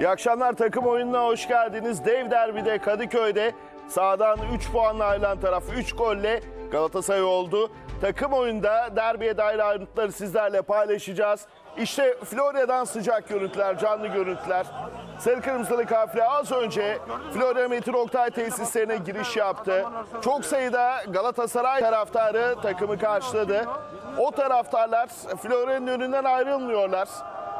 İyi akşamlar takım oyununa hoş geldiniz. Dev derbide Kadıköy'de sağdan 3 puanla ayrılan taraf 3 golle Galatasaray oldu. Takım oyunda derbiye dair ayrıntıları sizlerle paylaşacağız. İşte Florya'dan sıcak görüntüler, canlı görüntüler. Sarı Kırmızılı kafile az önce Florya Metin Oktay tesislerine giriş yaptı. Çok sayıda Galatasaray taraftarı takımı karşıladı. O taraftarlar Florya'nın önünden ayrılmıyorlar.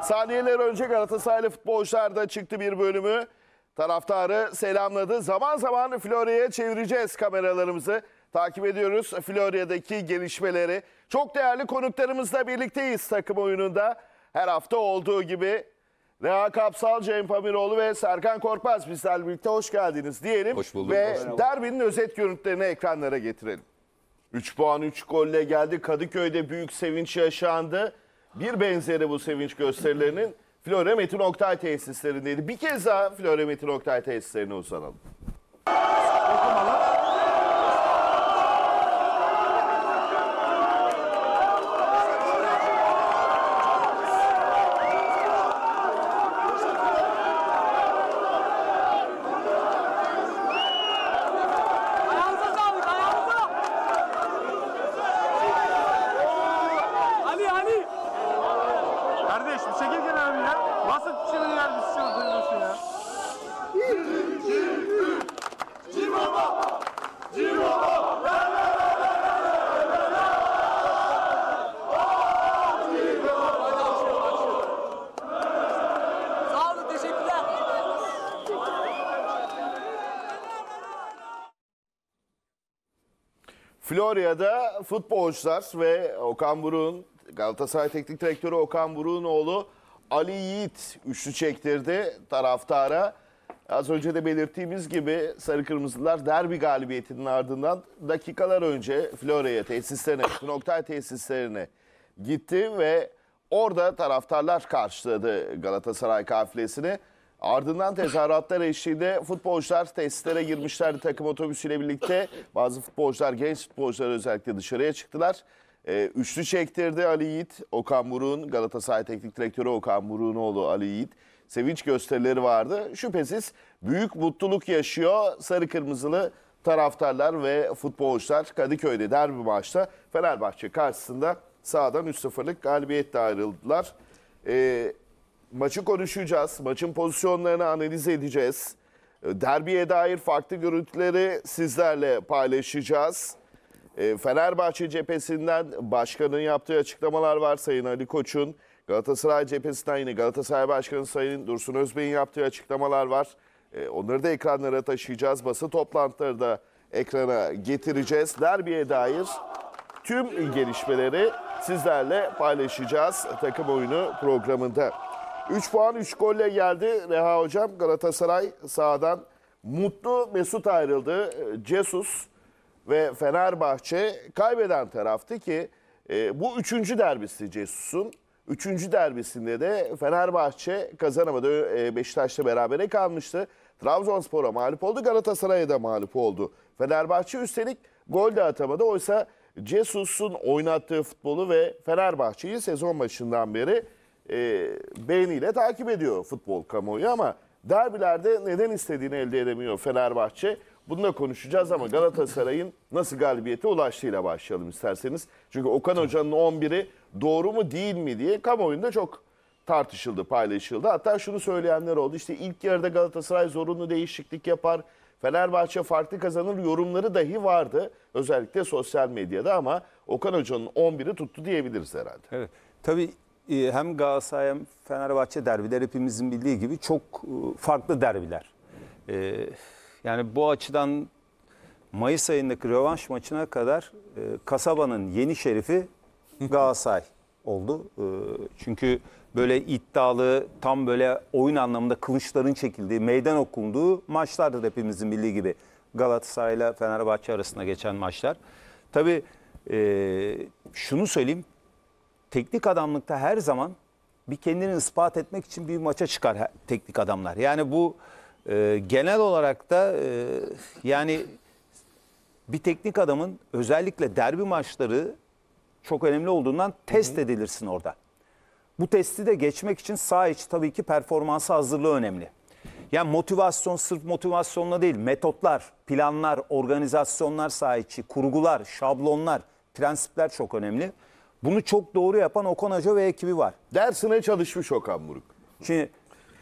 Saniyeler önce Galatasaraylı futbolcular da çıktı bir bölümü. Taraftarı selamladı. Zaman zaman Florya'ya çevireceğiz kameralarımızı. Takip ediyoruz Florya'daki gelişmeleri. Çok değerli konuklarımızla birlikteyiz takım oyununda. Her hafta olduğu gibi Reha Kapsal, Cem Pamiroğlu ve Serkan Korkmaz bizlerle birlikte hoş geldiniz diyelim. Hoş bulduk. Ve hoş derbinin özet görüntülerini ekranlara getirelim. 3 puan 3 golle geldi. Kadıköy'de büyük sevinç yaşandı. Bir benzeri bu sevinç gösterilerinin Flora Metin Oktay tesislerindeydi. Bir kez daha Flora Metin Oktay tesislerine uzanalım. futbolcular ve Okan Buruk'un Galatasaray Teknik Direktörü Okan Buruk'un oğlu Ali Yiğit üçlü çektirdi taraftara. Az önce de belirttiğimiz gibi Sarı Kırmızılar derbi galibiyetinin ardından dakikalar önce Florya'ya tesislerine, Noktay tesislerine gitti ve orada taraftarlar karşıladı Galatasaray kafilesini. Ardından tezahüratlar eşliğinde futbolcular testlere girmişlerdi takım otobüsüyle birlikte. Bazı futbolcular, genç futbolcular özellikle dışarıya çıktılar. Ee, üçlü çektirdi Ali Yiğit, Okan Buruk'un, Galatasaray Teknik Direktörü Okan Buruk'un oğlu Ali Yiğit. Sevinç gösterileri vardı. Şüphesiz büyük mutluluk yaşıyor sarı kırmızılı taraftarlar ve futbolcular Kadıköy'de derbi maçta Fenerbahçe karşısında sağdan 3-0'lık galibiyetle ayrıldılar. Ee, maçı konuşacağız. Maçın pozisyonlarını analiz edeceğiz. Ee, derbiye dair farklı görüntüleri sizlerle paylaşacağız. Ee, Fenerbahçe cephesinden başkanın yaptığı açıklamalar var Sayın Ali Koç'un. Galatasaray cephesinden yine Galatasaray Başkanı Sayın Dursun Özbey'in yaptığı açıklamalar var. Ee, onları da ekranlara taşıyacağız. Basın toplantıları da ekrana getireceğiz. Derbiye dair tüm gelişmeleri sizlerle paylaşacağız takım oyunu programında. 3 puan 3 golle geldi Reha Hocam. Galatasaray sahadan mutlu Mesut ayrıldı. Cesus ve Fenerbahçe kaybeden taraftı ki e, bu üçüncü derbisi Cesus'un. Üçüncü derbisinde de Fenerbahçe kazanamadı. E, Beşiktaş'la berabere kalmıştı. Trabzonspor'a mağlup oldu. Galatasaray'a da mağlup oldu. Fenerbahçe üstelik gol de atamadı. Oysa Cesus'un oynattığı futbolu ve Fenerbahçe'yi sezon başından beri e, beğeniyle takip ediyor futbol kamuoyu ama derbilerde neden istediğini elde edemiyor Fenerbahçe. Bunu konuşacağız ama Galatasaray'ın nasıl galibiyete ulaştığıyla başlayalım isterseniz. Çünkü Okan Hoca'nın 11'i doğru mu değil mi diye kamuoyunda çok tartışıldı, paylaşıldı. Hatta şunu söyleyenler oldu. İşte ilk yarıda Galatasaray zorunlu değişiklik yapar. Fenerbahçe farklı kazanır yorumları dahi vardı. Özellikle sosyal medyada ama Okan Hoca'nın 11'i tuttu diyebiliriz herhalde. Evet. Tabii e, hem Galatasaray hem Fenerbahçe derbiler hepimizin bildiği gibi çok e, farklı derbiler. E, yani bu açıdan Mayıs ayındaki rövanş maçına kadar kasabanın yeni şerifi Galatasaray oldu. Çünkü böyle iddialı, tam böyle oyun anlamında kılıçların çekildiği, meydan okunduğu maçlardır hepimizin bildiği gibi. Galatasaray ile Fenerbahçe arasında geçen maçlar. Tabii e, şunu söyleyeyim, teknik adamlıkta her zaman bir kendini ispat etmek için bir maça çıkar teknik adamlar. Yani bu e, genel olarak da e, yani bir teknik adamın özellikle derbi maçları çok önemli olduğundan test edilirsin orada. Bu testi de geçmek için sağ içi tabii ki performansı hazırlığı önemli. Yani motivasyon sırf motivasyonla değil metotlar, planlar, organizasyonlar sahiçi, kurgular, şablonlar, prensipler çok önemli. Bunu çok doğru yapan Okan Hoca ve ekibi var. Dersine çalışmış Okan Buruk. Şimdi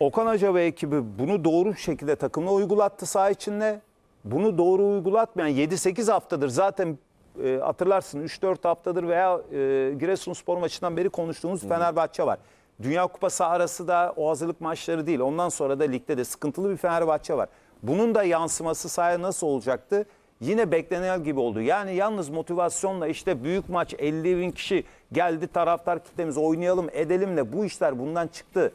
Okan Hoca ve ekibi bunu doğru şekilde takımla uygulattı saha içinde. Bunu doğru uygulatmayan 7-8 haftadır zaten e, hatırlarsın 3-4 haftadır veya e, Giresunspor maçından beri konuştuğumuz Hı. Fenerbahçe var. Dünya Kupası arası da o hazırlık maçları değil. Ondan sonra da ligde de sıkıntılı bir Fenerbahçe var. Bunun da yansıması sahaya nasıl olacaktı? yine beklenen gibi oldu. Yani yalnız motivasyonla işte büyük maç 50 bin kişi geldi taraftar kitlemiz oynayalım edelimle bu işler bundan çıktı.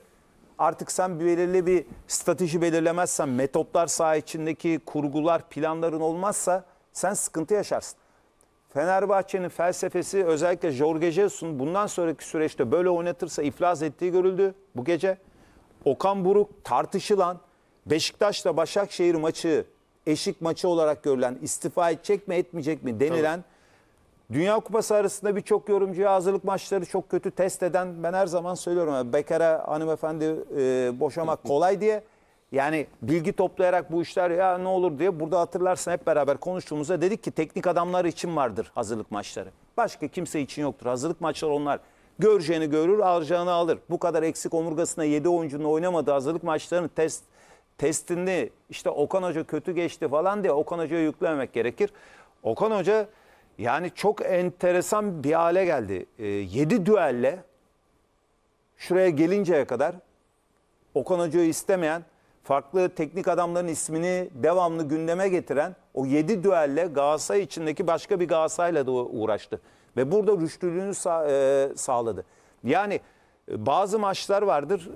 Artık sen belirli bir strateji belirlemezsen, metotlar saha içindeki kurgular, planların olmazsa sen sıkıntı yaşarsın. Fenerbahçe'nin felsefesi özellikle Jorge Jesus'un bundan sonraki süreçte böyle oynatırsa iflas ettiği görüldü bu gece. Okan Buruk tartışılan Beşiktaş'la Başakşehir maçı eşik maçı olarak görülen istifa edecek mi etmeyecek mi denilen Dünya Kupası arasında birçok yorumcuya hazırlık maçları çok kötü test eden ben her zaman söylüyorum. Yani Bekara hanımefendi e, boşamak kolay diye yani bilgi toplayarak bu işler ya ne olur diye burada hatırlarsın hep beraber konuştuğumuzda dedik ki teknik adamlar için vardır hazırlık maçları. Başka kimse için yoktur. Hazırlık maçları onlar göreceğini görür alacağını alır. Bu kadar eksik omurgasına 7 oyuncunun oynamadığı hazırlık maçlarını test testini işte Okan Hoca kötü geçti falan diye Okan Hoca'ya yüklememek gerekir. Okan Hoca yani çok enteresan bir hale geldi. E, ee, 7 düelle şuraya gelinceye kadar Okan Hoca'yı istemeyen, farklı teknik adamların ismini devamlı gündeme getiren o 7 düelle Galatasaray içindeki başka bir Galatasaray'la da uğraştı. Ve burada rüştülüğünü sağ, e, sağladı. Yani bazı maçlar vardır.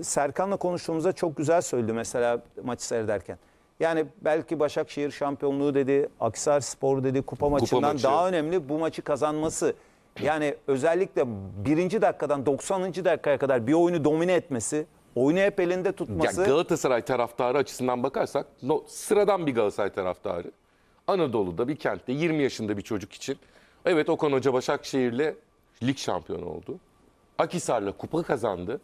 E, Serkan'la konuştuğumuzda çok güzel söyledi mesela maçı seyrederken. Yani belki Başakşehir şampiyonluğu dedi, Aksar Spor dedi, kupa, kupa maçından maçı. daha önemli bu maçı kazanması. Yani özellikle birinci dakikadan 90. dakikaya kadar bir oyunu domine etmesi, oyunu hep elinde tutması. Ya Galatasaray taraftarı açısından bakarsak no, sıradan bir Galatasaray taraftarı. Anadolu'da bir kentte 20 yaşında bir çocuk için. Evet Okan Hoca Başakşehir'le lig şampiyonu oldu. Akisar'la kupa kazandı.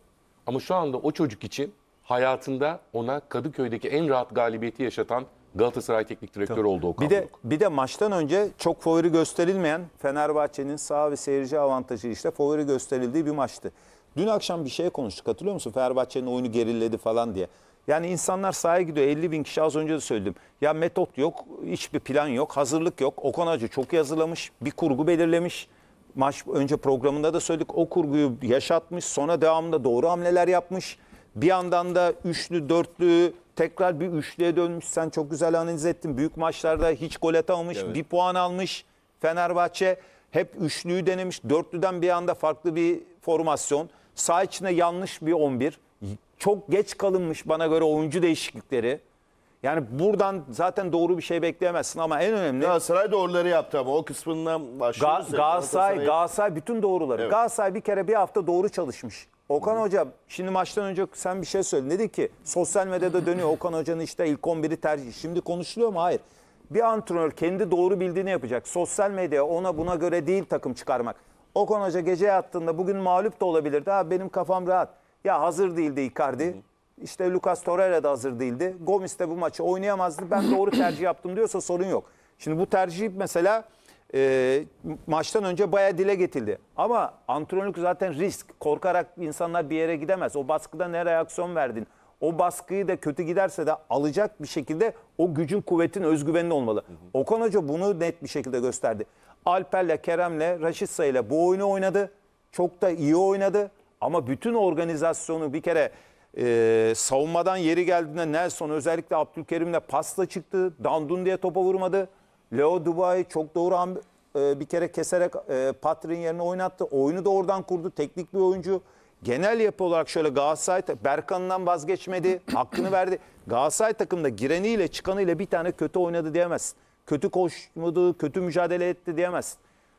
Ama şu anda o çocuk için hayatında ona Kadıköy'deki en rahat galibiyeti yaşatan Galatasaray teknik direktörü Tabii. oldu Okan bir de, Buruk. Bir de maçtan önce çok favori gösterilmeyen Fenerbahçe'nin sağ ve seyirci avantajı işte favori gösterildiği bir maçtı. Dün akşam bir şey konuştuk hatırlıyor musun? Fenerbahçe'nin oyunu geriledi falan diye. Yani insanlar sahaya gidiyor 50 bin kişi az önce de söyledim. Ya metot yok, hiçbir plan yok, hazırlık yok. Okan Hacı çok iyi hazırlamış, bir kurgu belirlemiş maç önce programında da söyledik. O kurguyu yaşatmış. Sonra devamında doğru hamleler yapmış. Bir yandan da üçlü, dörtlü tekrar bir üçlüye dönmüş. Sen çok güzel analiz ettin. Büyük maçlarda hiç gol atamamış. Evet. Bir puan almış Fenerbahçe. Hep üçlüyü denemiş. Dörtlüden bir anda farklı bir formasyon. Sağ içine yanlış bir 11. Çok geç kalınmış bana göre oyuncu değişiklikleri. Yani buradan zaten doğru bir şey bekleyemezsin ama en önemli... Galatasaray doğruları yaptı ama o kısmından başlıyoruz. Ga Galatasaray, Galatasaray bütün doğruları. Evet. Galatasaray bir kere bir hafta doğru çalışmış. Okan Hı. Hoca şimdi maçtan önce sen bir şey söyledin. Dedi ki sosyal medyada dönüyor Okan Hoca'nın işte ilk 11'i tercih. Şimdi konuşuluyor mu? Hayır. Bir antrenör kendi doğru bildiğini yapacak. Sosyal medya ona buna göre değil takım çıkarmak. Okan Hoca gece yattığında bugün mağlup da olabilirdi. Abi benim kafam rahat. Ya hazır değildi Icardi. Hı. İşte Lucas Torreira da hazır değildi. Gomis de bu maçı oynayamazdı. Ben doğru tercih yaptım diyorsa sorun yok. Şimdi bu tercih mesela e, maçtan önce baya dile getildi. Ama antrenörlük zaten risk. Korkarak insanlar bir yere gidemez. O baskıda ne reaksiyon verdin? O baskıyı da kötü giderse de alacak bir şekilde o gücün, kuvvetin, özgüvenin olmalı. Hı hı. Okan Hoca bunu net bir şekilde gösterdi. Alper'le, Kerem'le, Raşitsa ile bu oyunu oynadı. Çok da iyi oynadı. Ama bütün organizasyonu bir kere ee, savunmadan yeri geldiğinde Nelson özellikle Abdülkerim'le pasla çıktı. Dandun diye topa vurmadı. Leo Dubai çok doğru e, bir kere keserek e, Patrin yerine oynattı. Oyunu da oradan kurdu. Teknik bir oyuncu. Genel yapı olarak şöyle Galatasaray Berkan'dan vazgeçmedi. Hakkını verdi. Galatasaray takımda gireniyle çıkanıyla bir tane kötü oynadı diyemez. Kötü koşmadı, kötü mücadele etti diyemez.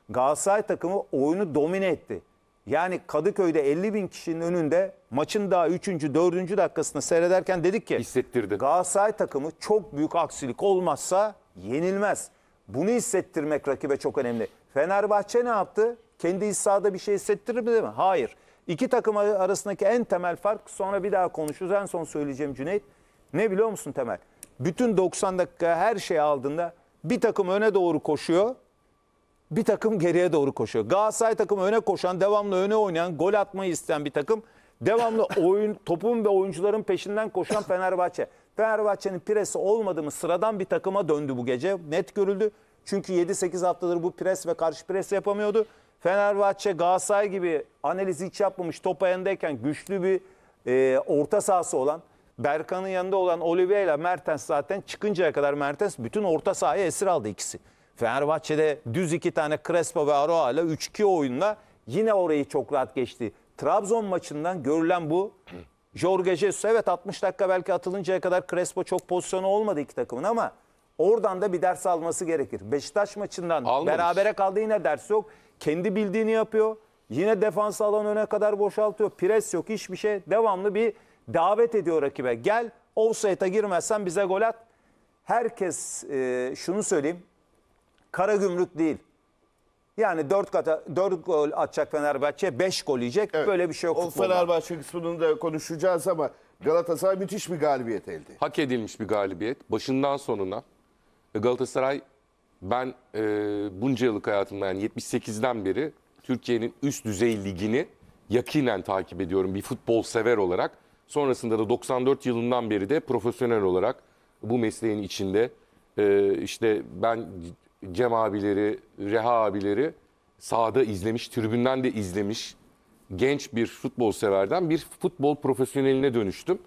Galatasaray takımı oyunu domine etti. Yani Kadıköy'de 50 bin kişinin önünde maçın daha 3. 4. dakikasını seyrederken dedik ki hissettirdi. Galatasaray takımı çok büyük aksilik olmazsa yenilmez. Bunu hissettirmek rakibe çok önemli. Fenerbahçe ne yaptı? Kendi sahada bir şey hissettirmedi mi? Hayır. İki takım arasındaki en temel fark sonra bir daha konuşuruz. En son söyleyeceğim Cüneyt. Ne biliyor musun Temel? Bütün 90 dakika her şeyi aldığında bir takım öne doğru koşuyor bir takım geriye doğru koşuyor. Galatasaray takımı öne koşan, devamlı öne oynayan, gol atmayı isteyen bir takım. Devamlı oyun, topun ve oyuncuların peşinden koşan Fenerbahçe. Fenerbahçe'nin presi olmadığı mı sıradan bir takıma döndü bu gece. Net görüldü. Çünkü 7-8 haftadır bu pres ve karşı pres yapamıyordu. Fenerbahçe Galatasaray gibi analiz hiç yapmamış top ayağındayken güçlü bir e, orta sahası olan Berkan'ın yanında olan ile Mertens zaten çıkıncaya kadar Mertens bütün orta sahayı esir aldı ikisi. Fenerbahçe'de düz iki tane Crespo ve Aroa ile 3-2 oyunla yine orayı çok rahat geçti. Trabzon maçından görülen bu. Jorge Jesus evet 60 dakika belki atılıncaya kadar Crespo çok pozisyonu olmadı iki takımın ama oradan da bir ders alması gerekir. Beşiktaş maçından Almamış. berabere kaldı yine ders yok. Kendi bildiğini yapıyor. Yine defans alan öne kadar boşaltıyor. Pres yok hiçbir şey. Devamlı bir davet ediyor rakibe. Gel offside'a girmezsen bize gol at. Herkes e, şunu söyleyeyim. Kara gümrük değil. Yani 4 kata 4 gol atacak Fenerbahçe, 5 gol yiyecek. Evet. Böyle bir şey yok. O futbolda. Fenerbahçe kısmını da konuşacağız ama Galatasaray müthiş bir galibiyet elde. Hak edilmiş bir galibiyet. Başından sonuna e, Galatasaray ben e, bunca yıllık hayatımda yani 78'den beri Türkiye'nin üst düzey ligini yakinen takip ediyorum bir futbol sever olarak. Sonrasında da 94 yılından beri de profesyonel olarak bu mesleğin içinde e, işte ben Cem abileri, Reha abileri sahada izlemiş, tribünden de izlemiş genç bir futbol severden bir futbol profesyoneline dönüştüm.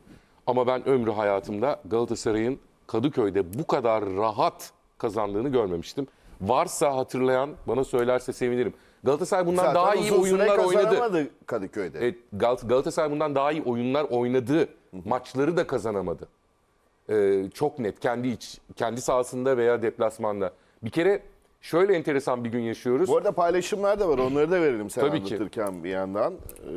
Ama ben ömrü hayatımda Galatasaray'ın Kadıköy'de bu kadar rahat kazandığını görmemiştim. Varsa hatırlayan bana söylerse sevinirim. Galatasaray bundan Zaten daha iyi oyunlar oynadı. Kadıköy'de. Evet, Gal Galatasaray bundan daha iyi oyunlar oynadı. Maçları da kazanamadı. Ee, çok net kendi iç kendi sahasında veya deplasmanda. Bir kere şöyle enteresan bir gün yaşıyoruz. Bu arada paylaşımlar da var onları da verelim sen Tabii anlatırken ki. bir yandan. Ee...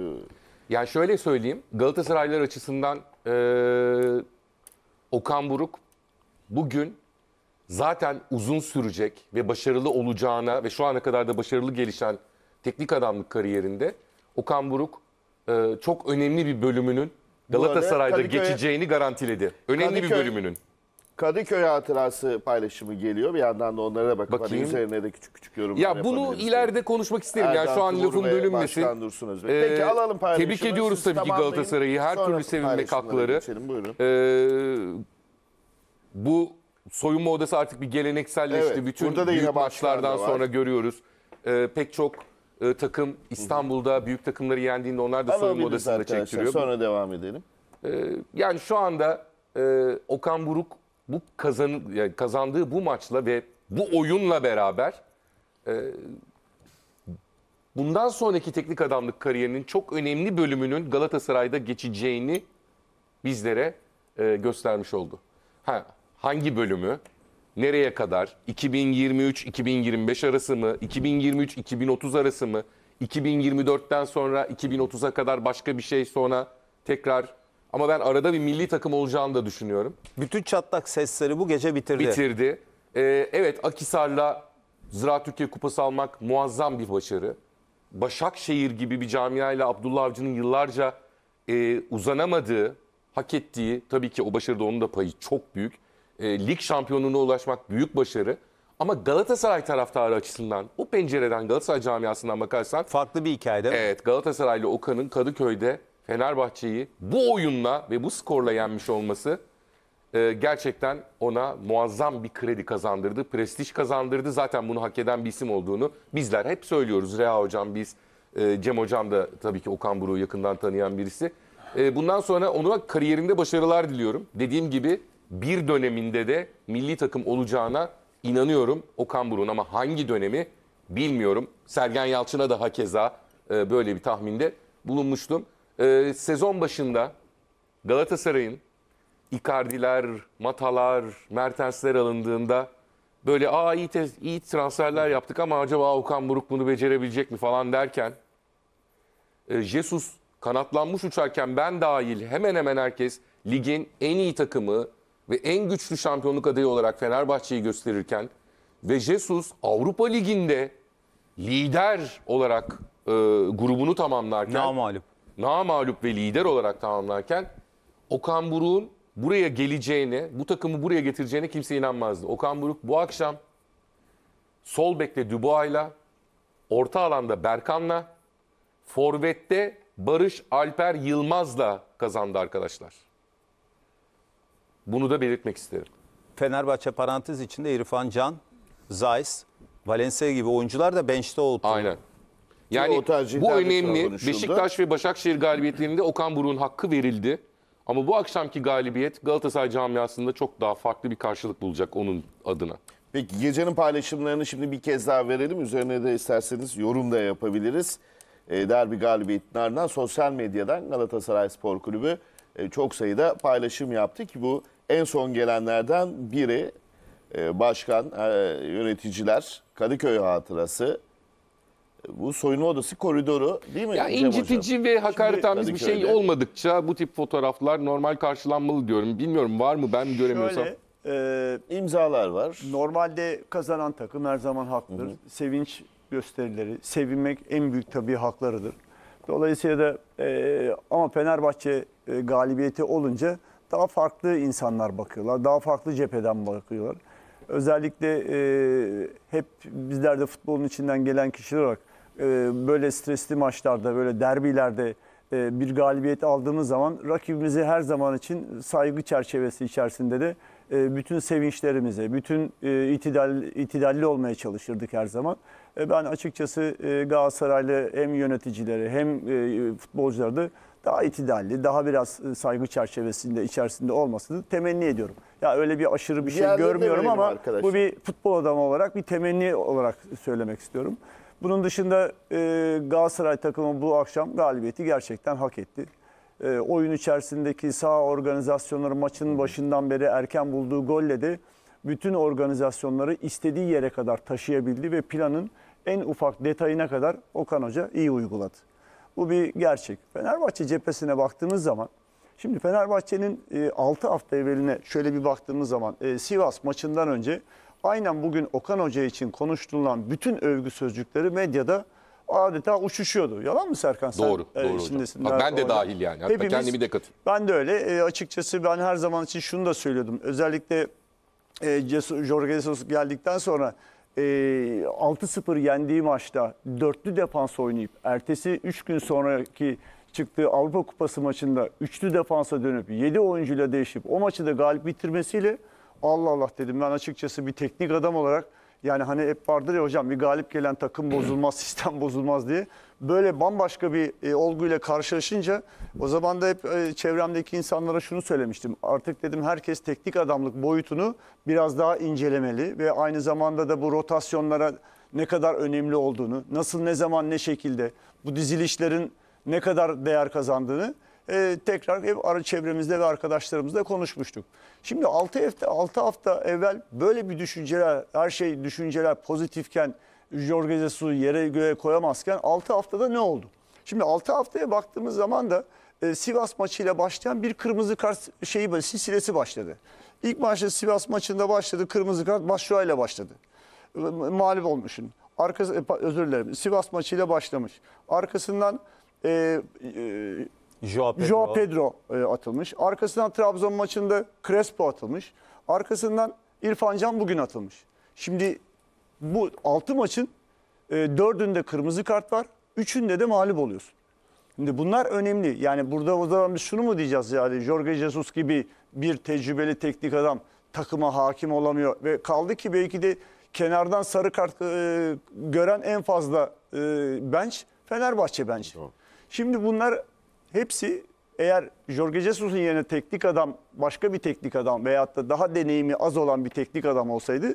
Yani şöyle söyleyeyim Galatasaraylar açısından ee, Okan Buruk bugün zaten uzun sürecek ve başarılı olacağına ve şu ana kadar da başarılı gelişen teknik adamlık kariyerinde Okan Buruk e, çok önemli bir bölümünün Galatasaray'da geçeceğini garantiledi. Önemli Kadıköy, bir bölümünün. Kadıköy hatırası paylaşımı geliyor. Bir yandan da onlara da bakıp hani Bakayım. hani üzerine de küçük küçük yorumlar Ya bunu yapabiliriz. ileride konuşmak isterim. yani şu an lafın ve bölünmesin. Başkan Dursun Özbek. Ee, Peki alalım paylaşımı. Tebrik ediyoruz tabii ki tamamlayın. Galatasaray'ı. Her Sonra türlü sevinmek hakları. geçelim. Buyurun. Ee, bu soyunma odası artık bir gelenekselleşti. Evet, Bütün da büyük maçlardan sonra görüyoruz. Ee, pek çok e, takım İstanbul'da büyük takımları yendiğinde onlar da soyunma Alabiliriz odasında çektiriyor. Sonra devam edelim. Ee, yani şu anda e, Okan Buruk bu kazan, yani kazandığı bu maçla ve bu oyunla beraber e, bundan sonraki teknik adamlık kariyerinin çok önemli bölümünün Galatasaray'da geçeceğini bizlere e, göstermiş oldu. Ha, hangi bölümü? Nereye kadar? 2023-2025 arası mı? 2023-2030 arası mı? 2024'ten sonra 2030'a kadar başka bir şey sonra tekrar ama ben arada bir milli takım olacağını da düşünüyorum. Bütün çatlak sesleri bu gece bitirdi. Bitirdi. Ee, evet Akisar'la Zira Türkiye Kupası almak muazzam bir başarı. Başakşehir gibi bir camiayla Abdullah Avcı'nın yıllarca e, uzanamadığı, hak ettiği, tabii ki o başarıda onun da payı çok büyük. E, lig şampiyonluğuna ulaşmak büyük başarı. Ama Galatasaray taraftarı açısından, o pencereden Galatasaray camiasından bakarsan... Farklı bir hikayede. Evet, Galatasaraylı Okan'ın Kadıköy'de Fenerbahçe'yi bu oyunla ve bu skorla yenmiş olması e, gerçekten ona muazzam bir kredi kazandırdı, prestij kazandırdı. Zaten bunu hak eden bir isim olduğunu bizler hep söylüyoruz. Reha Hocam biz, e, Cem Hocam da tabii ki Okan Buruk'u yakından tanıyan birisi. E, bundan sonra ona kariyerinde başarılar diliyorum. Dediğim gibi bir döneminde de milli takım olacağına inanıyorum Okan Buruk'un ama hangi dönemi bilmiyorum. Sergen Yalçın'a da hakeza e, böyle bir tahminde bulunmuştum e, sezon başında Galatasaray'ın Icardi'ler, Matalar, Mertensler alındığında böyle aa iyi, te- iyi transferler yaptık ama acaba Okan Buruk bunu becerebilecek mi falan derken e, Jesus kanatlanmış uçarken ben dahil hemen hemen herkes ligin en iyi takımı ve en güçlü şampiyonluk adayı olarak Fenerbahçe'yi gösterirken ve Jesus Avrupa Ligi'nde lider olarak e, grubunu tamamlarken Namalip namalup ve lider olarak tamamlarken Okan Buruk'un buraya geleceğini, bu takımı buraya getireceğine kimse inanmazdı. Okan Buruk bu akşam sol bekte Dubois'la, orta alanda Berkan'la, forvette Barış Alper Yılmaz'la kazandı arkadaşlar. Bunu da belirtmek isterim. Fenerbahçe parantez içinde İrfan Can, Zayis, Valencia gibi oyuncular da bench'te oldu. Aynen. Yani o bu önemli. Beşiktaş ve Başakşehir galibiyetlerinde Okan Buruk'un hakkı verildi. Ama bu akşamki galibiyet Galatasaray camiasında çok daha farklı bir karşılık bulacak onun adına. Peki gecenin paylaşımlarını şimdi bir kez daha verelim. Üzerine de isterseniz yorum da yapabiliriz. E, derbi galibiyetlerinden sosyal medyadan Galatasaray Spor Kulübü e, çok sayıda paylaşım yaptı ki bu en son gelenlerden biri e, başkan, e, yöneticiler, Kadıköy hatırası, bu soyunma odası koridoru değil mi? Ya incitici ve hakaret bir şey köyde. olmadıkça bu tip fotoğraflar normal karşılanmalı diyorum. Bilmiyorum var mı ben göremiyorsam. Şöyle, e, imzalar var. Normalde kazanan takım her zaman haklıdır. Hı hı. Sevinç gösterileri, sevinmek en büyük tabii haklarıdır. Dolayısıyla da e, ama Fenerbahçe e, galibiyeti olunca daha farklı insanlar bakıyorlar. Daha farklı cepheden bakıyorlar. Özellikle e, hep bizler de futbolun içinden gelen kişiler olarak ee, böyle stresli maçlarda, böyle derbilerde e, bir galibiyet aldığımız zaman rakibimizi her zaman için saygı çerçevesi içerisinde de e, bütün sevinçlerimize, bütün e, itidal, itidalli olmaya çalışırdık her zaman. Ben açıkçası Galatasaraylı hem yöneticileri hem futbolcuları da daha itidalli, daha biraz saygı çerçevesinde içerisinde olmasını temenni ediyorum. Ya öyle bir aşırı bir şey görmüyorum ama arkadaşlar. bu bir futbol adamı olarak bir temenni olarak söylemek istiyorum. Bunun dışında e, Galatasaray takımı bu akşam galibiyeti gerçekten hak etti. E, oyun içerisindeki sağ organizasyonları maçın başından beri erken bulduğu golle de bütün organizasyonları istediği yere kadar taşıyabildi ve planın en ufak detayına kadar Okan Hoca iyi uyguladı. Bu bir gerçek. Fenerbahçe cephesine baktığımız zaman, şimdi Fenerbahçe'nin e, 6 hafta evveline şöyle bir baktığımız zaman e, Sivas maçından önce aynen bugün Okan Hoca için konuşturulan bütün övgü sözcükleri medyada adeta uçuşuyordu. Yalan mı Serkan? Sen, doğru. E, hocam. Bak, ben de orada. dahil yani. Hatta Hepimiz, kendimi de katıl. Ben de öyle. E, açıkçası ben her zaman için şunu da söylüyordum. Özellikle e, Cesu, Jorge Jesus geldikten sonra e, 6-0 yendiği maçta dörtlü defans oynayıp ertesi 3 gün sonraki çıktığı Avrupa Kupası maçında üçlü defansa dönüp 7 oyuncuyla değişip o maçı da galip bitirmesiyle Allah Allah dedim ben açıkçası bir teknik adam olarak yani hani hep vardır ya hocam bir galip gelen takım bozulmaz, sistem bozulmaz diye. Böyle bambaşka bir e, olguyla karşılaşınca o zaman da hep e, çevremdeki insanlara şunu söylemiştim. Artık dedim herkes teknik adamlık boyutunu biraz daha incelemeli ve aynı zamanda da bu rotasyonlara ne kadar önemli olduğunu, nasıl ne zaman ne şekilde bu dizilişlerin ne kadar değer kazandığını e, tekrar hep ara çevremizde ve arkadaşlarımızla konuşmuştuk. Şimdi 6 hafta, 6 hafta evvel böyle bir düşünceler, her şey düşünceler pozitifken Jorge Jesus'u yere göğe koyamazken 6 haftada ne oldu? Şimdi 6 haftaya baktığımız zaman da e, Sivas maçıyla başlayan bir kırmızı kart şeyi silsilesi başladı. İlk maçta Sivas maçında başladı. Kırmızı kart Başşua ile başladı. E, mağlup olmuşsun. Arkası, e, özür dilerim. Sivas maçıyla başlamış. Arkasından e, e, Joao Pedro, Joao Pedro e, atılmış. Arkasından Trabzon maçında Crespo atılmış. Arkasından İrfan Can bugün atılmış. Şimdi bu 6 maçın e, kırmızı kart var. üçünde de mağlup oluyorsun. Şimdi bunlar önemli. Yani burada o zaman biz şunu mu diyeceğiz yani Jorge Jesus gibi bir tecrübeli teknik adam takıma hakim olamıyor ve kaldı ki belki de kenardan sarı kart e, gören en fazla e, bench Fenerbahçe bench. Şimdi bunlar hepsi eğer Jorge Jesus'un yerine teknik adam, başka bir teknik adam veyahut da daha deneyimi az olan bir teknik adam olsaydı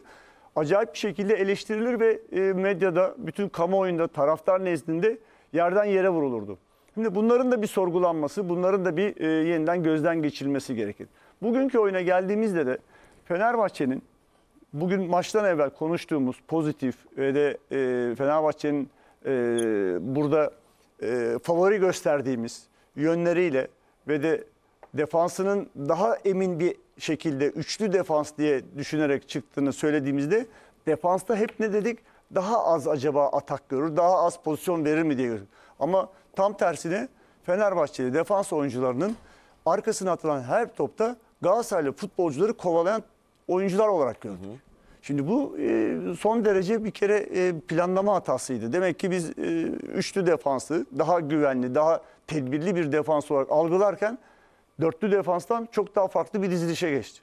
acayip bir şekilde eleştirilir ve e, medyada, bütün kamuoyunda, taraftar nezdinde yerden yere vurulurdu. Şimdi bunların da bir sorgulanması, bunların da bir e, yeniden gözden geçirilmesi gerekir. Bugünkü oyuna geldiğimizde de Fenerbahçe'nin bugün maçtan evvel konuştuğumuz pozitif ve de e, Fenerbahçe'nin burada favori gösterdiğimiz yönleriyle ve de defansının daha emin bir şekilde üçlü defans diye düşünerek çıktığını söylediğimizde defansta hep ne dedik? Daha az acaba atak görür, daha az pozisyon verir mi diye görür. Ama tam tersine Fenerbahçe'de defans oyuncularının arkasına atılan her topta Galatasaraylı futbolcuları kovalayan oyuncular olarak gördük. Hı hı. Şimdi bu e, son derece bir kere e, planlama hatasıydı. Demek ki biz e, üçlü defansı daha güvenli, daha tedbirli bir defans olarak algılarken dörtlü defanstan çok daha farklı bir dizilişe geçti.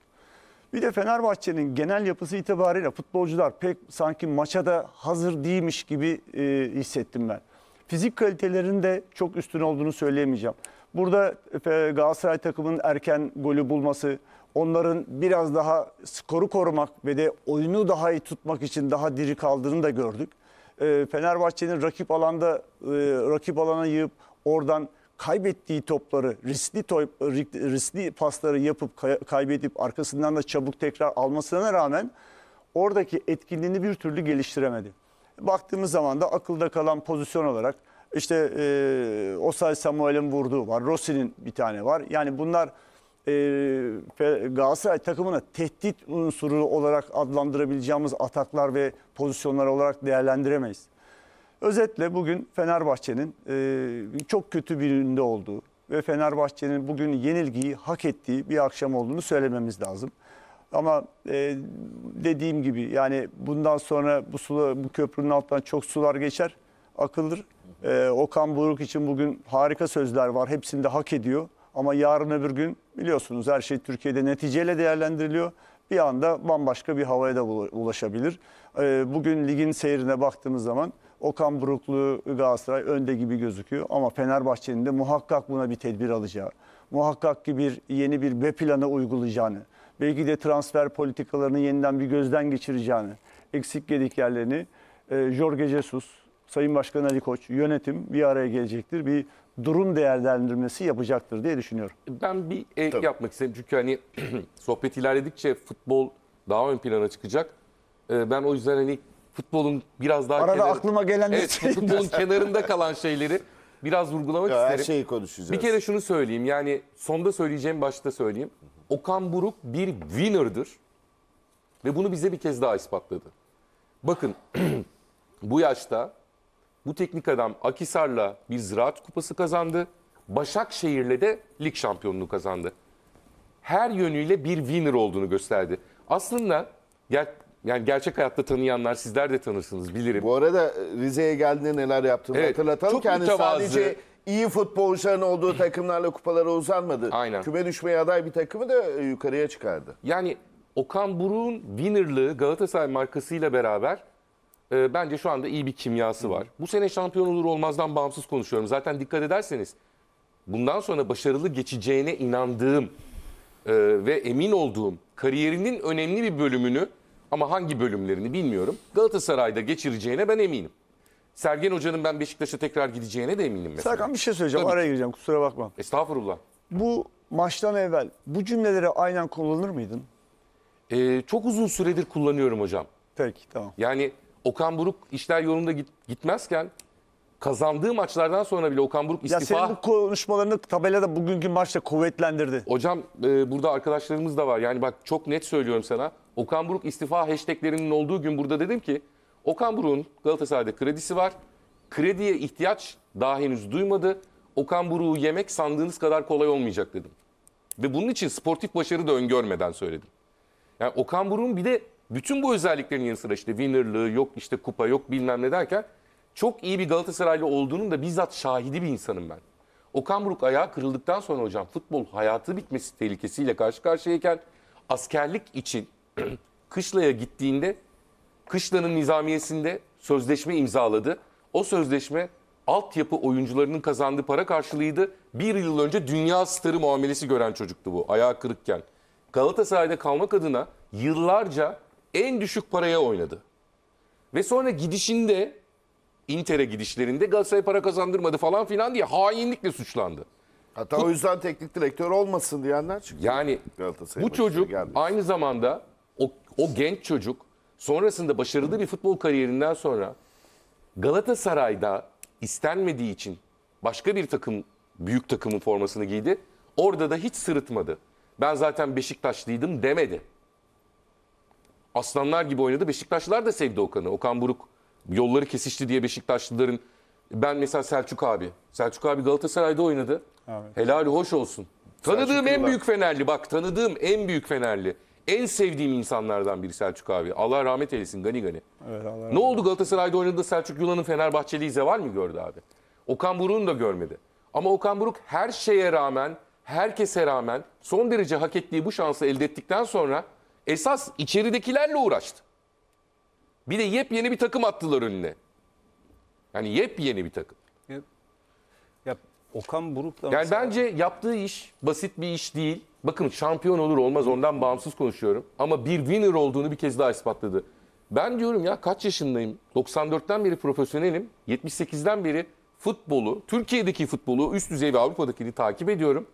Bir de Fenerbahçe'nin genel yapısı itibariyle futbolcular pek sanki maça da hazır değilmiş gibi e, hissettim ben. Fizik kalitelerinin de çok üstün olduğunu söyleyemeyeceğim. Burada e, Galatasaray takımının erken golü bulması, onların biraz daha skoru korumak ve de oyunu daha iyi tutmak için daha diri kaldığını da gördük. E, Fenerbahçe'nin rakip alanda e, rakip alana yığıp oradan kaybettiği topları, riskli, top, riskli pasları yapıp kaybedip arkasından da çabuk tekrar almasına rağmen oradaki etkinliğini bir türlü geliştiremedi. Baktığımız zaman da akılda kalan pozisyon olarak işte e, Osay Samuel'in vurduğu var, Rossi'nin bir tane var. Yani bunlar e, Galatasaray takımına tehdit unsuru olarak adlandırabileceğimiz ataklar ve pozisyonlar olarak değerlendiremeyiz. Özetle bugün Fenerbahçe'nin e, çok kötü bir günde olduğu ve Fenerbahçe'nin bugün yenilgiyi hak ettiği bir akşam olduğunu söylememiz lazım. Ama e, dediğim gibi yani bundan sonra bu, sula, bu köprünün altından çok sular geçer, akılır. E, Okan Buruk için bugün harika sözler var, hepsini de hak ediyor. Ama yarın öbür gün biliyorsunuz her şey Türkiye'de neticeyle değerlendiriliyor bir anda bambaşka bir havaya da ulaşabilir. E, bugün ligin seyrine baktığımız zaman Okan Buruklu Galatasaray önde gibi gözüküyor ama Fenerbahçe'nin de muhakkak buna bir tedbir alacağı, muhakkak ki bir yeni bir B planı uygulayacağını, belki de transfer politikalarını yeniden bir gözden geçireceğini, eksik gedik yerlerini e, Jorge Jesus, Sayın Başkan Ali Koç, yönetim bir araya gelecektir. Bir durum değerlendirmesi yapacaktır diye düşünüyorum. Ben bir ek Tabii. yapmak istedim. Çünkü hani sohbet ilerledikçe futbol daha ön plana çıkacak. E, ben o yüzden hani futbolun biraz daha Arada kenarı- aklıma gelen Evet, futbolun kenarında kalan şeyleri biraz vurgulamak Ya Her şeyi konuşacağız. Bir kere şunu söyleyeyim yani sonda söyleyeceğim başta söyleyeyim. Okan Buruk bir winner'dır ve bunu bize bir kez daha ispatladı. Bakın bu yaşta bu teknik adam Akisar'la bir ziraat kupası kazandı. Başakşehir'le de lig şampiyonluğu kazandı. Her yönüyle bir winner olduğunu gösterdi. Aslında ya yani gerçek hayatta tanıyanlar sizler de tanırsınız bilirim. Bu arada e, Rize'ye geldiğinde neler yaptığını evet, hatırlatalım. Çok Kendisi mütevazı. sadece iyi futbolcuların olduğu takımlarla kupalara uzanmadı. Aynen. Küme düşmeye aday bir takımı da e, yukarıya çıkardı. Yani Okan Buruk'un winnerlığı Galatasaray markasıyla beraber e, bence şu anda iyi bir kimyası var. Bu sene şampiyon olur olmazdan bağımsız konuşuyorum. Zaten dikkat ederseniz bundan sonra başarılı geçeceğine inandığım e, ve emin olduğum kariyerinin önemli bir bölümünü ama hangi bölümlerini bilmiyorum. Galatasaray'da geçireceğine ben eminim. Sergen Hoca'nın ben Beşiktaş'a tekrar gideceğine de eminim mesela. Serkan bir şey söyleyeceğim. Tabii. Araya gireceğim kusura bakma. Estağfurullah. Bu maçtan evvel bu cümleleri aynen kullanır mıydın? Ee, çok uzun süredir kullanıyorum hocam. Peki tamam. Yani Okan Buruk işler yolunda git, gitmezken kazandığı maçlardan sonra bile Okan Buruk istifa... Ya senin bu konuşmalarını tabelada bugünkü maçta kuvvetlendirdi. Hocam e, burada arkadaşlarımız da var. Yani bak çok net söylüyorum sana. Okan Buruk istifa hashtaglerinin olduğu gün burada dedim ki Okan Buruk'un Galatasaray'da kredisi var. Krediye ihtiyaç daha henüz duymadı. Okan Buruk'u yemek sandığınız kadar kolay olmayacak dedim. Ve bunun için sportif başarı da öngörmeden söyledim. Yani Okan Buruk'un bir de bütün bu özelliklerin yanı sıra işte winnerlığı yok işte kupa yok bilmem ne derken çok iyi bir Galatasaraylı olduğunun da bizzat şahidi bir insanım ben. Okan Buruk ayağı kırıldıktan sonra hocam futbol hayatı bitmesi tehlikesiyle karşı karşıyayken askerlik için kışlaya gittiğinde kışlanın nizamiyesinde sözleşme imzaladı. O sözleşme altyapı oyuncularının kazandığı para karşılığıydı. Bir yıl önce dünya starı muamelesi gören çocuktu bu ayağı kırıkken. Galatasaray'da kalmak adına yıllarca en düşük paraya oynadı. Ve sonra gidişinde Inter'e gidişlerinde Galatasaray para kazandırmadı falan filan diye hainlikle suçlandı. Hatta Tut... o yüzden teknik direktör olmasın diyenler çıktı. Yani bu çocuk geldi. aynı zamanda o genç çocuk sonrasında başarılı bir futbol kariyerinden sonra Galatasaray'da istenmediği için başka bir takım büyük takımın formasını giydi. Orada da hiç sırıtmadı. Ben zaten Beşiktaşlıydım demedi. Aslanlar gibi oynadı. Beşiktaşlılar da sevdi Okan'ı. Okan Buruk yolları kesişti diye Beşiktaşlıların ben mesela Selçuk abi. Selçuk abi Galatasaray'da oynadı. Evet. Helali hoş olsun. Tanıdığım Selçuk en büyük Fenerli bak tanıdığım en büyük Fenerli en sevdiğim insanlardan biri Selçuk abi. Allah rahmet eylesin gani gani. Evet, Allah ne oldu Galatasaray'da oynadığında Selçuk Yula'nın Yılan'ın ize var mı gördü abi? Okan Buruk'un da görmedi. Ama Okan Buruk her şeye rağmen, herkese rağmen son derece hak ettiği bu şansı elde ettikten sonra esas içeridekilerle uğraştı. Bir de yepyeni bir takım attılar önüne. Yani yepyeni bir takım. Ya Yep. Okan Buruk da Yani bence yaptığı iş basit bir iş değil. Bakın şampiyon olur olmaz ondan bağımsız konuşuyorum. Ama bir winner olduğunu bir kez daha ispatladı. Ben diyorum ya kaç yaşındayım? 94'ten beri profesyonelim. 78'den beri futbolu, Türkiye'deki futbolu üst düzey ve Avrupa'dakini takip ediyorum.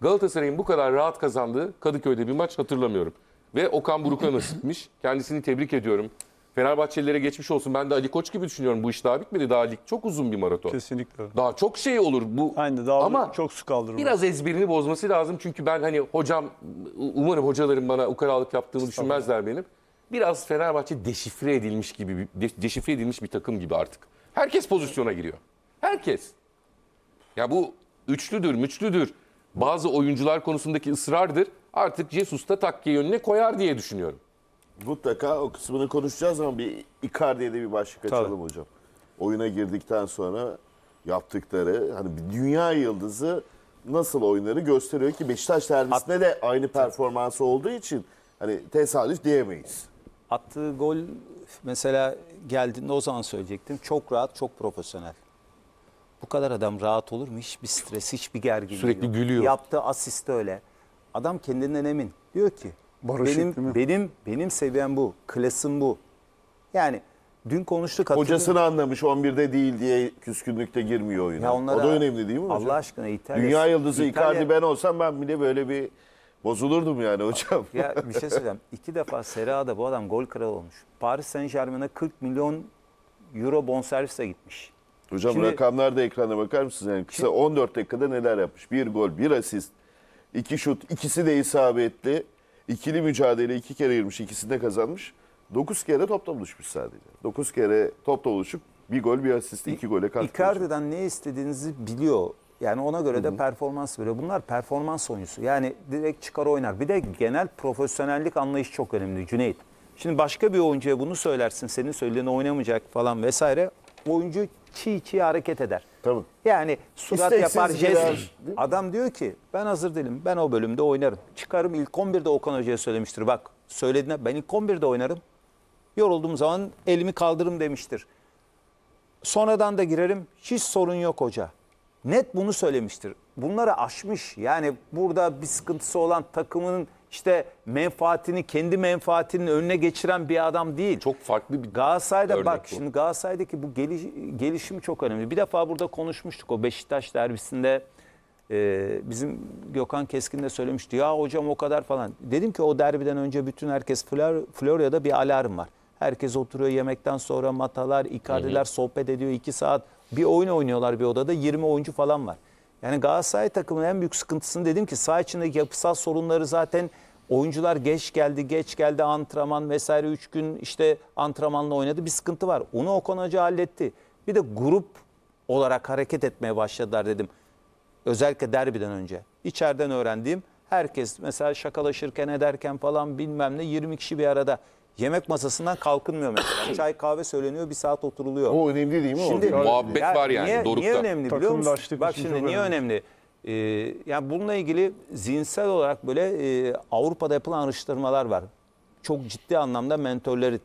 Galatasaray'ın bu kadar rahat kazandığı Kadıköy'de bir maç hatırlamıyorum. Ve Okan Buruk'a nasipmiş. Kendisini tebrik ediyorum. Fenerbahçelilere geçmiş olsun. Ben de Ali Koç gibi düşünüyorum. Bu iş daha bitmedi. Daha lig çok uzun bir maraton. Kesinlikle. Daha çok şey olur bu. Aynı daha Ama çok su kaldırır. Biraz ezberini bozması lazım. Çünkü ben hani hocam umarım hocalarım bana ukaralık yaptığımı düşünmezler benim. Biraz Fenerbahçe deşifre edilmiş gibi de, deşifre edilmiş bir takım gibi artık. Herkes pozisyona giriyor. Herkes. Ya bu üçlüdür, müçlüdür. Bazı oyuncular konusundaki ısrardır. Artık Jesus da takkiye yönüne koyar diye düşünüyorum. Mutlaka o kısmını konuşacağız ama bir Icardi'ye de bir başlık açalım Tabii. hocam. Oyuna girdikten sonra yaptıkları hani bir dünya yıldızı nasıl oyunları gösteriyor ki Beşiktaş derbisinde de aynı performansı olduğu için hani tesadüf diyemeyiz. Attığı gol mesela geldiğinde o zaman söyleyecektim. Çok rahat, çok profesyonel. Bu kadar adam rahat olur mu? Hiçbir stres, hiçbir gerginlik Sürekli yok. gülüyor. Yaptığı asist öyle. Adam kendinden emin. Diyor ki Barış benim, iklimi. benim, benim seviyem bu. Klasım bu. Yani dün konuştuk. Hocasını anlamış 11'de değil diye küskünlükte girmiyor oyuna. Ya onlara, o da önemli değil mi hocam? Allah aşkına İtalya. Dünya yıldızı İtalya, Icardi ben olsam ben bile böyle bir bozulurdum yani hocam. Ya bir şey söyleyeyim. İki defa Serie A'da bu adam gol kralı olmuş. Paris Saint Germain'e 40 milyon euro bonservisle gitmiş. Hocam Şimdi, rakamlar da ekrana bakar mısınız? Yani kısa şimdi, 14 dakikada neler yapmış? Bir gol, bir asist, iki şut, ikisi de isabetli. İkili mücadele iki kere girmiş, ikisinde kazanmış. dokuz kere topla buluşmuş sadece. Dokuz kere topla buluşup bir gol bir asist iki gole katkı. Icardi'den ne istediğinizi biliyor. Yani ona göre de Hı -hı. performans veriyor. Bunlar performans oyuncusu. Yani direkt çıkar oynar. Bir de genel profesyonellik anlayışı çok önemli Cüneyt. Şimdi başka bir oyuncuya bunu söylersin, senin söylediğini oynamayacak falan vesaire oyuncu çiğ çiğ hareket eder. Tabii. Yani surat İsteksiz yapar, jest. Adam diyor ki ben hazır değilim. Ben o bölümde oynarım. Çıkarım ilk 11'de Okan Hoca'ya söylemiştir. Bak söylediğine ben ilk 11'de oynarım. Yorulduğum zaman elimi kaldırım demiştir. Sonradan da girerim. Hiç sorun yok hoca. Net bunu söylemiştir. Bunları aşmış. Yani burada bir sıkıntısı olan takımının işte menfaatini kendi menfaatinin önüne geçiren bir adam değil. Çok farklı bir Galatasaray'da örnek bak bu. şimdi Galatasaray'daki bu geliş, gelişim çok önemli. Bir defa burada konuşmuştuk o Beşiktaş derbisinde e, bizim Gökhan Keskin de söylemişti. Ya hocam o kadar falan. Dedim ki o derbiden önce bütün herkes Flor Florya'da bir alarm var. Herkes oturuyor yemekten sonra matalar, ikadiler sohbet ediyor iki saat. Bir oyun oynuyorlar bir odada 20 oyuncu falan var. Yani Galatasaray takımının en büyük sıkıntısını dedim ki sağ içindeki yapısal sorunları zaten oyuncular geç geldi, geç geldi antrenman vesaire 3 gün işte antrenmanla oynadı bir sıkıntı var. Onu Okan Hoca halletti. Bir de grup olarak hareket etmeye başladılar dedim. Özellikle derbiden önce. İçeriden öğrendiğim herkes mesela şakalaşırken ederken falan bilmem ne 20 kişi bir arada Yemek masasından kalkınmıyor mesela. Çay kahve söyleniyor bir saat oturuluyor. O önemli değil mi? Şimdi, o, muhabbet ya, var yani niye, dorukta. Niye önemli biliyor musun? Bak şimdi niye önemli? Ee, yani bununla ilgili zihinsel olarak böyle e, Avrupa'da yapılan araştırmalar var. Çok ciddi anlamda mentörleri.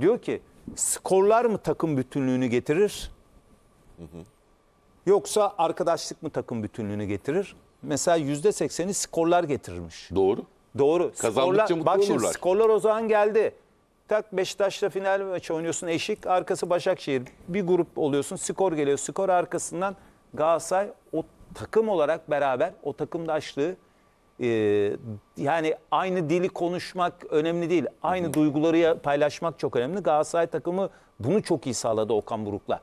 Diyor ki skorlar mı takım bütünlüğünü getirir? Hı hı. Yoksa arkadaşlık mı takım bütünlüğünü getirir? Mesela yüzde sekseni skorlar getirmiş. Doğru. Doğru. Kazandıkça skorlar, mutlu bak olurlar. şimdi skorlar o zaman geldi. Tak Beşiktaş'la final maçı oynuyorsun eşik. Arkası Başakşehir. Bir grup oluyorsun. Skor geliyor. Skor arkasından Galatasaray o takım olarak beraber o takımdaşlığı e, yani aynı dili konuşmak önemli değil. Aynı duyguları paylaşmak çok önemli. Galatasaray takımı bunu çok iyi sağladı Okan Buruk'la.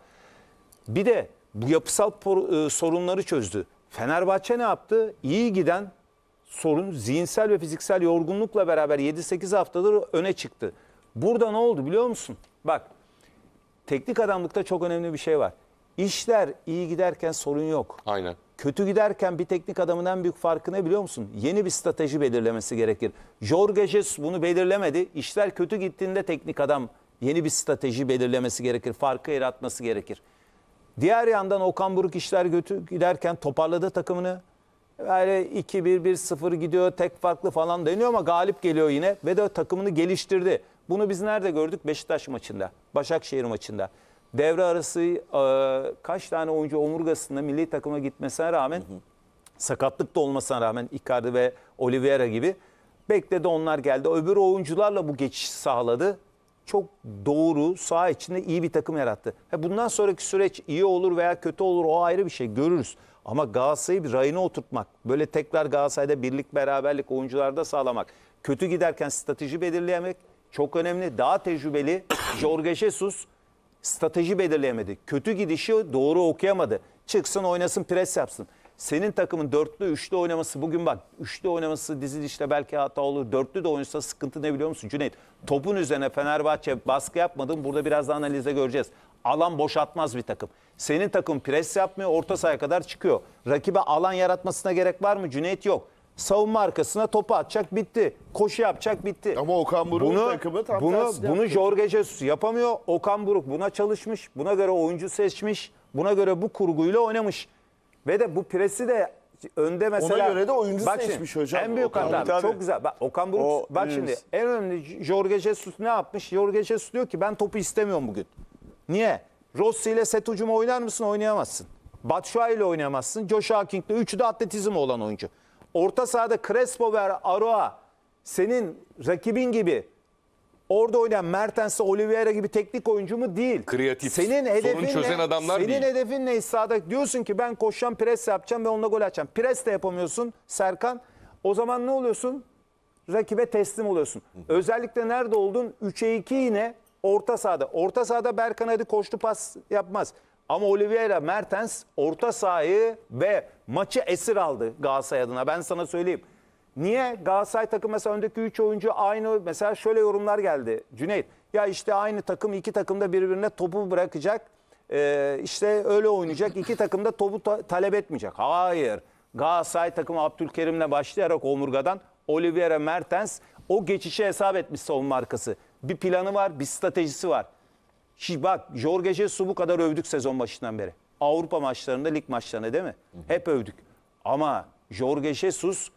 Bir de bu yapısal e, sorunları çözdü. Fenerbahçe ne yaptı? İyi giden sorun zihinsel ve fiziksel yorgunlukla beraber 7-8 haftadır öne çıktı. Burada ne oldu biliyor musun? Bak teknik adamlıkta çok önemli bir şey var. İşler iyi giderken sorun yok. Aynen. Kötü giderken bir teknik adamın en büyük farkı ne biliyor musun? Yeni bir strateji belirlemesi gerekir. Jorge Jesus bunu belirlemedi. İşler kötü gittiğinde teknik adam yeni bir strateji belirlemesi gerekir. Farkı yaratması gerekir. Diğer yandan Okan Buruk işler kötü giderken toparladı takımını. Böyle 2-1-1-0 gidiyor tek farklı falan deniyor ama galip geliyor yine ve de takımını geliştirdi. Bunu biz nerede gördük? Beşiktaş maçında, Başakşehir maçında. Devre arası e, kaç tane oyuncu omurgasında milli takıma gitmesine rağmen, hı hı. sakatlık da olmasına rağmen Icardi ve Oliveira gibi bekledi onlar geldi. Öbür oyuncularla bu geçişi sağladı. Çok doğru, saha içinde iyi bir takım yarattı. bundan sonraki süreç iyi olur veya kötü olur o ayrı bir şey görürüz. Ama Galatasaray'ı bir rayına oturtmak, böyle tekrar Galatasaray'da birlik beraberlik oyuncularda sağlamak, kötü giderken strateji belirleyemek, çok önemli. Daha tecrübeli Jorge Jesus strateji belirleyemedi. Kötü gidişi doğru okuyamadı. Çıksın oynasın pres yapsın. Senin takımın dörtlü üçlü oynaması bugün bak üçlü oynaması dizilişte belki hata olur. Dörtlü de oynuyorsa sıkıntı ne biliyor musun Cüneyt? Topun üzerine Fenerbahçe baskı yapmadım. Burada biraz daha analize göreceğiz. Alan boşaltmaz bir takım. Senin takım pres yapmıyor orta sahaya kadar çıkıyor. Rakibe alan yaratmasına gerek var mı? Cüneyt yok. Savunma arkasına topu atacak bitti. Koşu yapacak bitti. Ama Okan Buruk bunu, takımı tam bunu, Bunu yaptı. Jorge Jesus yapamıyor. Okan Buruk buna çalışmış. Buna göre oyuncu seçmiş. Buna göre bu kurguyla oynamış. Ve de bu presi de önde mesela. Ona göre de oyuncu bak seçmiş şimdi, hocam. En büyük Okan, hata. Tabii. Çok güzel. Bak, Okan Buruk o, bak evet. şimdi en önemli Jorge Jesus ne yapmış? Jorge Jesus diyor ki ben topu istemiyorum bugün. Niye? Rossi ile set ucumu oynar mısın? Oynayamazsın. Batshuayi ile oynayamazsın. Joshua King ile üçü de atletizm olan oyuncu. Orta sahada Crespo ve Aroa senin rakibin gibi orada oynayan Mertens, Oliveira gibi teknik oyuncu mu değil. Kreatif. Senin hedefin Sorun çözen ne? adamlar senin değil. hedefin ne sahada? Diyorsun ki ben koşacağım, pres yapacağım ve onunla gol atacağım. Pres de yapamıyorsun Serkan. O zaman ne oluyorsun? Rakibe teslim oluyorsun. Özellikle nerede oldun? 3'e 2 yine orta sahada. Orta sahada Berkan hadi koştu pas yapmaz. Ama Oliveira Mertens orta sahayı ve maçı esir aldı Galatasaray adına. Ben sana söyleyeyim. Niye Galatasaray takım mesela öndeki 3 oyuncu aynı mesela şöyle yorumlar geldi Cüneyt. Ya işte aynı takım iki takım da birbirine topu bırakacak. Ee, işte öyle oynayacak. İki takım da topu ta talep etmeyecek. Hayır. Galatasaray takımı Abdülkerim'le başlayarak omurgadan Oliveira Mertens o geçişe hesap etmiş savunma arkası. Bir planı var, bir stratejisi var. Şimdi bak Jorge Jesus'u bu kadar övdük sezon başından beri. Avrupa maçlarında, lig maçlarında değil mi? Hı hı. Hep övdük. Ama Jorge Jesus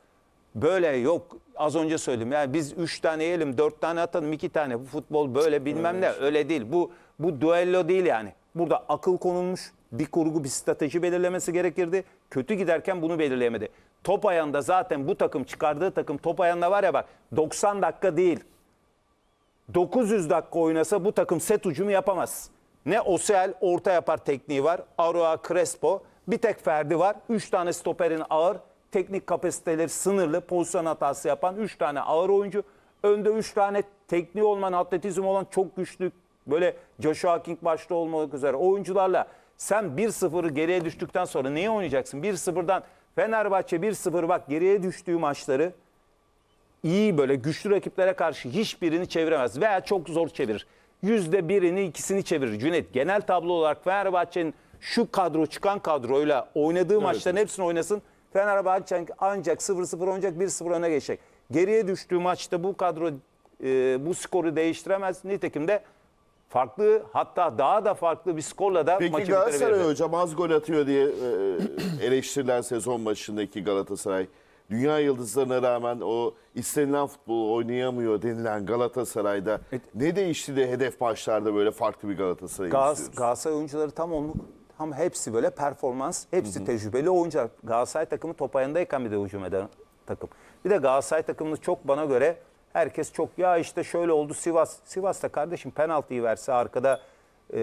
böyle yok. Az önce söyledim. Yani biz 3 tane yiyelim, 4 tane atalım, 2 tane. Bu futbol böyle bilmem ne. Öyle değil. Bu bu duello değil yani. Burada akıl konulmuş. Bir kurgu, bir strateji belirlemesi gerekirdi. Kötü giderken bunu belirleyemedi. Top ayağında zaten bu takım çıkardığı takım top ayağında var ya bak 90 dakika değil. 900 dakika oynasa bu takım set ucumu yapamaz. Ne Osel orta yapar tekniği var. Aroa, Crespo. Bir tek Ferdi var. 3 tane stoperin ağır. Teknik kapasiteleri sınırlı. Pozisyon hatası yapan 3 tane ağır oyuncu. Önde 3 tane tekniği olman, atletizm olan çok güçlü. Böyle Joshua King başta olmak üzere oyuncularla sen 1-0'ı geriye düştükten sonra neye oynayacaksın? 1-0'dan Fenerbahçe 1-0 bak geriye düştüğü maçları iyi böyle güçlü rakiplere karşı hiçbirini çeviremez veya çok zor çevirir. Yüzde birini ikisini çevirir. Cüneyt genel tablo olarak Fenerbahçe'nin şu kadro çıkan kadroyla oynadığı evet. maçların hepsini oynasın. Fenerbahçe ancak 0-0 oynayacak 1-0 öne geçecek. Geriye düştüğü maçta bu kadro e, bu skoru değiştiremez. Nitekim de farklı hatta daha da farklı bir skorla da Peki, maçı bitirebilir. Peki Galatasaray hocam az gol atıyor diye e, eleştirilen sezon başındaki Galatasaray dünya yıldızlarına rağmen o istenilen futbolu oynayamıyor denilen Galatasaray'da evet. ne değişti de hedef başlarda böyle farklı bir Galatasaray Gal istiyoruz? Galatasaray oyuncuları tam onu tam hepsi böyle performans, hepsi Hı -hı. tecrübeli oyuncular. Galatasaray takımı top ayağındayken bir de hücum eden takım. Bir de Galatasaray takımımız çok bana göre herkes çok ya işte şöyle oldu Sivas. Sivas'ta kardeşim penaltıyı verse arkada e,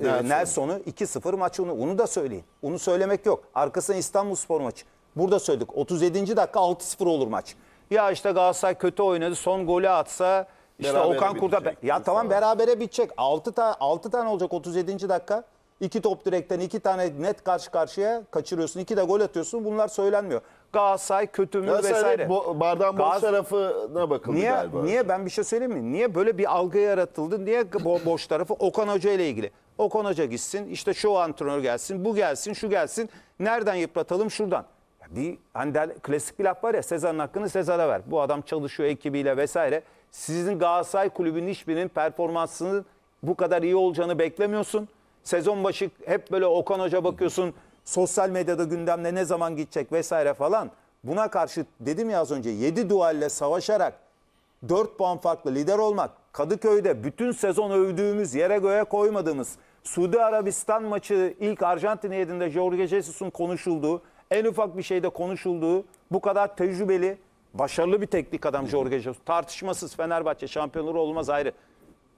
e, Nelson'u 2-0 maçı onu, onu da söyleyin. Onu söylemek yok. Arkasına İstanbul Spor maçı. Burada söyledik 37. dakika 6-0 olur maç. Ya işte Galatasaray kötü oynadı son golü atsa işte Berabere Okan Kurt'a bitecek. ya tamam berabere bitecek. 6 tane 6 tane olacak 37. dakika. İki top direkten iki tane net karşı karşıya kaçırıyorsun. iki de gol atıyorsun. Bunlar söylenmiyor. Galatasaray kötü mü vesaire. bo bardağın boş Gaz- tarafına bakıldı Niye galiba. niye ben bir şey söyleyeyim mi? Niye böyle bir algı yaratıldı? Niye bo- boş tarafı Okan Hoca ile ilgili? Okan Hoca gitsin, İşte şu antrenör gelsin, bu gelsin, şu gelsin. Nereden yıpratalım? Şuradan. Bir hani der, klasik bir laf var ya Sezar'ın hakkını Sezar'a ver. Bu adam çalışıyor ekibiyle vesaire. Sizin Galatasaray kulübünün hiçbirinin performansının bu kadar iyi olacağını beklemiyorsun. Sezon başı hep böyle Okan Hoca bakıyorsun. Sosyal medyada gündemde ne zaman gidecek vesaire falan. Buna karşı dedim ya az önce 7 dualle savaşarak 4 puan farklı lider olmak. Kadıköy'de bütün sezon övdüğümüz yere göğe koymadığımız Suudi Arabistan maçı ilk Arjantin heyetinde Jorge Jesus'un konuşulduğu en ufak bir şeyde konuşulduğu bu kadar tecrübeli, başarılı bir teknik adam Jorge Jesus. Tartışmasız Fenerbahçe şampiyonları olmaz ayrı.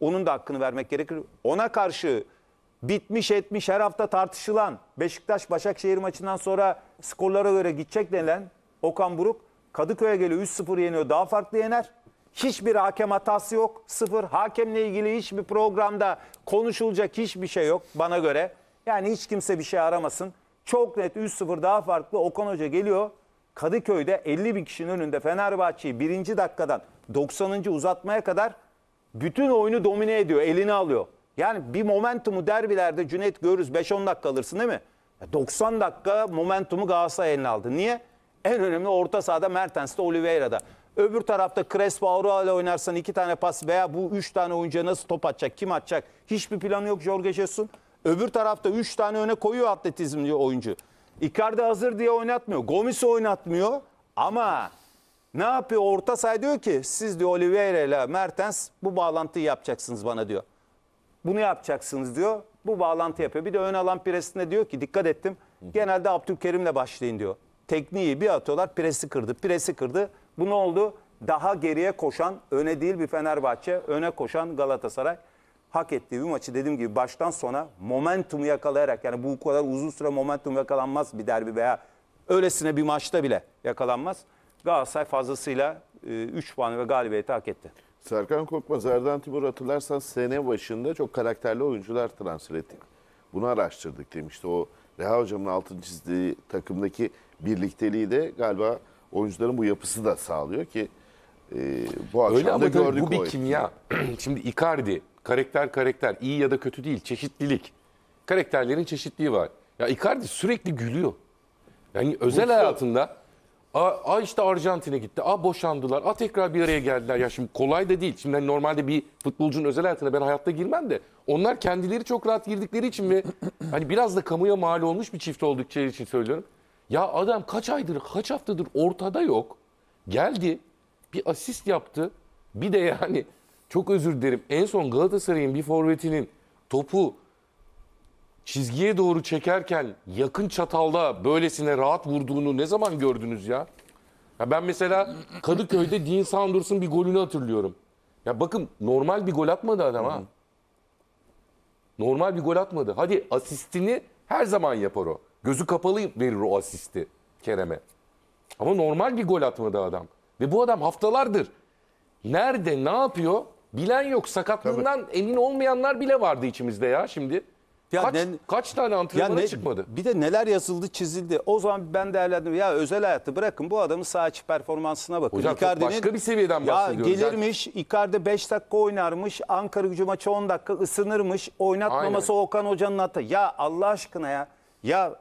Onun da hakkını vermek gerekir. Ona karşı bitmiş etmiş her hafta tartışılan Beşiktaş Başakşehir maçından sonra skorlara göre gidecek denilen Okan Buruk Kadıköy'e geliyor 3-0 yeniyor daha farklı yener. Hiçbir hakem hatası yok. Sıfır. Hakemle ilgili hiçbir programda konuşulacak hiçbir şey yok bana göre. Yani hiç kimse bir şey aramasın. Çok net 3-0 daha farklı Okan Hoca geliyor. Kadıköy'de 50 bin kişinin önünde Fenerbahçe'yi birinci dakikadan 90. uzatmaya kadar bütün oyunu domine ediyor, elini alıyor. Yani bir momentumu derbilerde Cüneyt görürüz 5-10 dakika alırsın değil mi? 90 dakika momentumu Galatasaray eline aldı. Niye? En önemli orta sahada Mertens'te Oliveira'da. Öbür tarafta Crespo Aurora ile oynarsan iki tane pas veya bu üç tane oyuncuya nasıl top atacak, kim atacak? Hiçbir planı yok Jorge Jesus'un. Öbür tarafta 3 tane öne koyuyor atletizmli oyuncu. Icardi hazır diye oynatmıyor. Gomis oynatmıyor. Ama ne yapıyor? Orta say diyor ki siz diyor Oliveira ile Mertens bu bağlantıyı yapacaksınız bana diyor. Bunu yapacaksınız diyor. Bu bağlantı yapıyor. Bir de ön alan presinde diyor ki dikkat ettim. Genelde Abdülkerim'le başlayın diyor. Tekniği bir atıyorlar presi kırdı. Presi kırdı. Bu ne oldu? Daha geriye koşan öne değil bir Fenerbahçe öne koşan Galatasaray hak ettiği bir maçı dediğim gibi baştan sona momentumu yakalayarak yani bu kadar uzun süre momentum yakalanmaz bir derbi veya öylesine bir maçta bile yakalanmaz. Galatasaray fazlasıyla 3 e, puan ve galibiyeti hak etti. Serkan Korkmaz, Erden Timur hatırlarsan sene başında çok karakterli oyuncular transfer ettik. Bunu araştırdık demişti. O Reha Hocam'ın altını çizdiği takımdaki birlikteliği de galiba oyuncuların bu yapısı da sağlıyor ki e, bu akşam Öyle da ama gördük bu bir kimya. Şimdi Icardi karakter karakter iyi ya da kötü değil çeşitlilik. Karakterlerin çeşitliği var. Ya Icardi sürekli gülüyor. Yani özel Mutlu. hayatında a, a işte Arjantin'e gitti. A boşandılar. A tekrar bir araya geldiler. Ya şimdi kolay da değil. Şimdi hani normalde bir futbolcunun özel hayatına ben hayatta girmem de onlar kendileri çok rahat girdikleri için ve hani biraz da kamuya mal olmuş bir çift oldukça için söylüyorum. Ya adam kaç aydır, kaç haftadır ortada yok. Geldi, bir asist yaptı. Bir de yani çok özür dilerim. En son Galatasaray'ın bir forvetinin topu çizgiye doğru çekerken yakın çatalda böylesine rahat vurduğunu ne zaman gördünüz ya? ya ben mesela Kadıköy'de Dean Saunders'ın bir golünü hatırlıyorum. Ya bakın normal bir gol atmadı adam ha. Normal bir gol atmadı. Hadi asistini her zaman yapar o. Gözü kapalı verir o asisti Kerem'e. Ama normal bir gol atmadı adam. Ve bu adam haftalardır nerede ne yapıyor Bilen yok. Sakatlığından emin olmayanlar bile vardı içimizde ya şimdi. Ya kaç, ne, kaç tane antrenmana ne, çıkmadı? Bir de neler yazıldı çizildi. O zaman ben değerlendim. Ya özel hayatı bırakın bu adamın sağ performansına bakın. Hocam Icardi'nin, başka bir seviyeden bahsediyoruz. Ya gelirmiş yani. Icardi 5 dakika oynarmış. Ankara gücü maçı 10 dakika ısınırmış. Oynatmaması Aynen. Okan Hoca'nın hatı. Ya Allah aşkına ya. Ya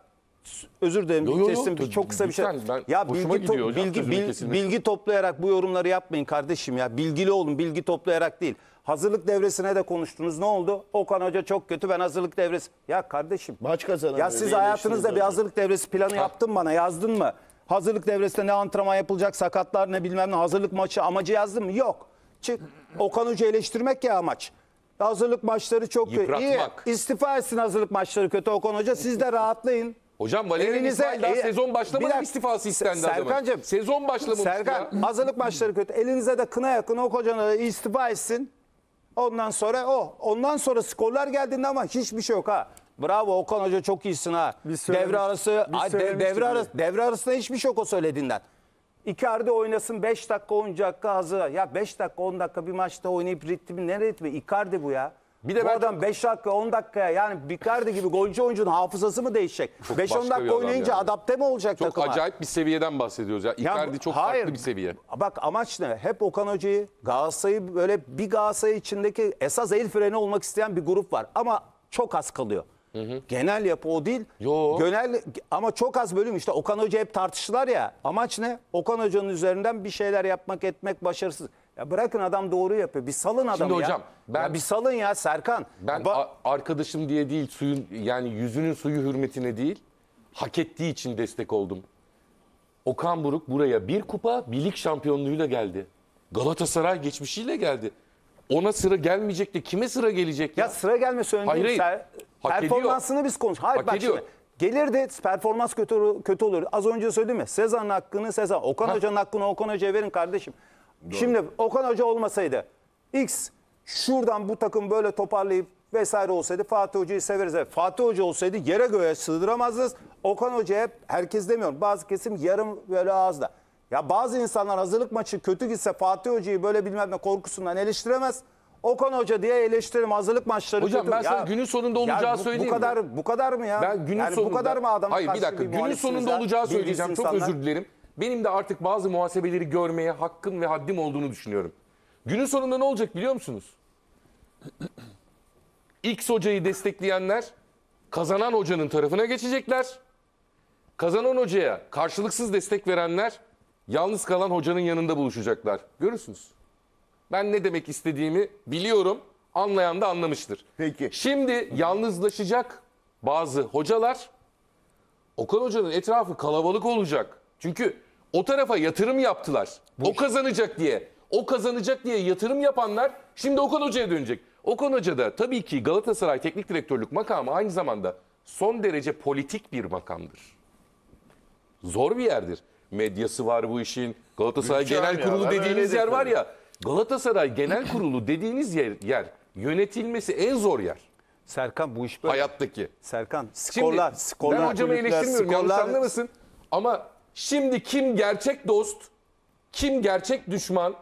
özür dilerim yo, yo, teslim yo, çok kısa bir şey. Ben, ya bilgi, to- hocam, bilgi, bil, bilgi toplayarak bu yorumları yapmayın kardeşim ya. Bilgili olun, bilgi toplayarak değil. Hazırlık devresine de konuştunuz. Ne oldu? Okan Hoca çok kötü. Ben hazırlık devresi. Ya kardeşim. Maç kazanır. Ya siz hayatınızda bir hazırlık devresi planı ha. yaptın bana, yazdın mı? Hazırlık devresinde ne antrenman yapılacak, sakatlar ne bilmem ne, hazırlık maçı amacı yazdın mı? Yok. Çık. Okan Hoca eleştirmek ya amaç. Hazırlık maçları çok Yıpratmak. kötü. İyi. İstifa etsin hazırlık maçları kötü Okan Hoca. Siz de rahatlayın. Hocam Valerian Elinize- e- sezon Bir başlamadan dakika. istifası istendi adamın. Serkancığım. Sezon başlamış Serkan ya. hazırlık başları kötü. Elinize de kına yakın o kocana istifa etsin. Ondan sonra o. Oh, ondan sonra skorlar geldiğinde ama hiçbir şey yok ha. Bravo Okan Hoca çok iyisin ha. Biz söylemiş- devre arası biz de- devre arası devre arasında hiçbir şey yok o söylediğinden. arda oynasın 5 dakika 10 dakika hazır. Ya 5 dakika 10 dakika bir maçta oynayıp ritmi ne ritmi? Icardi bu ya. Bir de Bu adam 5 dakika 10 dakikaya yani Bicardi gibi golcü oyuncunun hafızası mı değişecek? Çok 5-10 dakika oynayınca yani. adapte mi olacak çok takıma? acayip bir seviyeden bahsediyoruz ya. Ya çok hayır. farklı bir seviye. Bak amaç ne? Hep Okan Hoca'yı, Galatasaray'ı böyle bir Galatasaray içindeki esas el freni olmak isteyen bir grup var. Ama çok az kalıyor. Genel yapı o değil. Yo. Genel ama çok az bölüm işte Okan Hoca hep tartıştılar ya. Amaç ne? Okan Hoca'nın üzerinden bir şeyler yapmak, etmek başarısız. Ya bırakın adam doğru yapıyor. Bir salın adamı Şimdi ya. hocam, ben- ya bir salın ya Serkan. Ben Ba- arkadaşım diye değil suyun yani yüzünün suyu hürmetine değil hak ettiği için destek oldum. Okan Buruk buraya bir kupa birlik şampiyonluğuyla geldi. Galatasaray geçmişiyle geldi. Ona sıra gelmeyecek de kime sıra gelecek ya? Ya sıra gelme önemli. Hayır, hayır. Hak performansını biz konuş. Hayır Hak bak ediyor. şimdi. de performans kötü, olur- kötü olur. Az önce söyledim mi? Sezar'ın hakkını Sezar, Okan Hoca'nın hakkını Okan Hoca'ya verin kardeşim. Şimdi Okan Hoca olmasaydı X şuradan bu takım böyle toparlayıp vesaire olsaydı Fatih Hoca'yı severiz. Fatih Hoca olsaydı yere göğe sığdıramazdınız. Okan Hoca hep herkes demiyorum bazı kesim yarım böyle ağızda. Ya bazı insanlar hazırlık maçı kötü gitse Fatih Hoca'yı böyle bilmem ne korkusundan eleştiremez. Okan Hoca diye eleştirelim hazırlık maçları Hocam kötü. ben sana ya, günün sonunda olacağı bu, söyleyeyim bu kadar mi? bu kadar mı ya? Ben günün yani sonunda bu kadar mı adam Hayır bir dakika. Bir günün sonunda olacağı söyleyeceğim. Çok özür dilerim. Benim de artık bazı muhasebeleri görmeye hakkım ve haddim olduğunu düşünüyorum. Günün sonunda ne olacak biliyor musunuz? X hocayı destekleyenler kazanan hocanın tarafına geçecekler. Kazanan hocaya karşılıksız destek verenler yalnız kalan hocanın yanında buluşacaklar. Görürsünüz. Ben ne demek istediğimi biliyorum. Anlayan da anlamıştır. Peki. Şimdi yalnızlaşacak bazı hocalar Okan Hoca'nın etrafı kalabalık olacak. Çünkü o tarafa yatırım yaptılar. Bu o kazanacak diye. O kazanacak diye yatırım yapanlar şimdi Okan Hoca'ya dönecek. Okan Hoca da tabii ki Galatasaray Teknik Direktörlük makamı aynı zamanda son derece politik bir makamdır. Zor bir yerdir. Medyası var bu işin. Galatasaray Bütçe Genel Kurulu ya, dediğiniz yer var ya. Galatasaray Genel Kurulu dediğiniz yer, yer yönetilmesi en zor yer. Serkan bu iş böyle. Hayattaki. Serkan skorlar, Şimdi, skorlar. Ben hocamı eleştirmiyorum skorlar... yanlış anlamasın. Ama Şimdi kim gerçek dost, kim gerçek düşman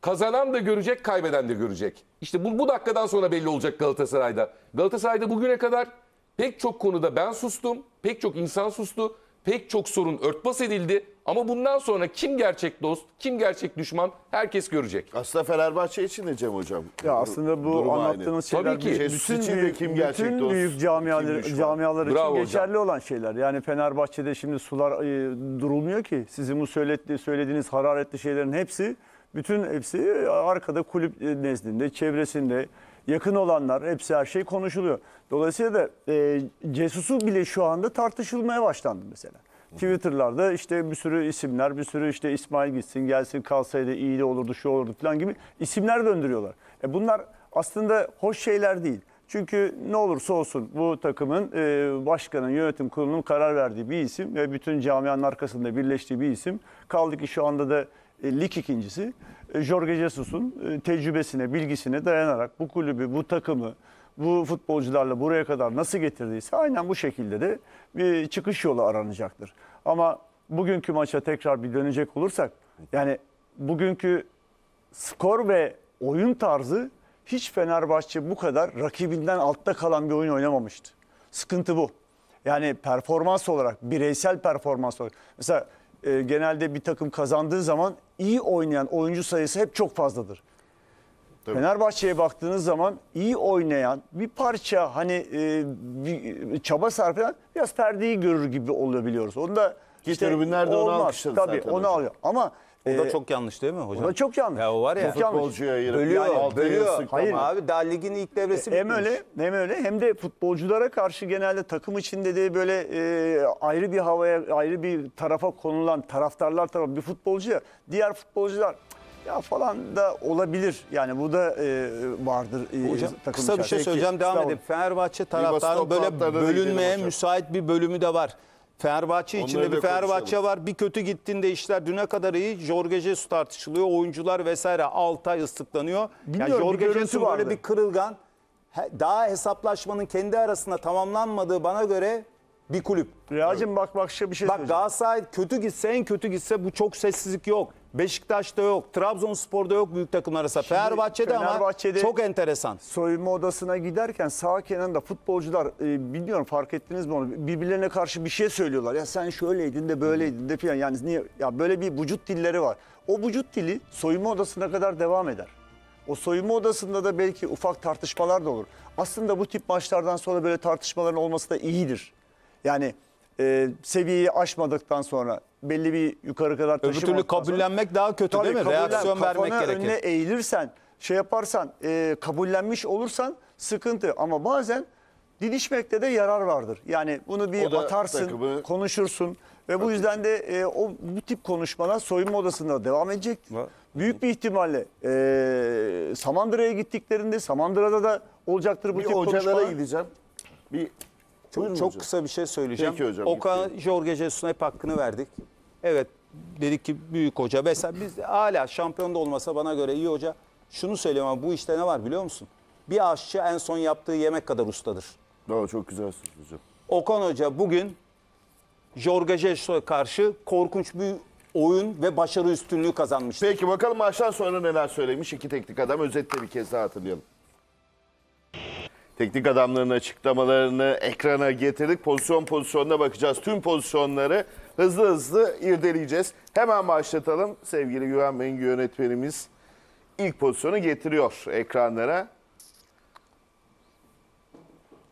kazanan da görecek, kaybeden de görecek. İşte bu, bu dakikadan sonra belli olacak Galatasaray'da. Galatasaray'da bugüne kadar pek çok konuda ben sustum, pek çok insan sustu pek çok sorun örtbas edildi. Ama bundan sonra kim gerçek dost, kim gerçek düşman herkes görecek. Aslında Fenerbahçe için de Cem Hocam. Ya aslında bu Durum anlattığınız aynı. şeyler Tabii ki. bütün, bütün büyük, kim bütün dost, büyük camialar, kim camialar için Bravo geçerli hocam. olan şeyler. Yani Fenerbahçe'de şimdi sular e, durulmuyor ki. Sizin bu söylediğiniz hararetli şeylerin hepsi bütün hepsi arkada kulüp nezdinde, çevresinde yakın olanlar hepsi her şey konuşuluyor. Dolayısıyla da e, Cesus'u bile şu anda tartışılmaya başlandı mesela. Twitter'larda işte bir sürü isimler, bir sürü işte İsmail gitsin, gelsin, kalsaydı iyi de olurdu, şu olurdu falan gibi isimler döndürüyorlar. E bunlar aslında hoş şeyler değil. Çünkü ne olursa olsun bu takımın e, başkanın, yönetim kurulunun karar verdiği bir isim ve bütün camianın arkasında birleştiği bir isim. Kaldı ki şu anda da e, lig ikincisi e, Jorge Jesus'un e, tecrübesine, bilgisine dayanarak bu kulübü, bu takımı, bu futbolcularla buraya kadar nasıl getirdiyse aynen bu şekilde de bir çıkış yolu aranacaktır. Ama bugünkü maça tekrar bir dönecek olursak yani bugünkü skor ve oyun tarzı hiç Fenerbahçe bu kadar rakibinden altta kalan bir oyun oynamamıştı. Sıkıntı bu. Yani performans olarak, bireysel performans olarak. Mesela e, genelde bir takım kazandığı zaman iyi oynayan oyuncu sayısı hep çok fazladır. Tabii. Fenerbahçe'ye baktığınız zaman iyi oynayan bir parça hani e, bir e, çaba sarf eden biraz perdeyi görür gibi oluyor biliyoruz. Onu da işte, tribünler de onu alkışladı Tabii onu alıyor. Ama o da ee, çok yanlış değil mi hocam? O da çok yanlış. Ya o var ya. Çok yanlış. Futbolcuya ayırıp bölüyor, yani bölüyor. Hayır. Abi daha ligin ilk devresi e, Hem bitmiş. öyle, hem öyle hem de futbolculara karşı genelde takım içinde de böyle e, ayrı bir havaya, ayrı bir tarafa konulan taraftarlar tarafı bir futbolcu diğer futbolcular ya falan da olabilir. Yani bu da e, vardır. E, hocam takım kısa içerisinde. bir şey söyleyeceğim Peki, devam edip. Fenerbahçe taraftarı böyle bölünmeye müsait bir bölümü de var. Fenerbahçe içinde bir Fenerbahçe konuşalım. var. Bir kötü gittiğinde işler düne kadar iyi. Jorge Jesus tartışılıyor. Oyuncular vesaire Altay ıslıklanıyor. Bilmiyorum, yani Jorge Jesus böyle bir kırılgan. Daha hesaplaşmanın kendi arasında tamamlanmadığı bana göre bir kulüp. Riyacım bak başka şey, bir şey Bak söyleyeceğim. Galatasaray kötü gitse en kötü gitse bu çok sessizlik yok. Beşiktaş'ta yok, Trabzonspor'da yok büyük takımlar arasında. Fenerbahçe'de, Fenerbahçe'de ama çok enteresan. Soyunma odasına giderken sağ kenarında futbolcular e, bilmiyorum fark ettiniz mi onu birbirlerine karşı bir şey söylüyorlar. Ya sen şöyleydin de böyleydin de falan yani niye ya böyle bir vücut dilleri var. O vücut dili soyunma odasına kadar devam eder. O soyunma odasında da belki ufak tartışmalar da olur. Aslında bu tip maçlardan sonra böyle tartışmaların olması da iyidir. Yani e, seviyeyi aşmadıktan sonra belli bir yukarı kadar Öbür taşımadıktan türlü kabullenmek daha kötü sonra, değil mi? Reaksiyon vermek gerekir. kafana önüne eğilirsen, şey yaparsan, e, kabullenmiş olursan sıkıntı. Ama bazen didişmekte de yarar vardır. Yani bunu bir da atarsın, takımı- konuşursun ve bu yüzden de e, o bu tip konuşmalar soyunma odasında devam edecektir. Büyük bir ihtimalle e, Samandıra'ya gittiklerinde Samandıra'da da olacaktır bu Bir tip hocalara konuşmalar. gideceğim. Bir çok, çok kısa bir şey söyleyeceğim. Peki hocam. Okan Jorge Jesus'un hep hakkını verdik. Evet dedik ki büyük hoca. Mesela biz hala şampiyon da olmasa bana göre iyi hoca. Şunu söyleyeyim ama bu işte ne var biliyor musun? Bir aşçı en son yaptığı yemek kadar ustadır. Doğru çok güzel söz hocam. Okan Hoca bugün Jorge Jesus'a karşı korkunç bir oyun ve başarı üstünlüğü kazanmıştır. Peki bakalım maçtan sonra neler söylemiş iki teknik adam. Özetle bir kez daha hatırlayalım teknik adamlarının açıklamalarını ekrana getirdik. Pozisyon pozisyonuna bakacağız. Tüm pozisyonları hızlı hızlı irdeleyeceğiz. Hemen başlatalım. Sevgili Güven Bengü yönetmenimiz ilk pozisyonu getiriyor ekranlara.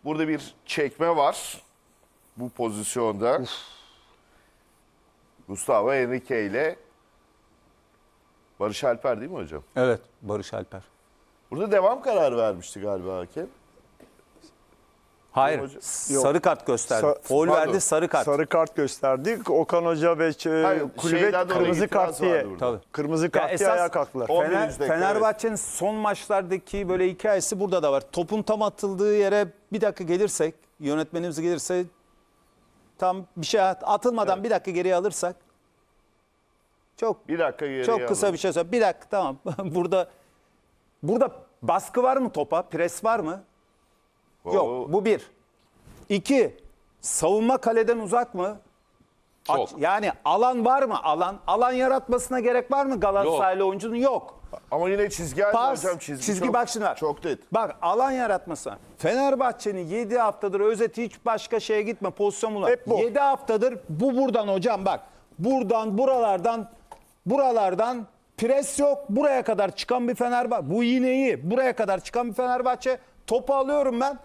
Burada bir çekme var bu pozisyonda. Uf. Gustavo Henrique ile Barış Alper değil mi hocam? Evet, Barış Alper. Burada devam kararı vermişti galiba hakem. Hayır. Hoca, sarı kart gösterdi. Sa Foul pardon, verdi sarı kart. Sarı kart gösterdi. Okan Hoca ve e, Hayır, kırmızı kart diye. Tabii. Kırmızı kart ya diye ayağa kalktılar. Fener, Fenerbahçe'nin evet. son maçlardaki böyle hikayesi burada da var. Topun tam atıldığı yere bir dakika gelirsek, yönetmenimiz gelirse tam bir şey atılmadan evet. bir dakika geriye alırsak çok bir dakika geriye Çok kısa alırım. bir şey söyle. Bir dakika tamam. burada burada baskı var mı topa? Pres var mı? Oo. Yok bu bir. İki, savunma kaleden uzak mı? Çok. yani alan var mı alan? Alan yaratmasına gerek var mı Galatasaraylı Yok. oyuncunun? Yok. Ama yine çizgi Pas, hocam çizgi, çizgi çok, bak şimdi var. Çok net. Bak alan yaratmasına. Fenerbahçe'nin 7 haftadır özeti hiç başka şeye gitme pozisyon bulma. Hep bu. 7 haftadır bu buradan hocam bak. Buradan buralardan buralardan pres yok. Buraya kadar çıkan bir Fenerbahçe. Bu iyi buraya kadar çıkan bir Fenerbahçe. Topu alıyorum ben.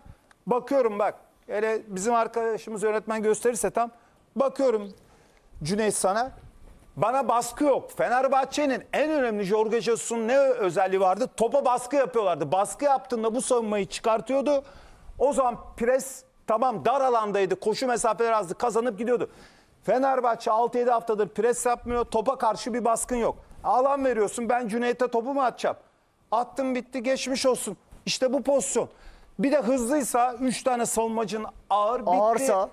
Bakıyorum bak. Hele bizim arkadaşımız yönetmen gösterirse tam. Bakıyorum Cüneyt sana. Bana baskı yok. Fenerbahçe'nin en önemli Jorge Jesus'un ne özelliği vardı? Topa baskı yapıyorlardı. Baskı yaptığında bu savunmayı çıkartıyordu. O zaman pres tamam dar alandaydı. Koşu mesafeleri azdı. Kazanıp gidiyordu. Fenerbahçe 6-7 haftadır pres yapmıyor. Topa karşı bir baskın yok. Alan veriyorsun. Ben Cüneyt'e topu mu atacağım? Attım bitti geçmiş olsun. İşte bu pozisyon. Bir de hızlıysa 3 tane savunmacın ağır bitti. Ağırsa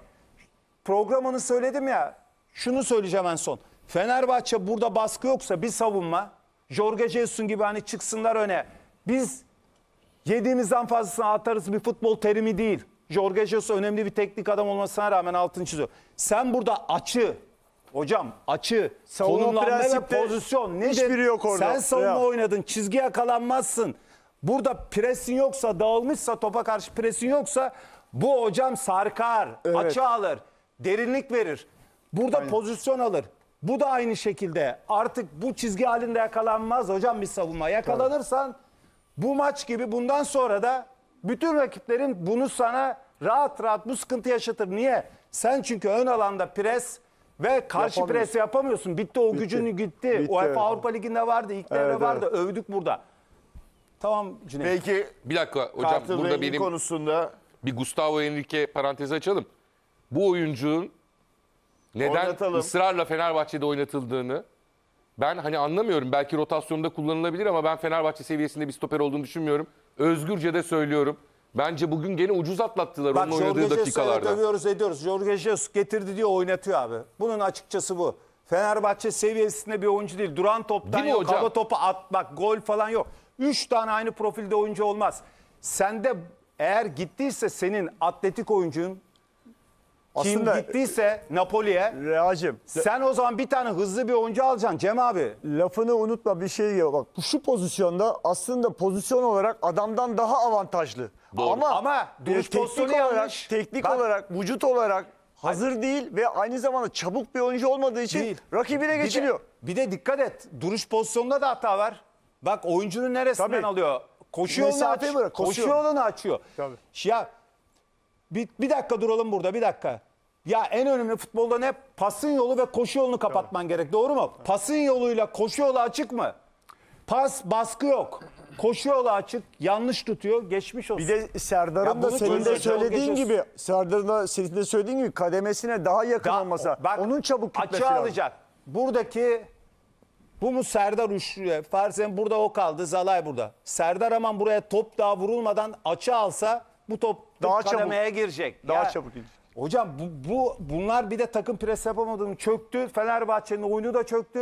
programını söyledim ya. Şunu söyleyeceğim en son. Fenerbahçe burada baskı yoksa bir savunma. Jorge Jesus gibi hani çıksınlar öne. Biz yediğimizden fazlasını atarız bir futbol terimi değil. Jorge Jesus önemli bir teknik adam olmasına rağmen altın çiziyor. Sen burada açı, hocam açı, savunma konumlanma ve pozisyon nedir? Hiçbiri yok orada. Sen savunma ya. oynadın, çizgi yakalanmazsın. Burada presin yoksa dağılmışsa topa karşı presin yoksa bu hocam sarkar, evet. açı alır, derinlik verir. Burada Aynen. pozisyon alır. Bu da aynı şekilde artık bu çizgi halinde yakalanmaz hocam bir savunma. Yakalanırsan bu maç gibi bundan sonra da bütün rakiplerin bunu sana rahat rahat bu sıkıntı yaşatır. Niye? Sen çünkü ön alanda pres ve karşı pres yapamıyorsun. Bitti o Bitti. gücün gitti. gitti. UEFA Avrupa Ligi'nde vardı, ilk evet, vardı. Evet. Övdük burada. Tamam Cüneyt. Belki bir dakika hocam kartın burada rengi benim konusunda bir Gustavo Henrique parantezi açalım. Bu oyuncunun neden Oynatalım. ısrarla Fenerbahçe'de oynatıldığını ben hani anlamıyorum. Belki rotasyonda kullanılabilir ama ben Fenerbahçe seviyesinde bir stoper olduğunu düşünmüyorum. Özgürce de söylüyorum. Bence bugün gene ucuz atlattılar Bak, onun oynadığı Jorge dakikalarda. Bak dövüyoruz ediyoruz. Jorge Jesus getirdi diye oynatıyor abi. Bunun açıkçası bu. Fenerbahçe seviyesinde bir oyuncu değil. Duran toptan değil yok, hava topu atmak, gol falan yok. 3 tane aynı profilde oyuncu olmaz. Sende eğer gittiyse senin atletik oyuncun Aslında, kim e, gittiyse Napoli'ye Reacim. sen o zaman bir tane hızlı bir oyuncu alacaksın Cem abi. Lafını unutma bir şey yok. Bak şu pozisyonda aslında pozisyon olarak adamdan daha avantajlı. Doğru. Ama, Ama duruş pozisyonu teknik olarak, teknik Bak- olarak, vücut olarak hazır değil ve aynı zamanda çabuk bir oyuncu olmadığı için Değil. rakibine Bir de- geçiliyor. Bir de, dikkat et duruş pozisyonunda da hata var. Bak oyuncunun neresinden Tabii. alıyor? Koşu yolunu, Mesafeyi aç, bırak, koşu yolunu açıyor. Tabii. Ya bir, bir dakika duralım burada bir dakika. Ya en önemli futbolda ne? Pasın yolu ve koşu yolunu kapatman gerek. Doğru mu? Pasın yoluyla koşu yolu açık mı? Pas baskı yok. Koşu yolu açık. Yanlış tutuyor. Geçmiş olsun. Bir de Serdar'ın da bunu senin de söylediğin gibi Serdar'ın da senin de söylediğin gibi kademesine daha yakın Daha- olmasa bak, onun çabuk açığa gitmesi lazım. alacak. Buradaki bu mu Serdar Üçlü? Farsen burada o kaldı. Zalay burada. Serdar Aman buraya top daha vurulmadan açı alsa bu top daha kademeye çabuk, girecek. Daha ya, çabuk girecek. Hocam bu, bu bunlar bir de takım pres yapamadığını çöktü. Fenerbahçe'nin oyunu da çöktü.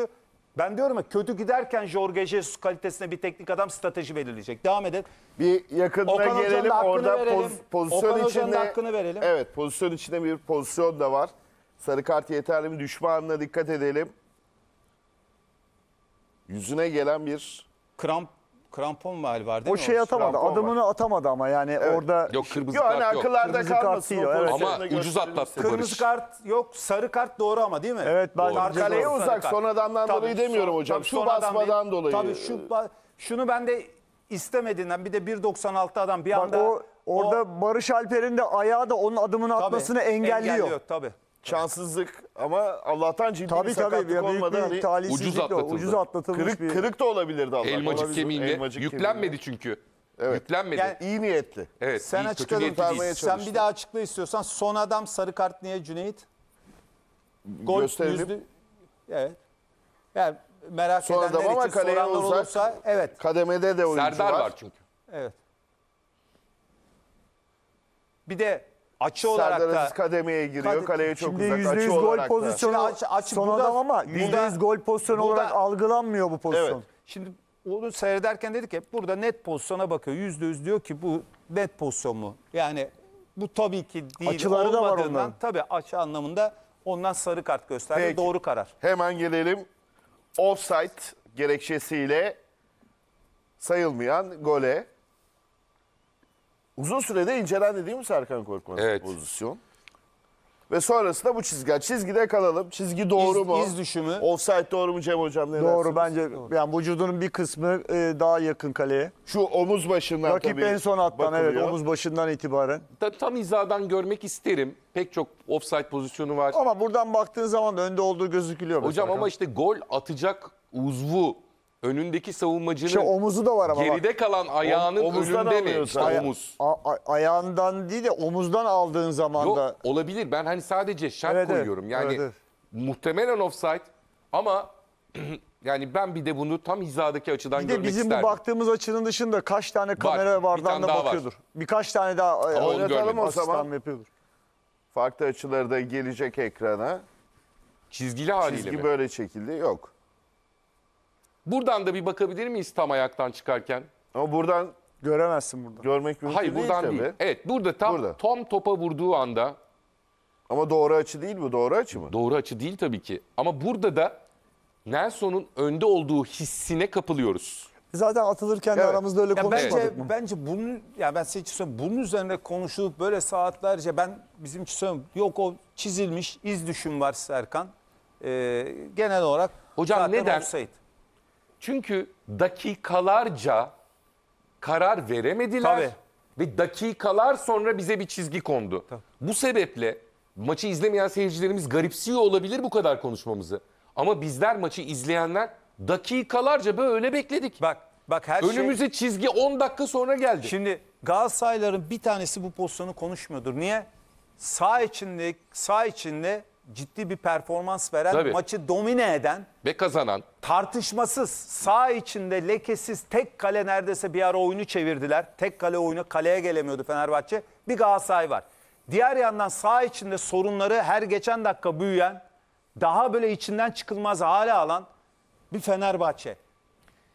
Ben diyorum ya kötü giderken Jorge Jesus kalitesine bir teknik adam strateji belirleyecek. Devam edelim. Bir yakınına Okan gelelim orada verelim. Poz, pozisyon Okan içinde. hakkını verelim. Evet pozisyon içinde bir pozisyon da var. Sarı kart yeterli mi Düşmanına dikkat edelim yüzüne gelen bir Kramp krampon var var değil o mi? şey atamadı. Krampon Adımını atamadı ama yani orada Yok kırmızı Yok kart yok. akıllarda Kırmızı kart değil evet. Ama ucuz atlattı Barış. Kırmızı kart yok, sarı kart doğru ama değil mi? Evet, ben- Doğru. Kart Kaleye uzak kart. sonradandan Tabii, dolayı demiyorum son- hocam. tabii Şu basmadan değil. dolayı. Tabii şu ba- şunu ben de istemediğinden bir de 1.96 adam bir Bak anda o orada Barış Alper'in de ayağı da onun adımını tabii, atmasını engelliyor. Tabii. Şanssızlık ama Allah'tan ciddi tabii, bir sakatlık tabii. olmadı. bir hani ucuz atlatıldı. Ucuz atlatılmış kırık, bir... kırık da olabilirdi Allah'tan. Elmacık kemiğine Elmacık yüklenmedi kemiğine. çünkü. Evet. Yüklenmedi. Yani, iyi niyetli. Evet, Sen iyi, açıkladın. Sen bir daha açıkla istiyorsan. Son adam sarı kart niye Cüneyt? Gol Gösterelim. Yüzlü... Evet. Yani merak Son edenler adam ama için kaleye soranlar uzak, olursa. Evet. Kademede de oyuncu Serdar var. Serdar var çünkü. Evet. Bir de açı olarak Serdar Aziz kademeye giriyor. kaleye çok Şimdi uzak. %100 Açı gol olarak pozisyonu Şimdi aç- aç- son burada- adam ama burada- %100 gol pozisyonu burada- olarak algılanmıyor bu pozisyon. Evet. Şimdi onu seyrederken dedik hep burada net pozisyona bakıyor. Yüzde yüz diyor ki bu net pozisyon mu? Yani bu tabii ki değil. Açıları da var olmadığından- Tabii açı anlamında ondan sarı kart gösterdi. Peki. Doğru karar. Hemen gelelim. Offside gerekçesiyle sayılmayan gole. Uzun sürede incelendi değil mi Serkan Korkmaz Evet. pozisyon? Ve sonrasında bu çizgi. Çizgide kalalım. Çizgi doğru İz- mu? İz düşümü. Offside doğru mu Cem Hocam? Doğru dersiniz? bence yani vücudunun bir kısmı e, daha yakın kaleye. Şu omuz başından Rakip tabii en son attan evet omuz başından itibaren. Ta- tam hizadan görmek isterim. Pek çok offside pozisyonu var. Ama buradan baktığın zaman da önde olduğu gözükülüyor. Hocam mesela. ama işte gol atacak uzvu önündeki savunmacının İşte omuzu da var ama geride kalan ayağının omuzdan önünde mi? alıyor omuz. A- a- ayağından değil de omuzdan aldığın zaman da. olabilir. Ben hani sadece şart Evet, koyuyorum. Yani Evet, muhtemelen offside ama yani ben bir de bunu tam hizadaki açıdan Bir de bizim isterdim. bu baktığımız açının dışında kaç tane kamera bir vardan da daha var. bakıyordur. Birkaç tane daha e, oynatalım o zaman. asistan yapıyordur. Farklı açılarda gelecek ekrana. Çizgili haliyle Çizgi mi? böyle çekildi. Yok. Buradan da bir bakabilir miyiz tam ayaktan çıkarken? Ama buradan Göremezsin burada. görmek mümkün Hayır değil buradan tabii. değil. Evet burada tam Burada. Tom topa vurduğu anda Ama doğru açı değil bu. Doğru açı mı? doğru açı değil tabii ki. Ama burada da Nelson'un önde olduğu hissine kapılıyoruz. Zaten atılırken de Evet. aramızda öyle Ya konuşmadık. bence mı? bence bunun ya ben size hiç söyleyeyim bunun üzerine konuşulup böyle saatlerce ben bizim için söyleyeyim yok o çizilmiş iz düşüm var Serkan. Ee, genel olarak Hocam zaten neden? offside. Çünkü dakikalarca karar veremediler. Tabii. Ve dakikalar sonra bize bir çizgi kondu. Tabii. Bu sebeple maçı izlemeyen seyircilerimiz garipsiyor olabilir bu kadar konuşmamızı. Ama bizler maçı izleyenler dakikalarca böyle bekledik. Bak bak her şey- Önümüze şey... çizgi 10 dakika sonra geldi. Şimdi Galatasarayların bir tanesi bu pozisyonu konuşmuyordur. Niye? Sağ içinde, sağ içinde ciddi bir performans veren, Tabii. maçı domine eden ve kazanan tartışmasız, sağ içinde lekesiz tek kale neredeyse bir ara oyunu çevirdiler. Tek kale oyunu kaleye gelemiyordu Fenerbahçe. Bir Galatasaray var. Diğer yandan sağ içinde sorunları her geçen dakika büyüyen, daha böyle içinden çıkılmaz hale alan bir Fenerbahçe.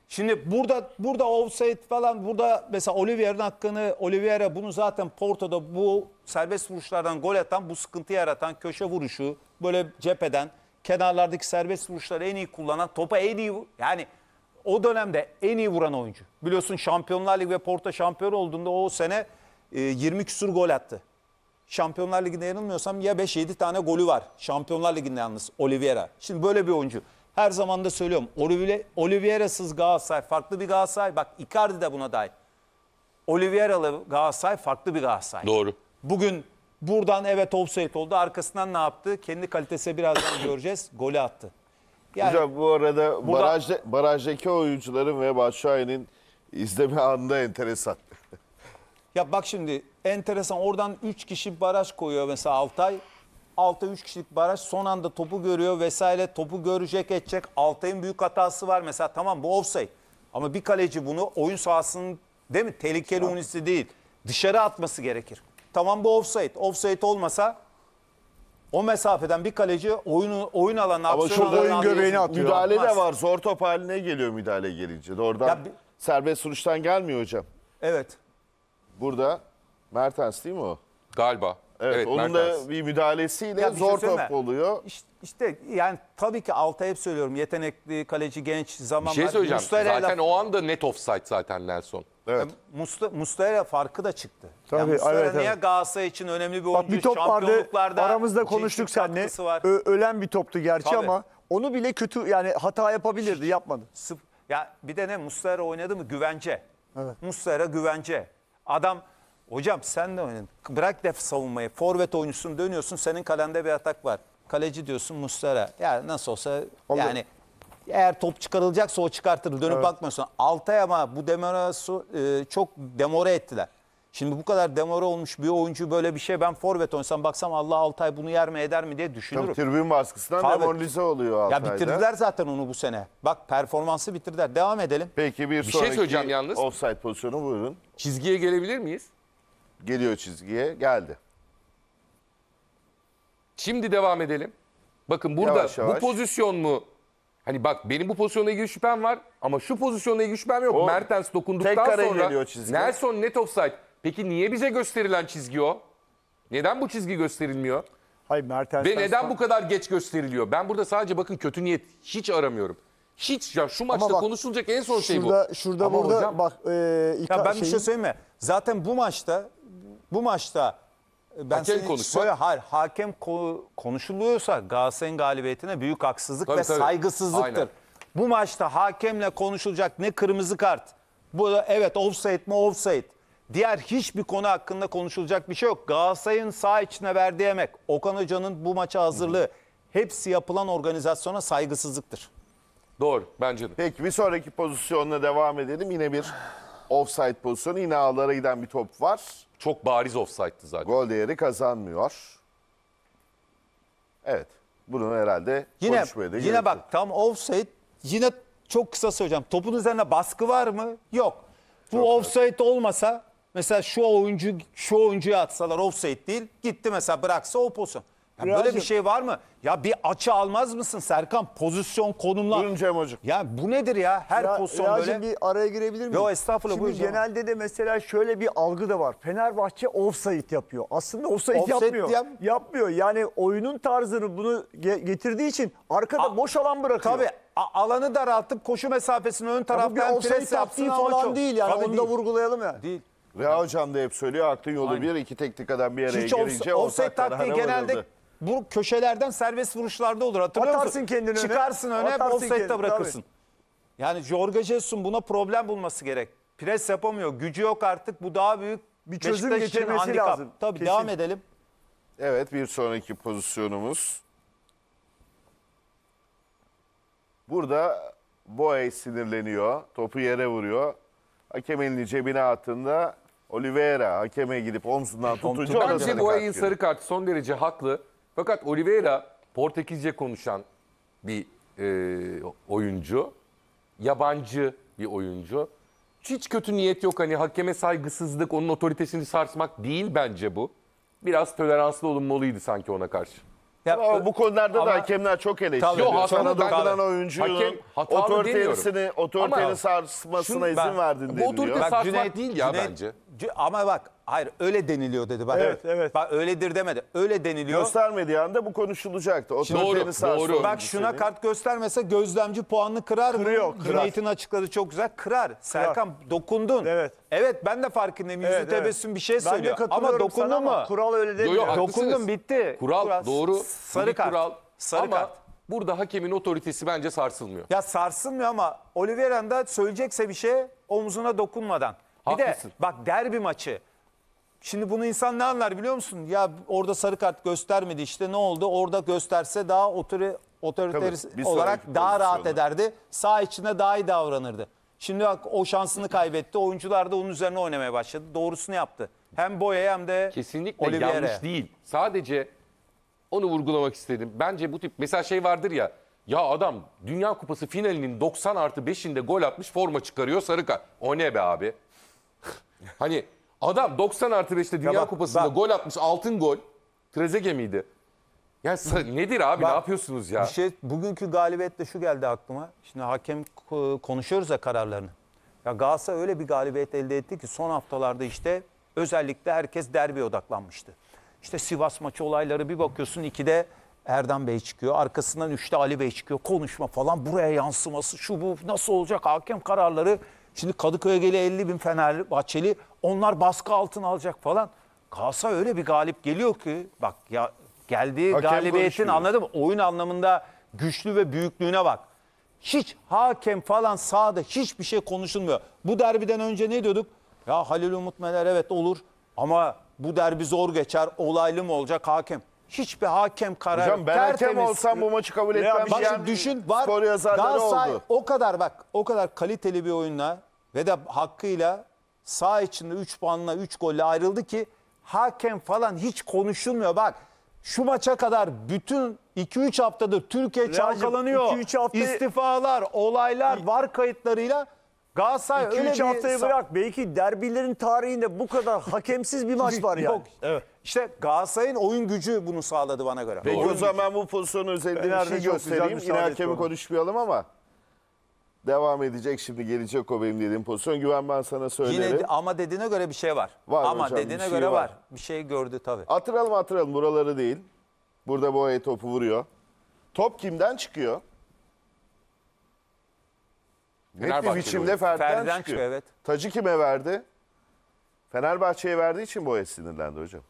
Şimdi burada burada offside falan burada mesela Olivier'in hakkını Olivier'e bunu zaten Porto'da bu serbest vuruşlardan gol atan bu sıkıntı yaratan köşe vuruşu böyle cepheden kenarlardaki serbest vuruşları en iyi kullanan, topa en iyi yani o dönemde en iyi vuran oyuncu. Biliyorsun Şampiyonlar Ligi ve Porto şampiyon olduğunda o sene 20 e, küsur gol attı. Şampiyonlar Ligi'nde yanılmıyorsam ya 5-7 tane golü var. Şampiyonlar Ligi'nde yalnız Oliveira. Şimdi böyle bir oyuncu. Her zaman da söylüyorum. Oliveira'sız Galatasaray farklı bir Galatasaray. Bak Icardi de buna dahil. Oliveira'lı Galatasaray farklı bir Galatasaray. Doğru. Bugün Buradan evet offside oldu. Arkasından ne yaptı? Kendi kalitesi birazdan göreceğiz. Golü attı. Yani Hocam bu arada burada- barajda, barajdaki oyuncuların ve Başşahin'in izleme anında enteresan. Ya bak şimdi enteresan oradan 3 kişi baraj koyuyor mesela Altay. Altay 3 kişilik baraj son anda topu görüyor vesaire topu görecek edecek. Altay'ın büyük hatası var mesela tamam bu offside. Ama bir kaleci bunu oyun sahasının değil mi tehlikeli unisi değil dışarı atması gerekir. Tamam bu offside. Offside olmasa o mesafeden bir kaleci oyunu oyun alanına Ama aksiyon oyun göbeğini atıyor. Müdahale de var. Zor top haline geliyor müdahale gelince. Oradan ya, serbest vuruştan gelmiyor hocam. Evet. Burada Mertens değil mi o? Galiba. Evet, evet onun Mertens. da bir müdahalesiyle ya, bir şey zor şey top oluyor. İşte, işte yani tabii ki alta hep söylüyorum yetenekli kaleci genç zamanlar. Bir şey söyleyeceğim. Mustera zaten ile... o anda net offside zaten Nelson. Evet. Musta, Mustera farkı da çıktı. Tabii, yani Mustera evet, niye evet. Galatasaray için önemli bir oyuncu? Bak bir top vardı aramızda konuştuk seninle. ölen bir toptu gerçi Tabii. ama onu bile kötü yani hata yapabilirdi yapmadı. Sıf ya bir de ne Mustera oynadı mı güvence. Evet. Mustera güvence. Adam hocam sen de oynadın. Bırak def savunmayı. Forvet oyuncusun dönüyorsun senin kalende bir atak var. Kaleci diyorsun Mustera. Ya nasıl olsa Olur. yani eğer top çıkarılacaksa o çıkartır. Dönüp evet. bakmıyorsun. Altay ama bu demorası e, çok demore ettiler. Şimdi bu kadar demore olmuş bir oyuncu böyle bir şey ben forvet oynasam baksam Allah Altay bunu yer mi eder mi diye düşünürüm. Tabii tribün baskısından demoralize oluyor Altay'da. Ya bitirdiler zaten onu bu sene. Bak performansı bitirdiler. Devam edelim. Peki bir, bir şey sonraki şey söyleyeceğim yalnız. offside pozisyonu buyurun. Çizgiye gelebilir miyiz? Geliyor çizgiye. Geldi. Şimdi devam edelim. Bakın burada yavaş, yavaş. bu pozisyon mu Hani bak benim bu pozisyonla ilgili şüphem var ama şu pozisyonla ilgili şüphem yok. O, Mertens dokunduktan sonra geliyor çizgiye. Nelson net offside. Peki niye bize gösterilen çizgi o? Neden bu çizgi gösterilmiyor? Hayır Mertens. Ve neden bu kadar geç gösteriliyor? Ben burada sadece bakın kötü niyet hiç aramıyorum. Hiç ya şu maçta bak, konuşulacak en son şey bu. şurada, Şurada Ama burada hocam- bak e, Ya ben bir şey söyleyeyim mi? Zaten bu maçta bu maçta ben Hakem konuşsa- söyle- hayır, hakem ko- konuşuluyorsa Galatasaray'ın galibiyetine büyük haksızlık Tabii, ve tabii. saygısızlıktır. Aynen. Bu maçta hakemle konuşulacak ne kırmızı kart. Bu da evet offside mi offside. Diğer hiçbir konu hakkında konuşulacak bir şey yok. Galatasaray'ın sağ içine verdiği emek, Okan Hoca'nın bu maça hazırlığı hepsi yapılan organizasyona saygısızlıktır. Doğru bence de. Peki bir sonraki pozisyonla devam edelim. Yine bir Offside pozisyonu yine ağlara giden bir top var. Çok bariz offside'tı zaten. Gol değeri kazanmıyor. Evet. Bunu herhalde Yine konuşmaya da yine bak tam offside yine çok kısa söyleyeceğim. Topun üzerine baskı var mı? Yok. Bu offside olmasa mesela şu oyuncu şu oyuncuya atsalar offside değil. Gitti mesela bıraksa o pozisyon. Ya böyle bir şey var mı? Ya bir açı almaz mısın Serkan? Pozisyon, konumlar. Buyurun Cem Hocam. Ya bu nedir ya? Her Ya, pozisyon Racim böyle. bir araya girebilir miyim? Yo, estağfurullah, Şimdi buyurun. genelde de mesela şöyle bir algı da var. Fenerbahçe offside yapıyor. Aslında offside, Offside yapmıyor. diyen- Yapmıyor. Yani oyunun tarzını bunu getirdiği için arkada A- boş alan bırakıyor. Tabii alanı daraltıp koşu mesafesini ön Ya bu bir taraftan pres yapsın taktiği falan değil yani. Tabii Onu da vurgulayalım ya. Değil. Reha Hocam da hep söylüyor aklın yolu bir iki teknikadan bir yere. Hiç offs- gelince taktiği genelde vuruldu bu köşelerden serbest vuruşlarda olur. Hatırlıyor Atarsın musun? kendini öne. Çıkarsın öne, Atarsın offside'de kendini, Yani Jorge Jesus buna problem bulması gerek. Pres yapamıyor. Gücü yok artık. Bu daha büyük bir çözüm Beşiktaş için getirmesi lazım. Tabii Kesin. devam edelim. Evet bir sonraki pozisyonumuz. Burada Boe sinirleniyor. Topu yere vuruyor. Hakem elini cebine attığında Oliveira hakeme gidip omzundan tutunca o da Bence sarı sarı kartı son derece haklı. Fakat Oliveira Portekizce konuşan bir e, oyuncu. Yabancı bir oyuncu. Hiç kötü niyet yok. Hani hakeme saygısızlık, onun otoritesini sarsmak değil bence bu. Biraz toleranslı olunmalıydı sanki ona karşı. Ya, ama bu konularda ama, da hakemler çok eleştiriyor. Yok, Sana dokunan oyuncunun otoritesini, otoritenin sarsmasına izin ben, verdin deniliyor. Bu otorite sarsmak değil ya Cüneyt, bence. Ama bak hayır öyle deniliyor dedi bak. Evet, evet. Bak öyledir demedi. Öyle deniliyor. Göstermediği anda bu konuşulacaktı. O Doğru, doğru. doğru. Bak şuna kart göstermese gözlemci puanını kırar Kırıyor, mı? kırar. açıkladı çok güzel. Kırar. Serkan dokundun. Evet. Evet ben de farkındayım. Yüzü Evet, tebessüm bir şey Ben de söylüyor. Ama dokundun mu? kural öyle Yo, yo, demiyor. Dokundun, bitti. Kural, Kural. doğru. Sarı kart. Kural. Sarı Ama kart. burada hakemin otoritesi bence sarsılmıyor. Ya sarsılmıyor ama Oliveira'nda söyleyecekse bir şey omzuna dokunmadan. Haklısın. Bir de bak derbi maçı. Şimdi bunu insan ne anlar biliyor musun? Ya orada sarı kart göstermedi işte ne oldu? Orada gösterse daha otori, otoriter Tabii, olarak daha rahat ederdi. Sağ içinde daha iyi davranırdı. Şimdi bak o şansını kaybetti. Oyuncular da onun üzerine oynamaya başladı. Doğrusunu yaptı. Hem Boya hem de Kesinlikle Oliveira'ya. yanlış değil. Sadece onu vurgulamak istedim. Bence bu tip mesela şey vardır ya. Ya adam Dünya Kupası finalinin 90 artı 5'inde gol atmış forma çıkarıyor sarı kart. O ne be abi? Hani adam 90 artı 5'te Dünya bak, Kupası'nda bak. gol atmış altın gol. Trezege miydi? Ya nedir abi bak, ne yapıyorsunuz ya? Bir şey, bugünkü galibiyetle şu geldi aklıma. Şimdi hakem e, konuşuyoruz ya kararlarını. Ya Galatasaray öyle bir galibiyet elde etti ki son haftalarda işte özellikle herkes derbi odaklanmıştı. İşte Sivas maçı olayları bir bakıyorsun ikide Erdem Bey çıkıyor. Arkasından üçte Ali Bey çıkıyor. Konuşma falan buraya yansıması şu bu nasıl olacak hakem kararları. Şimdi Kadıköy'e gele 50 bin Fenerbahçeli onlar baskı altına alacak falan. Kalsa öyle bir galip geliyor ki bak ya geldiği Hakem galibiyetin anladım, Oyun anlamında güçlü ve büyüklüğüne bak. Hiç hakem falan sahada hiçbir şey konuşulmuyor. Bu derbiden önce ne diyorduk? Ya Halil Umut Meler evet olur ama bu derbi zor geçer. Olaylı mı olacak hakem? hiçbir hakem kararı Hocam ben hakem olsam bu maçı kabul etmem. Şey bak şimdi düşün var skor yazarları oldu. o kadar bak o kadar kaliteli bir oyunla ve de hakkıyla sağ içinde 3 puanla 3 golle ayrıldı ki hakem falan hiç konuşulmuyor bak. Şu maça kadar bütün 2-3 haftadır Türkiye çalkalanıyor. iki, üç hafta- İstifalar, olaylar, var kayıtlarıyla Galatasaray öyle 2-3 bir... haftaya bırak. Belki derbilerin tarihinde bu kadar hakemsiz bir maç var yani. Yok. Evet. İşte Galatasaray'ın oyun gücü bunu sağladı bana göre. Peki oyun o zaman bu pozisyonu özelinde ben bir şey göstereyim. Yine hakemi onu. konuşmayalım ama devam edecek. Şimdi gelecek o benim dediğim pozisyon. Güven ben sana söylerim. Yine ama dediğine göre bir şey var. Var Ama hocam, dediğine şey göre var. var. Bir şey gördü tabii. Atıralım atıralım buraları değil. Burada Boye topu vuruyor. Top kimden çıkıyor? Net bir biçimde oyuncu. Ferdi'den, Ferdi'den çıkıyor. çıkıyor, evet. Tacı kime verdi? Fenerbahçe'ye verdiği için Boya sinirlendi hocam.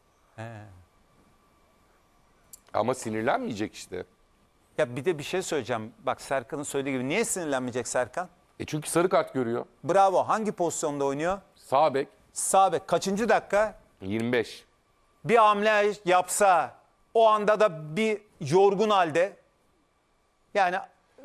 Ama sinirlenmeyecek işte. Ya bir de bir şey söyleyeceğim. Bak Serkan'ın söylediği gibi niye sinirlenmeyecek Serkan? E çünkü sarı kart görüyor. Bravo. Hangi pozisyonda oynuyor? Sağ bek Sağ bek. Kaçıncı dakika? 25. Bir hamle yapsa o anda da bir yorgun halde yani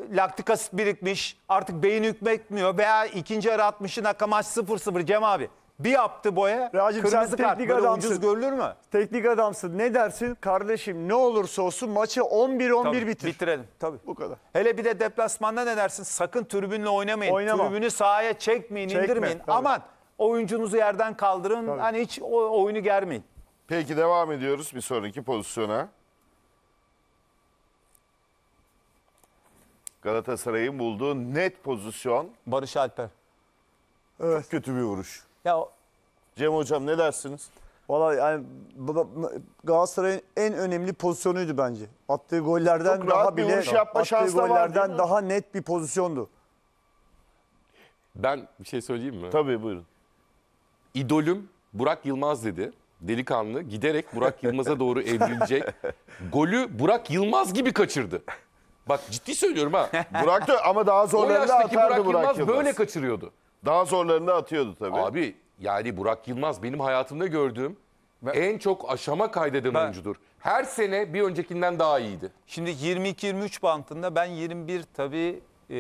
laktik asit birikmiş. Artık beyin hükmetmiyor veya ikinci ara 60'ın akamaç 0-0 Cem abi. Bir yaptı boya. Racim sen kırmızı kart teknik böyle adamsın. ucuz görülür mü? Teknik adamsın. Ne dersin? Kardeşim ne olursa olsun maçı 11-11 bitir. Bitirelim. Tabii. Bu kadar. Hele bir de deplasmanda ne dersin? Sakın tribünle oynamayın. Oynama. Tribünü sahaya çekmeyin, Çekme, indirmeyin. Tabii. Aman oyuncunuzu yerden kaldırın. Tabii. Hani hiç oyunu germeyin. Peki devam ediyoruz bir sonraki pozisyona. Galatasaray'ın bulduğu net pozisyon. Barış Alper. Evet. Çok kötü bir vuruş. Ya Cem hocam ne dersiniz? Valla yani Galatasaray'ın en önemli pozisyonuydu bence. Attığı gollerden Çok daha bile yapma attığı şansı da gollerden daha net bir pozisyondu. Ben bir şey söyleyeyim mi? Tabii buyurun. İdolüm Burak Yılmaz dedi. Delikanlı giderek Burak Yılmaz'a doğru evrilecek. Golü Burak Yılmaz gibi kaçırdı. Bak ciddi söylüyorum ha. Burak da ama daha O zorlarını yaştaki atardı Burak, Burak Yılmaz, böyle kaçırıyordu. Daha zorlarını atıyordu tabii. Abi yani Burak Yılmaz benim hayatımda gördüğüm en çok aşama kaydeden oyuncudur. Her sene bir öncekinden daha iyiydi. Şimdi 22-23 bandında ben 21 tabii e,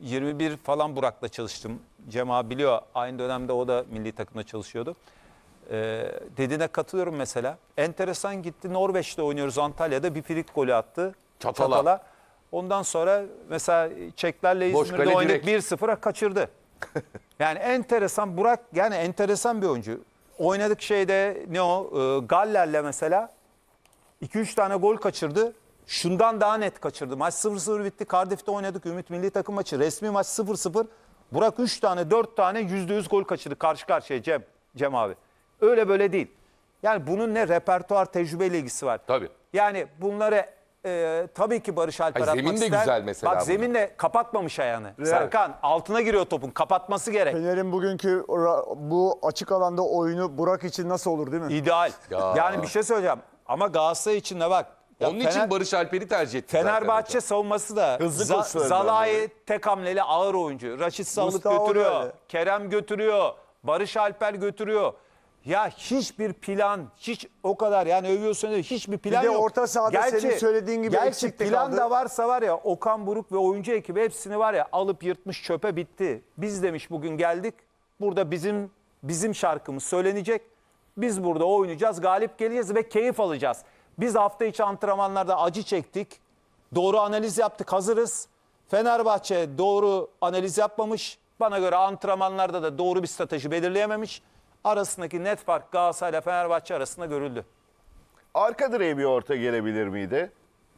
21 falan Burak'la çalıştım. Cem abi biliyor aynı dönemde o da milli takımda çalışıyordu. E, dediğine katılıyorum mesela. Enteresan gitti Norveç'te oynuyoruz Antalya'da bir filik golü attı. Çatala. Çatala. Ondan sonra mesela Çeklerle Boş İzmir'de kale oynadık 1-0'a kaçırdı. yani enteresan Burak yani enteresan bir oyuncu. Oynadık şeyde ne o e, Galler'le mesela 2-3 tane gol kaçırdı. Şundan daha net kaçırdı. Maç 0-0 bitti. Cardiff'te oynadık. Ümit Milli Takım maçı. Resmi maç 0-0. Burak 3 tane 4 tane %100 gol kaçırdı karşı karşıya Cem, Cem abi. Öyle böyle değil. Yani bunun ne repertuar tecrübe ilgisi var. Tabii. Yani bunları e, tabii ki Barış Alper Hayır, atmak zemin de ister. güzel mesela Bak burada. zeminle kapatmamış ayağını. Serkan altına giriyor topun kapatması gerek. Fener'in bugünkü bu açık alanda oyunu Burak için nasıl olur değil mi? İdeal. Ya. Yani bir şey söyleyeceğim ama Galatasaray için de bak. Ya Onun Fener- için Barış Alper'i tercih etti. zaten Fenerbahçe hocam. savunması da Hızlı koşuyor Zalai tek hamleli ağır oyuncu. Raşit Sağlık Mustafa götürüyor. öyle. Kerem götürüyor. Barış Alper götürüyor. Ya hiçbir plan, hiç o kadar yani övüyorsunuz hiçbir plan Bir de yok. orta sahada senin söylediğin gibi gerçi eksiklik plan kaldı. da varsa var ya Okan Buruk ve oyuncu ekibi hepsini var ya alıp yırtmış çöpe bitti. Biz demiş bugün geldik. Burada bizim bizim şarkımız söylenecek. Biz burada oynayacağız, galip geleceğiz ve keyif alacağız. Biz hafta içi antrenmanlarda acı çektik. Doğru analiz yaptık, hazırız. Fenerbahçe doğru analiz yapmamış. Bana göre antrenmanlarda da doğru bir strateji belirleyememiş arasındaki net fark Galatasaray ile Fenerbahçe arasında görüldü. Arka direğe bir orta gelebilir miydi?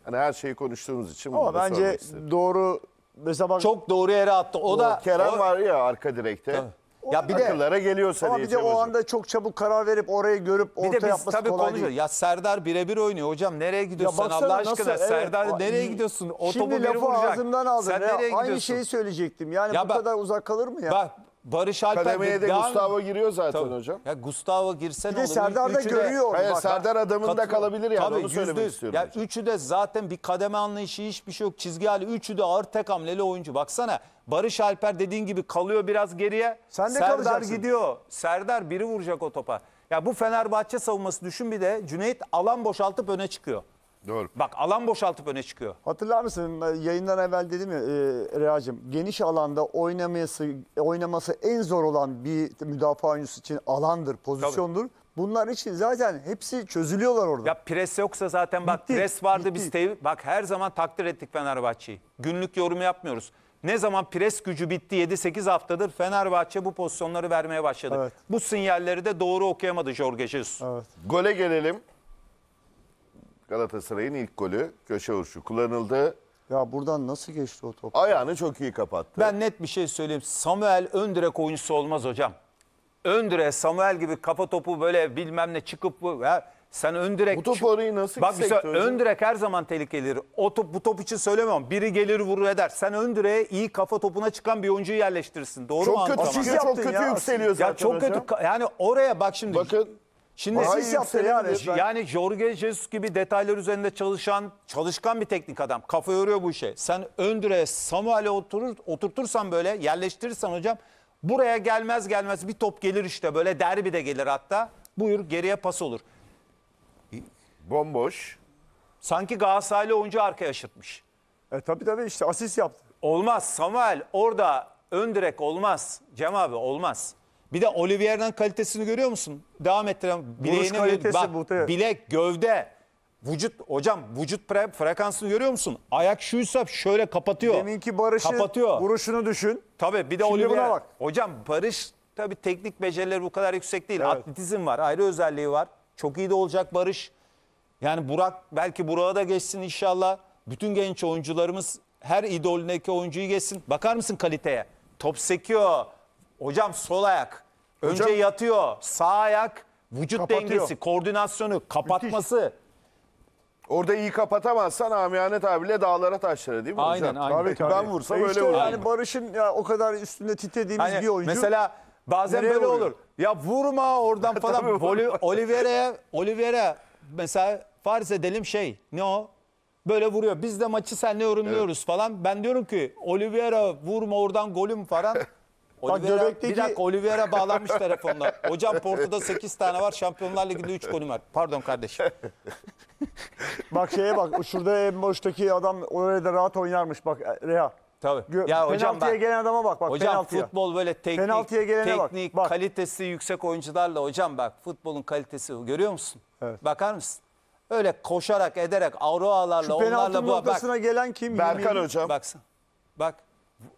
Hani her şeyi konuştuğumuz için bunu Ama bence doğru mesela bak Çok doğru yere attı. O da Kerem o- var ya arka direkte. Ya bir de geliyorsa ama diye bir de o çabucak. anda çok çabuk karar verip orayı görüp bir de biz yapması tabii kolay konuşuyoruz. Ya Serdar birebir oynuyor. Hocam nereye gidiyorsun Ya baksana Allah aşkına? nasıl, Serdar Aa, nereye gidiyorsun? O Şimdi lafı ağzımdan aldın. Sen ya. nereye Aynı gidiyorsun? şeyi söyleyecektim. Yani Ya bu ben- kadar uzak kalır mı ya? Bak Barış Alper Kademeye de Degan- Gustavo giriyor zaten Tabii. hocam. Ya Gustavo girse Bir ne de olur? Serdar da Üçü de- görüyor onu. bak. Serdar adamında Katıl- kalabilir yani Tabii, onu söylemek istiyorum. Ya hocam. üçü de zaten bir kademe anlayışı hiçbir şey yok. Çizgi hali üçü de ağır tek hamleli oyuncu. Baksana Barış Alper dediğin gibi kalıyor biraz geriye. Sen de Serdar kalacaksın. gidiyor. Serdar biri vuracak o topa. Ya bu Fenerbahçe savunması düşün bir de Cüneyt alan boşaltıp öne çıkıyor. Doğru. Bak alan boşaltıp öne çıkıyor. Hatırlar mısın e, yayından evvel dedim ya e, Reacım geniş alanda oynaması oynaması en zor olan bir müdafaa oyuncusu için alandır, pozisyondur. Tabii. Bunlar için zaten hepsi çözülüyorlar orada. Ya pres yoksa zaten bak bitti, pres vardı bitti. biz tev bak her zaman takdir ettik Fenerbahçe'yi. Günlük yorumu yapmıyoruz. Ne zaman pres gücü bitti 7-8 haftadır Fenerbahçe bu pozisyonları vermeye başladı. Evet. Bu sinyalleri de doğru okuyamadı Jorge Jesus. Evet. Gole gelelim. Galatasaray'ın ilk golü köşe vuruşu kullanıldı. Ya buradan nasıl geçti o top? Ayağını çok iyi kapattı. Ben net bir şey söyleyeyim. Samuel ön direk oyuncusu olmaz hocam. Ön direk Samuel gibi kafa topu böyle bilmem ne çıkıp ya sen ön direk Bu top çık- orayı nasıl Bak bir hocam? ön direk her zaman tehlikelidir. O top bu top için söylemiyorum. Biri gelir vurur eder. Sen ön direğe iyi kafa topuna çıkan bir oyuncuyu yerleştirirsin. Doğru mu Çok kötü, anlamadım? çünkü Asist çok kötü ya, yükseliyor Ya zaten çok hocam. kötü. Yani oraya bak şimdi. Bakın Şimdi Parayı siz yaptı yani. Ben- Yani Jorge Jesus gibi detaylar üzerinde çalışan, çalışkan bir teknik adam. Kafa yoruyor bu işe. Sen ön direğe Samuel'e oturur, oturtursan böyle yerleştirirsen hocam buraya gelmez gelmez bir top gelir işte böyle derbi de gelir hatta. Buyur geriye pas olur. Bomboş. Sanki Galatasaraylı oyuncu arkaya şırtmış. E, tabii tabii işte asist yaptı. Olmaz Samuel orada ön direk olmaz. Cem abi olmaz. Bir de Olivier'den kalitesini görüyor musun? Devam ettiren bileğine kalitesi bak, bu, evet. bilek, gövde, vücut hocam vücut pre, frekansını görüyor musun? Ayak şuysa şöyle kapatıyor. Deminki Barış'ın kapatıyor. vuruşunu düşün. Tabii bir de Şimdi Olivier. Buna bak. Hocam Barış tabii teknik becerileri bu kadar yüksek değil. Evet. Atletizm var, ayrı özelliği var. Çok iyi de olacak Barış. Yani Burak belki Burak'a da geçsin inşallah. Bütün genç oyuncularımız her idolündeki oyuncuyu geçsin. Bakar mısın kaliteye? Top sekiyor Hocam sol ayak önce Hocam- yatıyor. Sağ ayak vücut Kapatıyor. dengesi, koordinasyonu, kapatması. Orada iyi kapatamazsan amiyane tabirle dağlara taşlara değil mi Aynen, hocam? aynen. Tabii, Ben vursam E öyle işte vururum. yani Barış'ın ya o kadar üstünde titrediğimiz Hani bir oyuncu. mesela bazen böyle vuruyor? olur. Ya vurma oradan falan. Oli, Oliveira'ya Oliveira mesela farz edelim şey ne o? Böyle vuruyor. Biz de maçı senle yorumluyoruz falan. Ben diyorum ki Oliveira vurma oradan golüm falan. Oliveira, göbekteki- Bir dakika Oliveira bağlanmış telefonla. Hocam Porto'da 8 tane var. Şampiyonlar Ligi'nde 3 golüm var. Pardon kardeşim. Bak şeye bak şurada en boştaki adam oraya da rahat oynarmış bak e, Reha. Tabii. Gö- ya hocam penaltıya bak. gelen adama bak bak Hocam penaltıya. futbol böyle teknik, Penaltıya teknik bak. kalitesi yüksek oyuncularla hocam bak futbolun kalitesi görüyor musun? Evet. Bakar mısın? Öyle koşarak ederek avroalarla Şu penaltı onlarla bu bak. gelen kim? Berkan Hocam. Baksın, Bak.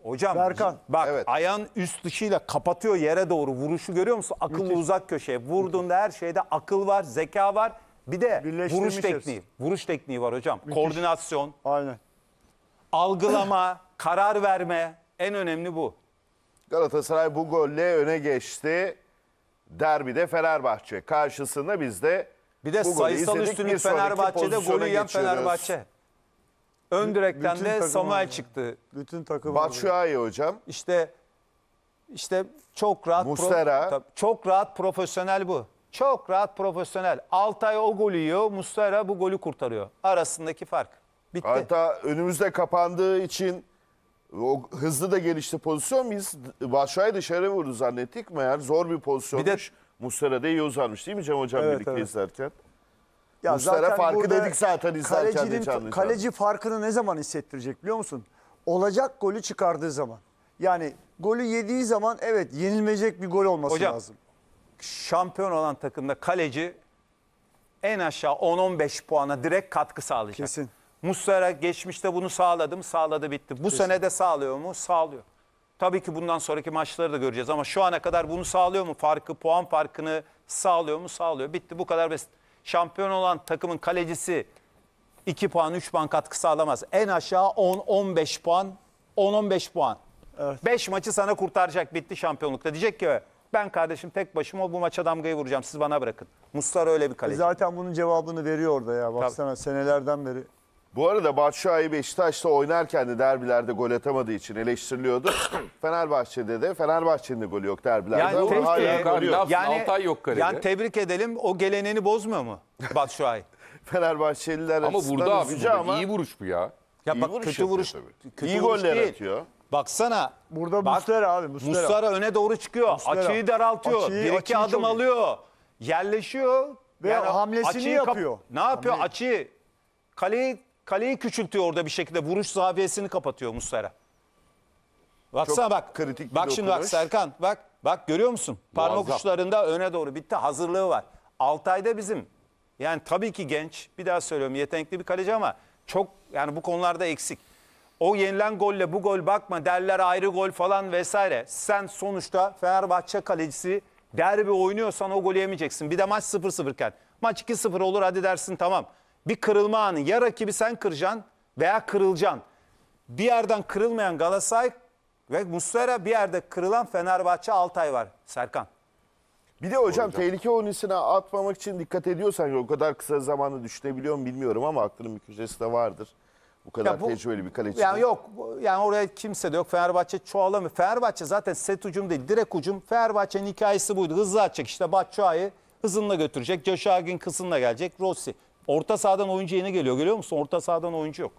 Hocam Berkan. bak Evet. ayağın üst dışıyla kapatıyor yere doğru vuruşu görüyor musun? Akıllı uzak köşeye vurduğunda her şeyde akıl var, zeka var. Bir de vuruş tekniği. Vuruş tekniği var hocam. Koordinasyon, Aynen. algılama, karar verme en önemli bu. Galatasaray bu golle öne geçti. Derbide Fenerbahçe karşısında biz de Bir de bu golü sayısal üstünlük Bir Fenerbahçe'de golü pozisyona yiyen geçiyoruz. Fenerbahçe. Ön direkten de Samuel oynadı. çıktı. Bütün takım oynadı. Batshuayi hocam. İşte işte çok rahat pro- Muslera. çok rahat profesyonel bu. Çok rahat profesyonel. Altay o golü yiyor, Mustera bu golü kurtarıyor. Arasındaki fark. Bitti. Hatta önümüzde kapandığı için o hızlı da gelişti pozisyon. Biz Batshuayi dışarı vurdu zannettik. Meğer zor bir pozisyonmuş. Bir de- Muslera da iyi uzanmış değil mi Cem Hocam Evet, birlikte evet. izlerken? Ya Muslera zaten farkı dedik zaten İhsan Çağdaş'ın. Kaleci farkını ne zaman hissettirecek biliyor musun? Olacak golü çıkardığı zaman. Yani golü yediği zaman evet yenilmeyecek bir gol olması Hocam, lazım. Şampiyon olan takımda kaleci en aşağı 10-15 puana direkt katkı sağlayacak. Kesin. Muslera geçmişte bunu sağladı mı? Sağladı bitti. Bu Kesin. sene de sağlıyor mu? Sağlıyor. Tabii ki bundan sonraki maçları da göreceğiz ama şu ana kadar bunu sağlıyor mu? Farkı, puan farkını sağlıyor mu? Sağlıyor. Bitti bu kadar basit şampiyon olan takımın kalecisi 2 puan 3 puan katkı sağlamaz. En aşağı 10-15 puan 10-15 puan. 5 maçı sana kurtaracak bitti şampiyonlukta. Diyecek ki ben kardeşim tek başıma bu maça damgayı vuracağım siz bana bırakın. Muslar öyle bir kaleci. E zaten bunun cevabını veriyor orada ya. Baksana senelerden beri bu arada Batshuayi Beşiktaş'ta oynarken de derbilerde gol atamadığı için eleştiriliyordu. Fenerbahçe'de de Fenerbahçe'nin de golü yok derbilerde. Yani ama hala golü yok. Yani, Altay yok kalede. Yani tebrik edelim o geleneni bozmuyor mu Batshuayi? Fenerbahçeliler Ama burada abi ama iyi vuruş bu ya. Ya İyi bak vuruş kötü vuruş, tabii. kötü iyi goller değil. atıyor. Baksana Burada Bak, Muslera abi Muslera. Muslera öne doğru çıkıyor. Muslera. Açıyı daraltıyor. Açıyı- bir iki adım çok alıyor. Yerleşiyor. Ve hamlesini yapıyor. Ne yapıyor? Hamle. Açıyı. Kaleyi Kaleyi küçültüyor orada bir şekilde. Vuruş zaviyesini kapatıyor Muslera. Baksana Çok bak. kritik Bak şimdi bak Serkan bak. Bak görüyor musun? Parmak uçlarında öne doğru bitti. Hazırlığı var. Altay'da bizim. Yani tabii ki genç. Bir daha söylüyorum yetenekli bir kaleci ama çok yani bu konularda eksik. O yenilen golle bu gol bakma derler ayrı gol falan vesaire. Sen sonuçta Fenerbahçe kalecisi derbi oynuyorsan o golü yemeyeceksin. Bir de maç 0-0 iken. Maç 2-0 olur hadi dersin tamam. Bir kırılma anı. Ya rakibi sen kıracaksın veya kırılacaksın. Bir yerden kırılmayan Galatasaray ve Muslera bir yerde kırılan Fenerbahçe Altay var Serkan. Bir de hocam Olacak. tehlike onisine atmamak için dikkat ediyorsan o kadar kısa zamanda düşünebiliyor mu bilmiyorum ama aklının bir köşesi de vardır. Bu kadar bu, tecrübeli bir kaleci. Yani yok yani oraya kimse de yok. Fenerbahçe çoğalamıyor. Fenerbahçe zaten set ucum değil direkt ucum. Fenerbahçe'nin hikayesi buydu. Hızlı atacak işte Batçuay'ı hızınla götürecek. Joshua Gün kısınla gelecek. Rossi. Orta sahadan oyuncu yeni geliyor. Görüyor musun? Orta sahadan oyuncu yok.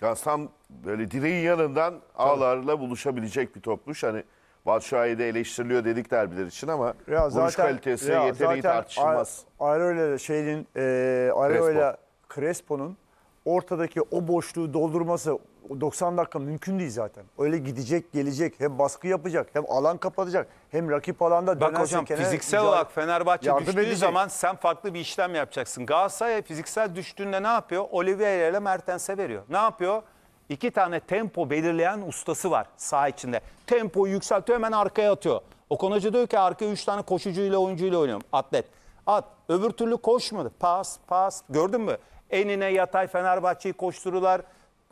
Ya tam böyle direğin yanından ağlarla buluşabilecek bir topmuş. Hani Batshuayi'de eleştiriliyor dedik derbiler için ama ya vuruş zaten, kalitesi ya yeteneği zaten tartışılmaz. Areola şeyin e, Areola Crespo'nun Crespo ortadaki o boşluğu doldurması 90 dakika mümkün değil zaten. Öyle gidecek, gelecek, hem baskı yapacak, hem alan kapatacak, hem rakip alanda Bak hocam fiziksel olarak Fenerbahçe yardım düştüğü edecek. zaman sen farklı bir işlem yapacaksın. Galatasaray fiziksel düştüğünde ne yapıyor? Olivier ile Mertens'e veriyor. Ne yapıyor? İki tane tempo belirleyen ustası var saha içinde. Tempo yükseltiyor hemen arkaya atıyor. Okan Hoca diyor ki arkaya üç tane koşucuyla oyuncuyla oynuyorum. Atlet. At. Öbür türlü koşmadı. Pas pas. Gördün mü? Enine yatay Fenerbahçe'yi koşturular.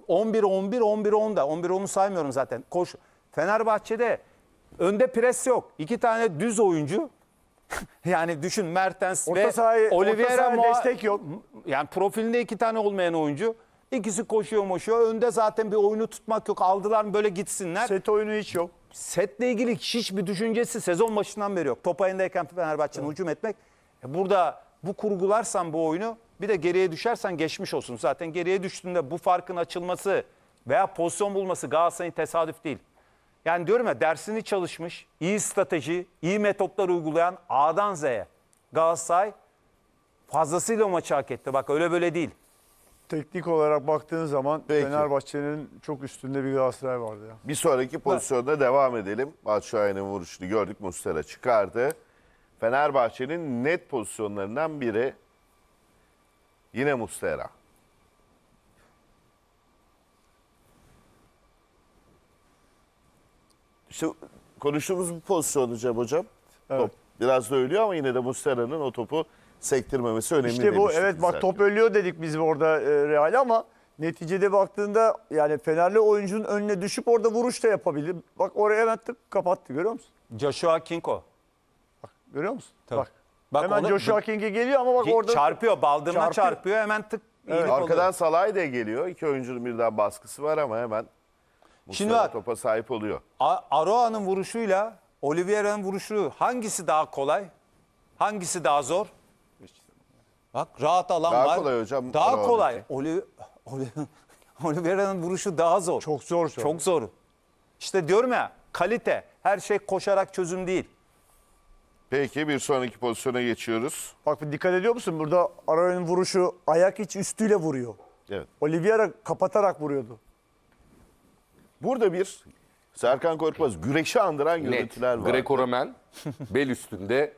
11 11 11 10 da 11 10'u saymıyorum zaten. Koş. Fenerbahçe'de önde pres yok. İki tane düz oyuncu. yani düşün Mertens orta ve sahayı, Oliveira orta sahaya destek yok. Yani profilinde iki tane olmayan oyuncu. İkisi koşuyor moşuyor. Önde zaten bir oyunu tutmak yok. Aldılar mı böyle gitsinler. Set oyunu hiç yok. Setle ilgili hiç bir düşüncesi sezon başından beri yok. Top ayındayken Fenerbahçe'nin evet. hücum etmek. E burada bu kurgularsan bu oyunu bir de geriye düşersen geçmiş olsun. Zaten geriye düştüğünde bu farkın açılması veya pozisyon bulması Galatasaray'ın tesadüf değil. Yani diyorum ya dersini çalışmış, iyi strateji, iyi metotlar uygulayan A'dan Z'ye Galatasaray fazlasıyla o maçı hak etti. Bak öyle böyle değil. Teknik olarak baktığın zaman Fenerbahçe'nin çok üstünde bir Galatasaray vardı. Ya. Bir sonraki pozisyonda evet. devam edelim. Batshuayi'nin vuruşunu gördük. Mustera çıkardı. Fenerbahçe'nin net pozisyonlarından biri Yine Mustera. İşte konuştuğumuz bir pozisyon hocam hocam. Evet. Top biraz da ölüyor ama yine de Mustera'nın o topu sektirmemesi önemli. İşte bu evet bak top ölüyor dedik biz orada e, Real ama neticede baktığında yani Fenerli oyuncunun önüne düşüp orada vuruş da yapabilir. Bak oraya hemen tık kapattı görüyor musun? Joshua Kinko. Bak görüyor musun? Tabii. Bak Bak Hemen onu- Joshua King'e geliyor ama bak orada çarpıyor baldırına çarpıyor. çarpıyor. hemen tık iyilik Arkadan Salah'ı da geliyor. İki oyuncunun birden baskısı var ama hemen Şimdi bak- topa sahip oluyor. Aroa'nın vuruşuyla Oliveira'nın vuruşu hangisi daha kolay? Hangisi daha zor? Bak rahat alan Daha var. kolay hocam, Daha Aroa'nınki. kolay. Oli, Oli, Oliveira'nın vuruşu daha zor. Çok zor. Çok zor. İşte diyorum ya kalite her şey koşarak çözüm değil. Peki bir sonraki pozisyona geçiyoruz. Bak bir dikkat ediyor musun? Burada Arao'nun vuruşu ayak iç üstüyle vuruyor. Evet. Oliveira kapatarak vuruyordu. Burada bir Serkan Korkmaz güreşi andıran Net. görüntüler var. Greco-Romen bel üstünde.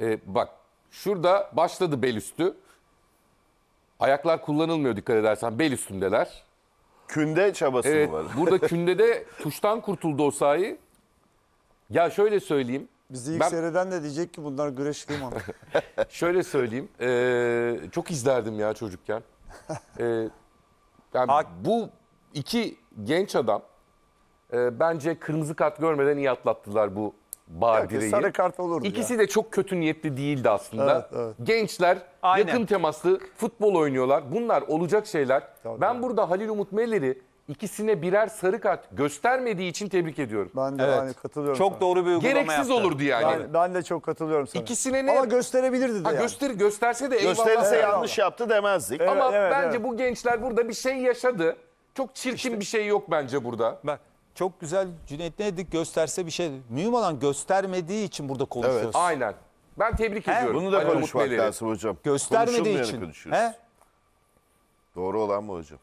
E, bak şurada başladı bel üstü. Ayaklar kullanılmıyor dikkat edersen. Bel üstündeler. Künde çabası Evet, var. burada künde de tuştan kurtuldu o sahi. Ya şöyle söyleyeyim. Bizi ilk Ben- seyreden de diyecek ki bunlar güreş limanı. Şöyle söyleyeyim. eee, çok izlerdim ya çocukken. Eee, yani Hak- bu iki genç adam eee, bence kırmızı kart görmeden iyi atlattılar bu badireyi. Sarı kart olurdu İkisi ya. de çok kötü niyetli değildi aslında. Evet, evet. Gençler Aynen. yakın temaslı futbol oynuyorlar. Bunlar olacak şeyler. Tabii. Ben burada Halil Umut Meler'i ikisine birer sarı kart göstermediği için tebrik ediyorum. Ben de Evet. yani katılıyorum Çok sana. doğru bir uygulama Gereksiz yaptı. olurdu yani. Ben, ben de çok katılıyorum sana. İkisine ne? Ama gösterebilirdi de ha, yani. göster gösterse de eyvallah. Gösterirse Evet. yanlış yaptı demezdik. Evet. Ama bence evet. bu gençler burada bir şey yaşadı. Çok çirkin bir şey yok bence burada. Bak çok güzel Cüneyt ne dedik gösterse bir şey. Mühim olan göstermediği için burada konuşuyoruz. Aynen. Ben tebrik ediyorum. Bunu da Ali Umut konuşmak lazım hocam. Göstermediği için. He? Doğru olan bu hocam?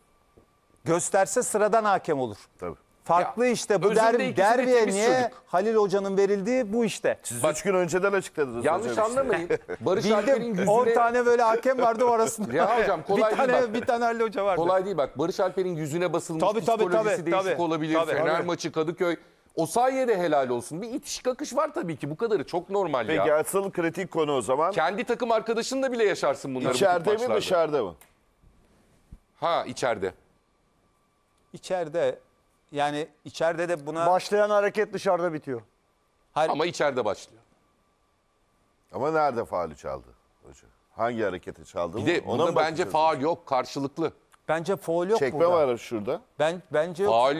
gösterse sıradan hakem olur. Tabii. Farklı işte bu özünde derbi, derbiye niye çocuk. Halil Hoca'nın verildiği bu işte. Siz Bak- üç gün önceden açıkladınız. Yanlış hocam işte. anlamayın. Barış Alper'in yüzüne 10 yüzüne... tane böyle hakem vardı o arasında. Ya hocam, kolay bir değil tane, bak. bir tane Halil Hoca vardı. Kolay değil bak. Barış Alper'in yüzüne basılmış Tabii, tabii, psikolojisi tabii, değişik tabii. olabilir. Tabii. Fener Tabii. maçı, Kadıköy. O sayede helal olsun. Bir itiş kakış var tabii ki. Bu kadarı çok normal ya. Peki asıl kritik konu o zaman. Kendi takım arkadaşınla bile yaşarsın bunları. bu tip İçeride mi maçlarda. dışarıda mı? Ha içeride. İçeride yani içeride de buna... Başlayan hareket dışarıda bitiyor. Hayır, Ama içeride başlıyor. Ama nerede faal çaldı hoca? Hangi harekete çaldı? Bir de bunda bence faal yok karşılıklı. Bence faul yok Çekme burada. var şurada. Ben, bence yok. Faul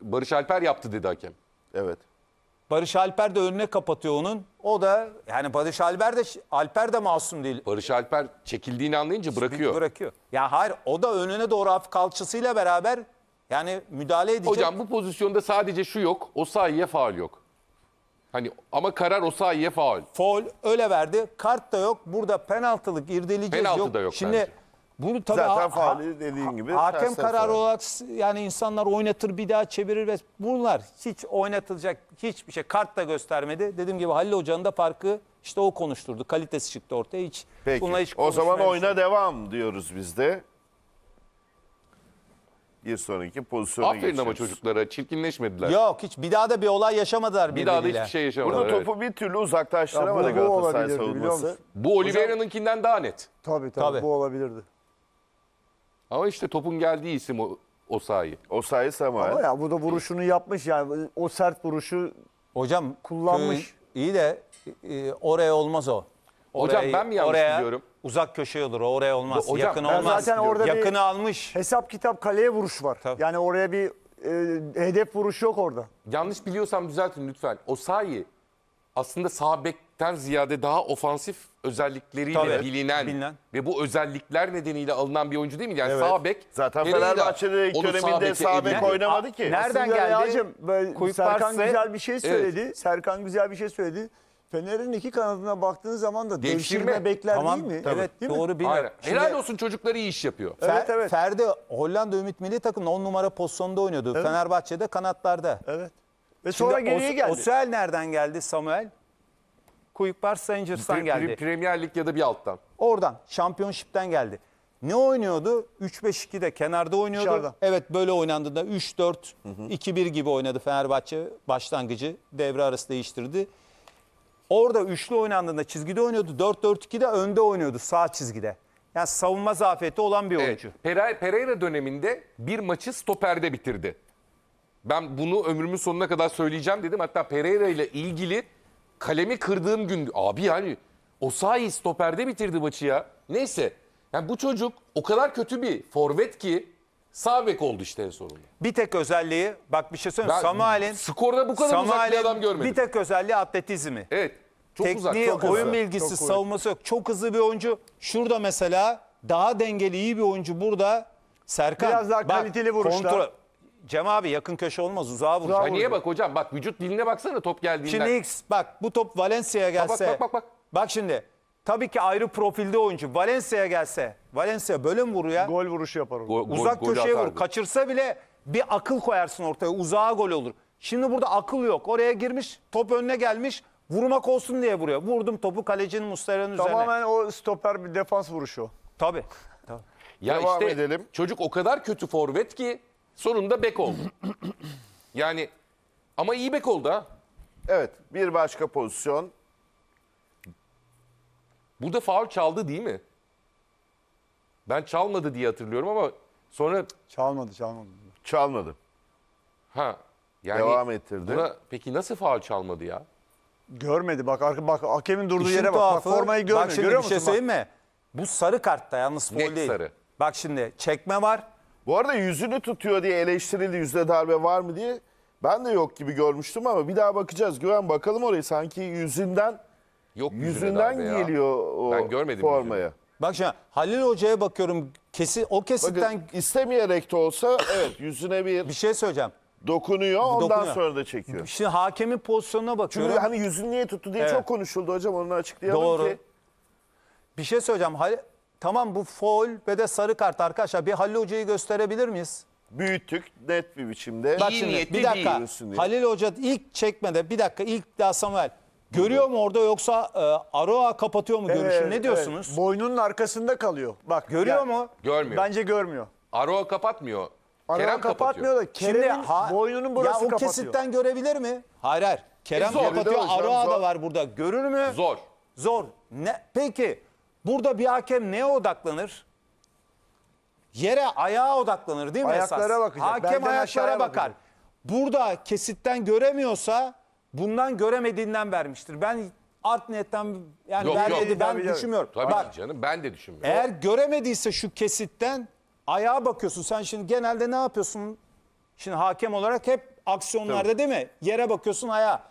Barış Alper yaptı dedi hakem. Evet. Barış Alper de önüne kapatıyor onun. O da yani Barış Alper de Alper de masum değil. Barış Alper çekildiğini anlayınca bırakıyor. Bırakıyor. Ya hayır o da önüne doğru af kalçasıyla beraber yani müdahale edecek. Hocam bu pozisyonda sadece şu yok. O sahiye faal yok. Hani ama karar o sahiye faal. Faul öyle verdi. Kart da yok. Burada penaltılık irdeleyeceğiz Penaltı yok. da yok Şimdi bence. bunu tabii Zaten ha- dediğin gibi. hakem tersten kararı faul. olarak yani insanlar oynatır bir daha çevirir ve bunlar hiç oynatılacak hiçbir şey kart da göstermedi. Dediğim gibi Halil Hoca'nın da farkı işte o konuşturdu. Kalitesi çıktı ortaya hiç. Peki. hiç o zaman oyna şey devam diyoruz biz de bir sonraki pozisyona Aferin geçiyoruz. ama çocuklara çirkinleşmediler. Yok hiç bir daha da bir olay yaşamadılar bir daha da hiçbir şey yaşamadılar. Burada evet. topu bir türlü uzaklaştıramadı Ya bu- bu Galatasaray olabilirdi, biliyor savunması. musun? Bu Oliveira'nınkinden daha net. Tabii, tabii Tabii. bu olabilirdi. Ama işte topun geldiği isim o, o sahi. O sayı Ama Samuel. ya bu da vuruşunu yapmış yani o sert vuruşu Hocam kullanmış. E, iyi de e, oraya olmaz o. Hocam ben mi yanlış biliyorum? Uzak köşe olur oraya olmaz. Hocam, Yakın ben olmaz. zaten orada bir- almış. Hesap kitap kaleye vuruş var. Tabii. Yani oraya bir e, hedef vuruşu yok orada. Yanlış biliyorsam düzeltin lütfen. O sahi aslında sağ bekten ziyade daha ofansif özellikleriyle Tabii, bilinen, bilinen. ve bu özellikler nedeniyle alınan bir oyuncu değil mi? Yani sağ bek Zaten nereye Fenerbahçe'de ilk onu döneminde sağ bek oynamadı ki. Nereden Aslında geldi? Reacım, şey Serkan güzel bir şey söyledi. Serkan güzel bir şey söyledi. Fener'in iki kanadına baktığınız zaman da Devşirme. devşirme bekler Tamam, değil mi? tabii. Evet, değil mi? Doğru bilmiyorum. Aynen. Helal olsun çocukları iyi iş yapıyor. Fer- Evet, evet. Ferdi Hollanda Ümit Milli Takım'ın 10 numara pozisyonunda oynuyordu. Fenerbahçe'de kanatlarda. Evet. Ve sonra Şimdi geriye Os- geldi. Osel nereden geldi Samuel? Kuyukbar Pre- Sangers'tan geldi. pre- Premier Lig ya da bir alttan. Oradan Championship'ten geldi. Ne oynuyordu? 3-5-2'de kenarda oynuyordu. Dışarıdan. Evet böyle oynandığında 3-4-2-1 gibi oynadı Fenerbahçe başlangıcı. Devre arası değiştirdi. Orada üçlü oynandığında çizgide oynuyordu. 4-4-2'de önde oynuyordu sağ çizgide. Yani savunma zafiyeti olan bir oyuncu. Evet, Pereira döneminde bir maçı stoperde bitirdi. Ben bunu ömrümün sonuna kadar söyleyeceğim dedim. Hatta Pereira ile ilgili kalemi kırdığım gün abi yani o Osayi stoperde bitirdi maçı ya. Neyse. Yani bu çocuk o kadar kötü bir forvet ki Sağ bek oldu işte en sonunda. Bir tek özelliği bak bir şey söyleyeyim. Samuel'in skorda bu kadar uzak bir adam görmedim. bir tek özelliği atletizmi. Evet. Çok uzak. Tekniği, Çok oyun uzak. bilgisi, Çok savunması yok. Çok hızlı bir oyuncu. Şurada mesela daha dengeli iyi bir oyuncu burada. Serkan. Biraz daha kaliteli vuruşlar. Cem abi yakın köşe olmaz uzağa vurur. Uzağa niye bak hocam bak vücut diline baksana top geldiğinden. Şimdi X bak bu top Valencia'ya gelse. bak, bak, bak, bak. Bak şimdi Tabii ki ayrı profilde oyuncu. Valencia'ya gelse, Valencia bölüm mi vurur ya? Gol vuruşu yapar orada. Gol- Uzak golü köşeye atardı. Kaçırsa bile bir akıl koyarsın ortaya. Uzağa gol olur. Şimdi burada akıl yok. Oraya girmiş, top önüne gelmiş. Vurmak olsun diye vuruyor. Vurdum topu kalecinin Mustafa'nın üzerine. Tamamen o stoper bir defans vuruşu. Tabii. Tabii. Ya Devam işte edelim. çocuk o kadar kötü forvet ki sonunda bek oldu. yani ama iyi bek oldu ha. Evet bir başka pozisyon. Burada faul çaldı değil mi? Ben çalmadı diye hatırlıyorum ama sonra Çalmadı çalmadı. Çalmadı. ha yani Devam ettirdi. Buna, peki nasıl faul çalmadı ya? Görmedi bak arka bak hakemin durduğu yere bak. Bak formayı görmüyor. Bak şimdi Görüyor bir şey musun? şey söyleyeyim mi? Bu sarı kartta yalnız Net değil. sarı. Bak şimdi çekme var. Bu arada yüzünü tutuyor diye eleştirildi yüzde darbe var mı diye. Ben de yok gibi görmüştüm ama bir daha bakacağız. Güven bakalım orayı sanki yüzünden Yok Yüzünden geliyor o Ben görmedim formaya. Bak şimdi Halil Hoca'ya bakıyorum. Kesi, o Bakın kesitten istemeyerek de olsa evet yüzüne bir bir şey söyleyeceğim. dokunuyor ondan sonra da çekiyor. Şimdi hakemin pozisyonuna bakıyorum. Çünkü hani yüzün niye tuttu diye Evet. çok konuşuldu hocam onu açıklayalım Doğru. ki. Bir şey söyleyeceğim. Hal- tamam bu foul ve de sarı kart arkadaşlar. Bir Halil Hoca'yı gösterebilir miyiz? Büyüttük net bir biçimde. Bak şimdi bir dakika. Halil Hoca ilk çekmede bir dakika ilk daha Samuel. Görüyor mu orada yoksa e, Aroa kapatıyor mu görüşünü? Evet, ne diyorsunuz? evet. Boynunun arkasında kalıyor. Bak Görüyor ya- mu? Görmüyor. Bence görmüyor. Aroa kapatmıyor. Kerem Kerem kapatmıyor da Kerem'in ha- boynunun burası ya o kapatıyor. kesitten görebilir mi? Hayır hayır. Kerem e, zor. kapatıyor. Hocam, Aroa da var burada. Görür mü? Zor. Zor. Ne? Peki burada bir hakem neye odaklanır? Yere ayağa odaklanır değil mi Ayaklara esas? bakacak. Hakem Belden ayaklara bakar. bakacak. Burada kesitten göremiyorsa bundan göremediğinden vermiştir. Ben art niyetten yani Yok, vermedi yok. ben düşünmüyorum. Tabii Bak, canım ben de düşünmüyorum. eğer göremediyse şu kesitten ayağa bakıyorsun. Sen şimdi genelde ne yapıyorsun? Şimdi hakem olarak hep aksiyonlarda değil mi? Yere bakıyorsun ayağa.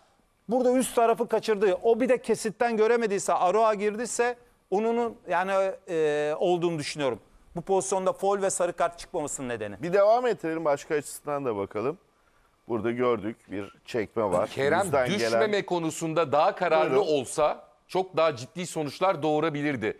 Burada üst tarafı kaçırdı. O bir de kesitten göremediyse, aroa girdiyse onunun yani e, olduğunu düşünüyorum. Bu pozisyonda foul ve sarı kart çıkmamasının nedeni. Bir devam ettirelim başka açısından da bakalım. Burada gördük bir çekme var. Kerem Yüzden düşmeme gelen... konusunda daha kararlı Buyurun. olsa çok daha ciddi sonuçlar doğurabilirdi.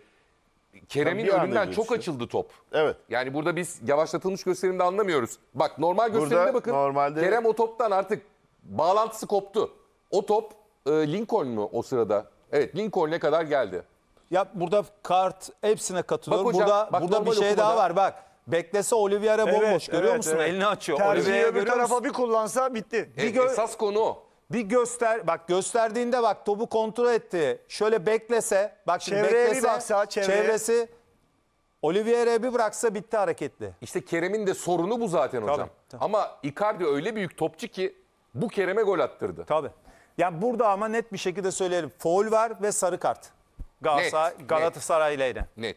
Kerem'in önünden çok açıldı top. Evet. Yani burada biz yavaşlatılmış gösterimde anlamıyoruz. Bak normal gösterimde Burada bakın. normalde- Kerem o toptan artık bağlantısı koptu. O top e, Lincoln mu o sırada? Evet Lincoln'e kadar geldi. Ya burada kart hepsine katılıyor. burada bak burada bir şey okumada- daha var bak. Beklese Oliveira bomboş görüyor evet, musun? evet. Elini açıyor. Tercihi bir öbür musun? tarafa bir kullansa bitti. Bir e, gö- esas konu o. Bir göster bak gösterdiğinde bak topu kontrol etti. Şöyle beklese bak şimdi Çevreye bir baksa, çevreye. çevresi Olivier'e bir bıraksa bitti hareketli. İşte Kerem'in de sorunu bu zaten hocam. tabii. Ama Icardi öyle büyük topçu ki bu Kerem'e gol attırdı. Tabii. Yani burada ama net bir şekilde söyleyelim. Foul var ve sarı kart. Galatasaray, ile net. Net.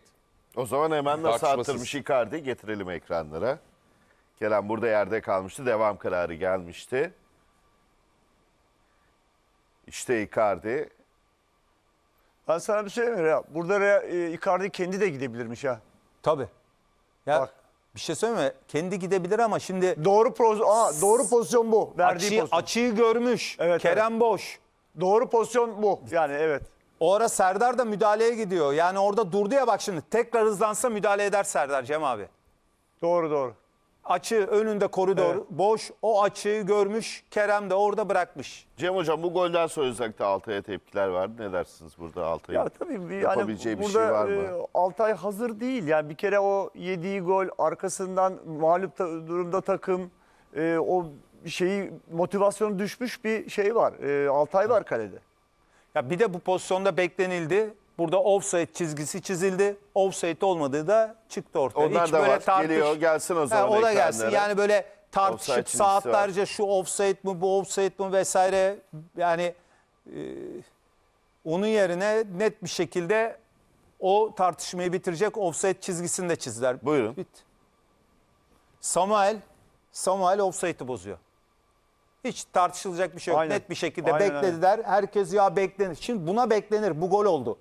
O zaman hemen nasıl Tartışmasız. attırmış Icardi getirelim ekranlara. Kerem burada yerde kalmıştı. Devam kararı gelmişti. İşte Icardi. Ben sana bir şey mi ya. Burada Rea- e, Icardi kendi de gidebilirmiş ya. Tabii. Ya Bak. bir şey söyleme. Kendi gidebilir ama şimdi Doğru poz Aa, doğru pozisyon bu. Verdiği açıyı, pozisyon. açıyı görmüş. Evet, Kerem boş. Doğru pozisyon bu. Yani evet. O ara Serdar da müdahaleye gidiyor. Yani orada durdu ya bak şimdi tekrar hızlansa müdahale eder Serdar Cem abi. Doğru doğru. Açı önünde koridor Evet. boş. O açığı görmüş Kerem de orada bırakmış. Cem Hocam bu golden sonra özellikle Altay'a tepkiler vardı. Ne dersiniz burada Altay'ın? Ya tabii bir, yapabileceği bir şey var mı? E, Altay hazır değil. Yani bir kere o yediği gol arkasından mağlup ta- durumda takım e, o şeyi motivasyonu düşmüş bir şey var. E, Altay var kalede. Ya bir de bu pozisyonda beklenildi. Burada offside çizgisi çizildi. Offside olmadığı da çıktı ortaya. Onlar Hiç da böyle var. Tartış... Geliyor gelsin o zaman. Ha, o da gelsin. Yani böyle tartışıp saatlerce var. şu offside mi bu offside mi vesaire yani e, onun yerine net bir şekilde o tartışmayı bitirecek offside çizgisini de çizdiler. Buyurun. Bit. Samuel Samuel offside'ı bozuyor. Hiç tartışılacak bir şey yok. Aynen. Net bir şekilde Aynen, beklediler. Aynen. Herkes ya beklenir. Şimdi buna beklenir. Bu gol oldu.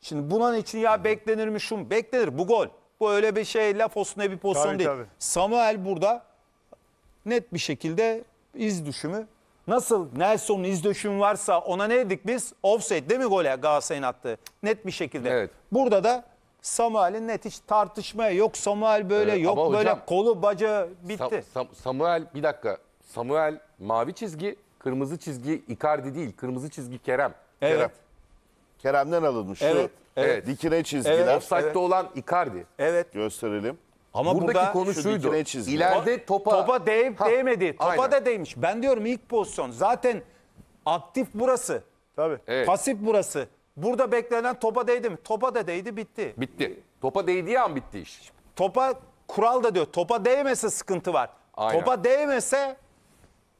Şimdi bunun için ya beklenir mi şun? Beklenir. Bu gol. Bu öyle bir şey laf olsun bir pozisyon tabii, değil. Tabii. Samuel burada net bir şekilde iz düşümü. Nasıl Nelson'un iz düşümü varsa ona ne dedik biz? Offset değil mi gole Galatasaray'ın attığı? Net bir şekilde. Evet. Burada da Samuel'in net hiç tartışmaya yok Samuel böyle evet, yok böyle hocam, kolu bacağı bitti. Sa Sam Samuel bir dakika Samuel mavi çizgi, kırmızı çizgi Icardi değil, kırmızı çizgi Kerem. Evet. Kerem. Kerem'den alınmış. Evet. Evet. evet. Dikine çizgiler. Evet. Offside'da evet. olan Icardi. Evet. Gösterelim. Ama Buradaki burada konu şuydu. İleride topa topa değip ha. değmedi. Topa Aynen. da değmiş. Ben diyorum ilk pozisyon. Zaten aktif burası. Tabii. Evet. Pasif burası. Burada beklenen topa değdi mi? Topa da değdi bitti. Bitti. Topa değdiği an bitti iş. Topa kural da diyor. Topa değmese sıkıntı var. Aynen. Topa değmese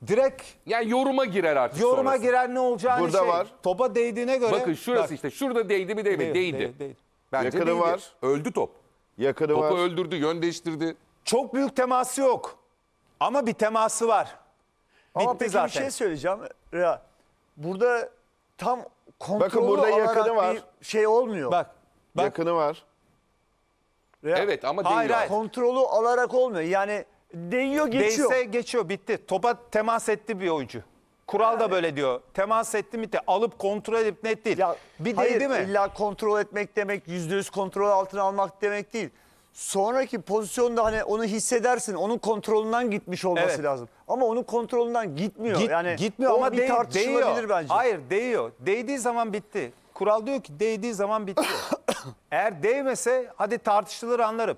direkt Yani yoruma girer artık sonra. yoruma sonrası. giren ne olacağını Burada şey. var. Topa değdiğine göre. Bakın şurası işte şurada değdi mi değmedi. Değdi. Değil, değil. Bence Yakını değdi. var. Öldü top. Yakını Topu var. öldürdü, yön değiştirdi. Çok büyük teması yok. Ama bir teması var. Bitti peki zaten. bir şey söyleyeceğim. Ya, burada tam kontrolü Bakın burada alarak yakını var. bir şey olmuyor. Bak. Bak. Yakını var. Ya, Evet ama değil. Hayır, hayır. kontrolü alarak olmuyor. Yani Değiyor geçiyor. Değse geçiyor bitti. Topa temas etti bir oyuncu. Kural da böyle diyor. Temas etti bitti. Alıp kontrol edip net değil. Ya, bir hayır, değil mi? illa kontrol etmek demek, yüzde yüz kontrol altına almak demek değil. Sonraki pozisyonda hani onu hissedersin, onun kontrolünden gitmiş olması Evet. lazım. Ama onun kontrolünden gitmiyor. Git- yani gitmiyor ama bir değ- tartışılabilir bence. Hayır değiyor. Değdiği zaman bitti. Kural diyor ki değdiği zaman bitti. Eğer değmese hadi tartışılır anlarım.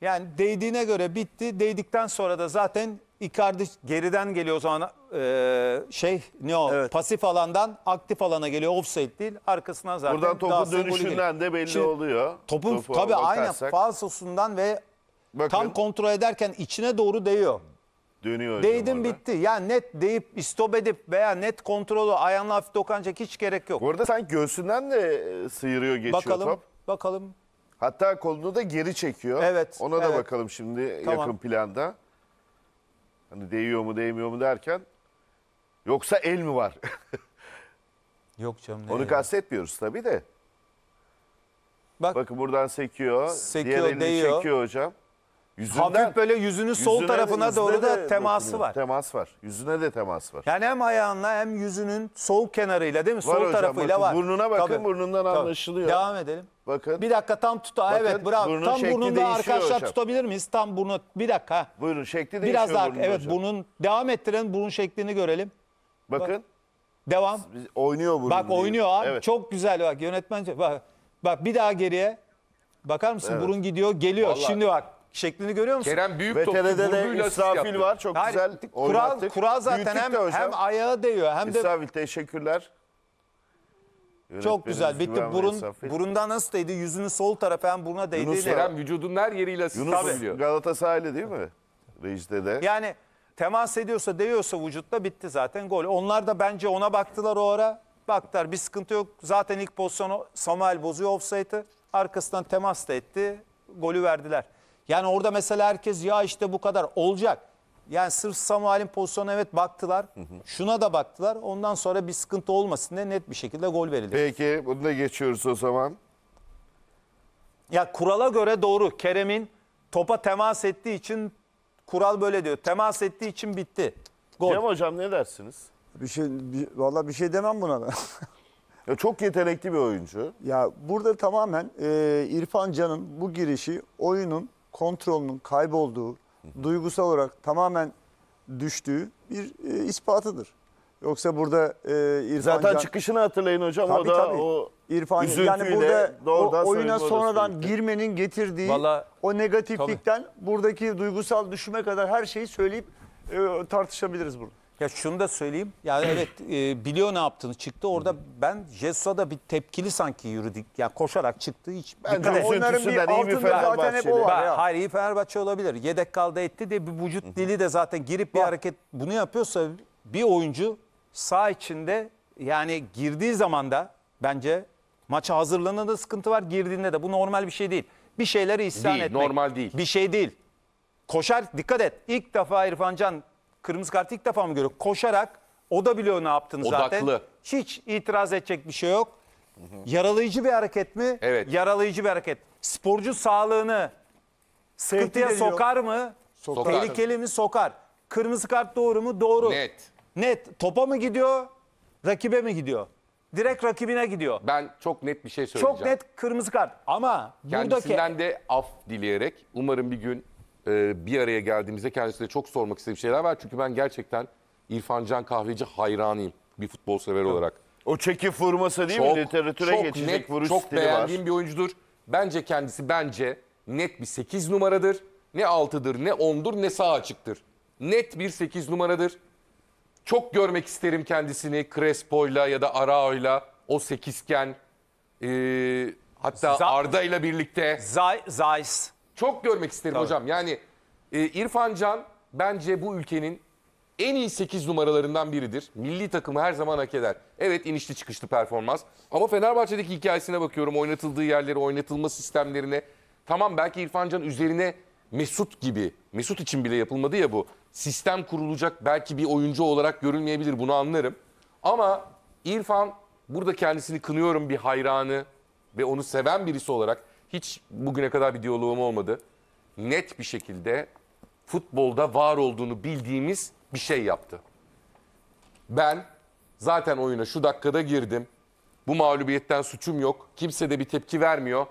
Yani değdiğine göre bitti. Değdikten sonra da zaten Icardi geriden geliyor o zaman e, şey ne o evet. pasif alandan aktif alana geliyor offside değil arkasına zaten. Buradan topun dönüşünden de belli Şimdi, oluyor. Topun Topu tabii bakarsak. aynen falsosundan ve Bakın. tam kontrol ederken içine doğru değiyor. Dönüyor Değdim bitti. Yani net deyip istop edip veya net kontrolü ayağınla hafif dokanacak hiç gerek yok. Bu arada sanki göğsünden de e, sıyırıyor geçiyor bakalım, top. Bakalım bakalım. Hatta kolunu da geri çekiyor. Evet. Ona evet. da bakalım şimdi tamam. yakın planda. Hani değiyor mu değmiyor mu derken. Yoksa el mi var? Yok canım. Onu ya? kastetmiyoruz tabii de. Bak, Bakın buradan sekiyor. Sekiyor, Diğer elini değiyor. çekiyor hocam. Yüzünden, Hafif böyle yüzünün sol yüzüne tarafına yüzüne doğru da teması dokunuyor. var. Temas var. Yüzüne de temas var. Yani hem ayağınla hem yüzünün sol kenarıyla değil mi? sol hocam, tarafıyla bakın var. burnuna bakın, Tabii burnundan anlaşılıyor. Devam edelim. Bakın. Bir dakika tam tuta. Bakın, evet bravo. burnun tam şekli burnunda arkadaşlar hocam. tutabilir miyiz? Tam burnu. Bir dakika. ha. Buyurun şekli değişiyor Biraz daha evet hocam. burnun devam ettirelim burun şeklini görelim. Bakın Devam. biz- oynuyor burnu. Bak oynuyor abi. Evet. Çok güzel bak yönetmence. Bak, bak bir daha geriye. Bakar mısın? Burun gidiyor, geliyor. Vallahi- Şimdi bak şeklini görüyor musun? Kerem büyük Ve topçu TRT'de de İsrafil var. Çok Hayır, güzel kural, kural zaten hem, de hem ayağa değiyor hem de İsrafil teşekkürler. Çok güzel. Bitti burun burunda burundan nasıl değdi? Yüzünü sol tarafa hem buruna değdi. Yunus Kerem vücudun her yeriyle asist Yunus yapabiliyor. Galatasaraylı değil mi? Rejde de. Yani temas ediyorsa değiyorsa vücutla bitti zaten gol. Onlar da bence ona baktılar o ara. Baktılar bir sıkıntı yok. Zaten ilk pozisyonu Samuel bozuyor offside'ı. Arkasından temas da etti. Golü verdiler. Yani orada mesela herkes ya işte bu kadar olacak. Yani sırf Samuel'in pozisyonu evet baktılar. Hı hı. Şuna da baktılar. Ondan sonra bir sıkıntı olmasın diye net bir şekilde gol verildi. Peki bunu da geçiyoruz o zaman. Ya kurala göre doğru. Kerem'in topa temas ettiği için kural böyle diyor. Temas ettiği için bitti. Gol. Cem hocam ne dersiniz? Bir şey bir, vallahi bir şey demem buna da. ya çok yetenekli bir oyuncu. Ya burada tamamen e, İrfan Can'ın bu girişi oyunun kontrolünün kaybolduğu, duygusal olarak tamamen düştüğü bir e, ispatıdır. Yoksa burada e, İrfan Zaten Can... çıkışını hatırlayın hocam tabii, o da tabii. o İrfan yani burada o oyuna sonradan girmenin getirdiği Vallahi, o negatiflikten tabii. buradaki duygusal düşüme kadar her şeyi söyleyip e, tartışabiliriz burada. Ya şunu da söyleyeyim. Yani evet e, biliyor ne yaptığını çıktı. Orada ben Jesus'a bir tepkili sanki yürüdük. Yani koşarak çıktı. Hiç Bence Dikkat et. onların bir Üzüntüsünden iyi bir zaten hep o var Ben, ya. hayır iyi Fenerbahçe olabilir. Yedek kaldı etti de bir vücut dili de zaten girip bir hareket bunu yapıyorsa bir oyuncu sağ içinde yani girdiği zaman da bence maça hazırlanında sıkıntı var girdiğinde de bu normal bir şey değil. Bir şeyleri isyan Değil, etmek. normal değil. Bir şey değil. Koşar dikkat et. İlk defa İrfan Can Kırmızı kartı ilk defa mı görüyor? Koşarak o da biliyor ne yaptığını zaten. Odaklı. Hiç itiraz edecek bir şey yok. Yaralayıcı bir hareket mi? Evet. Yaralayıcı bir hareket. Sporcu sağlığını sıkıntıya sokar mı? Sokar. Tehlikeli mi? Sokar. Kırmızı kart doğru mu? Doğru. Net. Net. Topa mı gidiyor? Rakibe mi gidiyor? Direkt rakibine gidiyor. Ben çok net bir şey söyleyeceğim. Çok net kırmızı kart. Ama buradaki Kendisinden de af dileyerek umarım bir gün e, bir araya geldiğimizde kendisine çok sormak istediğim şeyler var. Çünkü ben gerçekten İrfan Can Kahveci hayranıyım bir futbol sever olarak. O çeki fırması değil mi? Literatüre çok geçecek net, vuruş çok stili var. beğendiğim bir oyuncudur. Bence kendisi bence net bir 8 numaradır. Ne 6'dır, ne 10'dur, ne sağ açıktır. Net bir 8 numaradır. Çok görmek isterim kendisini Crespo'yla ya da Arao'yla o 8'ken. Ee, hatta Arda ile birlikte. Zay, Zays. Çok görmek isterim Tabii. hocam. Yani e, İrfan Can bence bu ülkenin en iyi 8 numaralarından biridir. Milli takımı her zaman hak eder. Evet inişli çıkışlı performans. Ama Fenerbahçe'deki hikayesine bakıyorum. Oynatıldığı yerlere, oynatılma sistemlerine. Tamam belki İrfan Can üzerine Mesut gibi, Mesut için bile yapılmadı ya bu. Sistem kurulacak belki bir oyuncu olarak görülmeyebilir bunu anlarım. Ama İrfan burada kendisini kınıyorum bir hayranı ve onu seven birisi olarak hiç bugüne kadar bir diyaloğum olmadı. Net bir şekilde futbolda var olduğunu bildiğimiz bir şey yaptı. Ben zaten oyuna şu dakikada girdim. Bu mağlubiyetten suçum yok. Kimse de bir tepki vermiyor.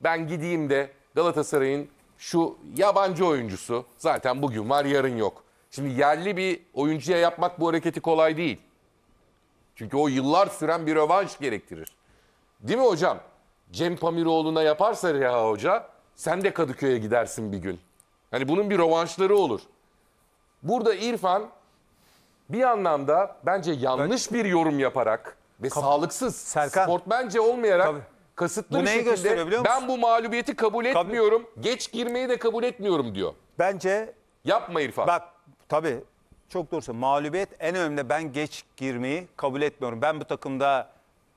Ben gideyim de Galatasaray'ın şu yabancı oyuncusu zaten bugün var yarın yok. Şimdi yerli bir oyuncuya yapmak bu hareketi kolay değil. Çünkü o yıllar süren bir rövanş gerektirir. Değil mi hocam? Cem Pamiroğlu'na yaparsa Reha Hoca sen de Kadıköy'e gidersin bir gün. Hani bunun bir rovanşları olur. Burada İrfan bir anlamda bence yanlış bir yorum yaparak ve Kap sağlıksız, Serkan. sportmence olmayarak Tabii. kasıtlı bu bir şekilde ben bu mağlubiyeti kabul etmiyorum, Tabii. geç girmeyi de kabul etmiyorum diyor. Bence... Yapma İrfan. Bak tabii çok doğrusu mağlubiyet en önemli ben geç girmeyi kabul etmiyorum. Ben bu takımda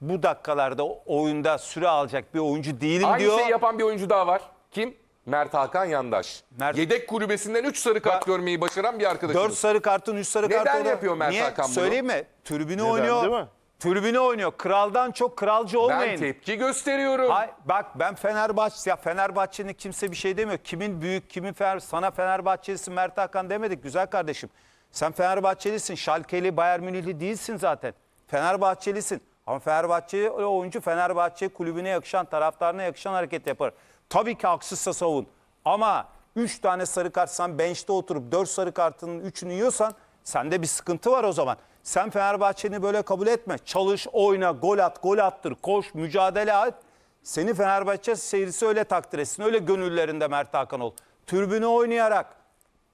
bu dakikalarda oyunda süre alacak bir oyuncu değilim Aynı diyor. şeyi yapan bir oyuncu daha var. Kim? Mert Hakan Yandaş. Mert- Yedek kulübesinden 3 sarı kart görmeyi başaran bir arkadaşımız. 4 sarı kartın 3 sarı Neden kartı. yapıyor Mert Niye? Hakan bunu? Söyleyeyim mi? Tribüne oynuyor. değil mi? Tribüne oynuyor. Kraldan çok kralcı olmayın. ben tepki gösteriyorum. Hay, bak ben Fenerbahçe ya Fenerbahçe'nin kimse bir şey demiyor. Kimin büyük, kimin Fener, sana Fenerbahçelisin Mert Hakan demedik güzel kardeşim. Sen Fenerbahçelisin. Şalkeli, Bayern Münihli değilsin zaten. Fenerbahçelisin. Ama Fenerbahçe e, oyuncu Fenerbahçe kulübüne yakışan, taraftarına yakışan hareket yapar. Tabii ki haksızsa savun. Ama 3 tane sarı kartsan bench'te oturup 4 sarı kartının 3'ünü yiyorsan sende bir sıkıntı var o zaman. Sen Fenerbahçe'ni böyle kabul etme. Çalış, oyna, gol at, gol attır, koş, mücadele et. Seni Fenerbahçe seyircisi öyle takdir etsin. Öyle gönüllerinde Mert Hakan ol. Türbünü oynayarak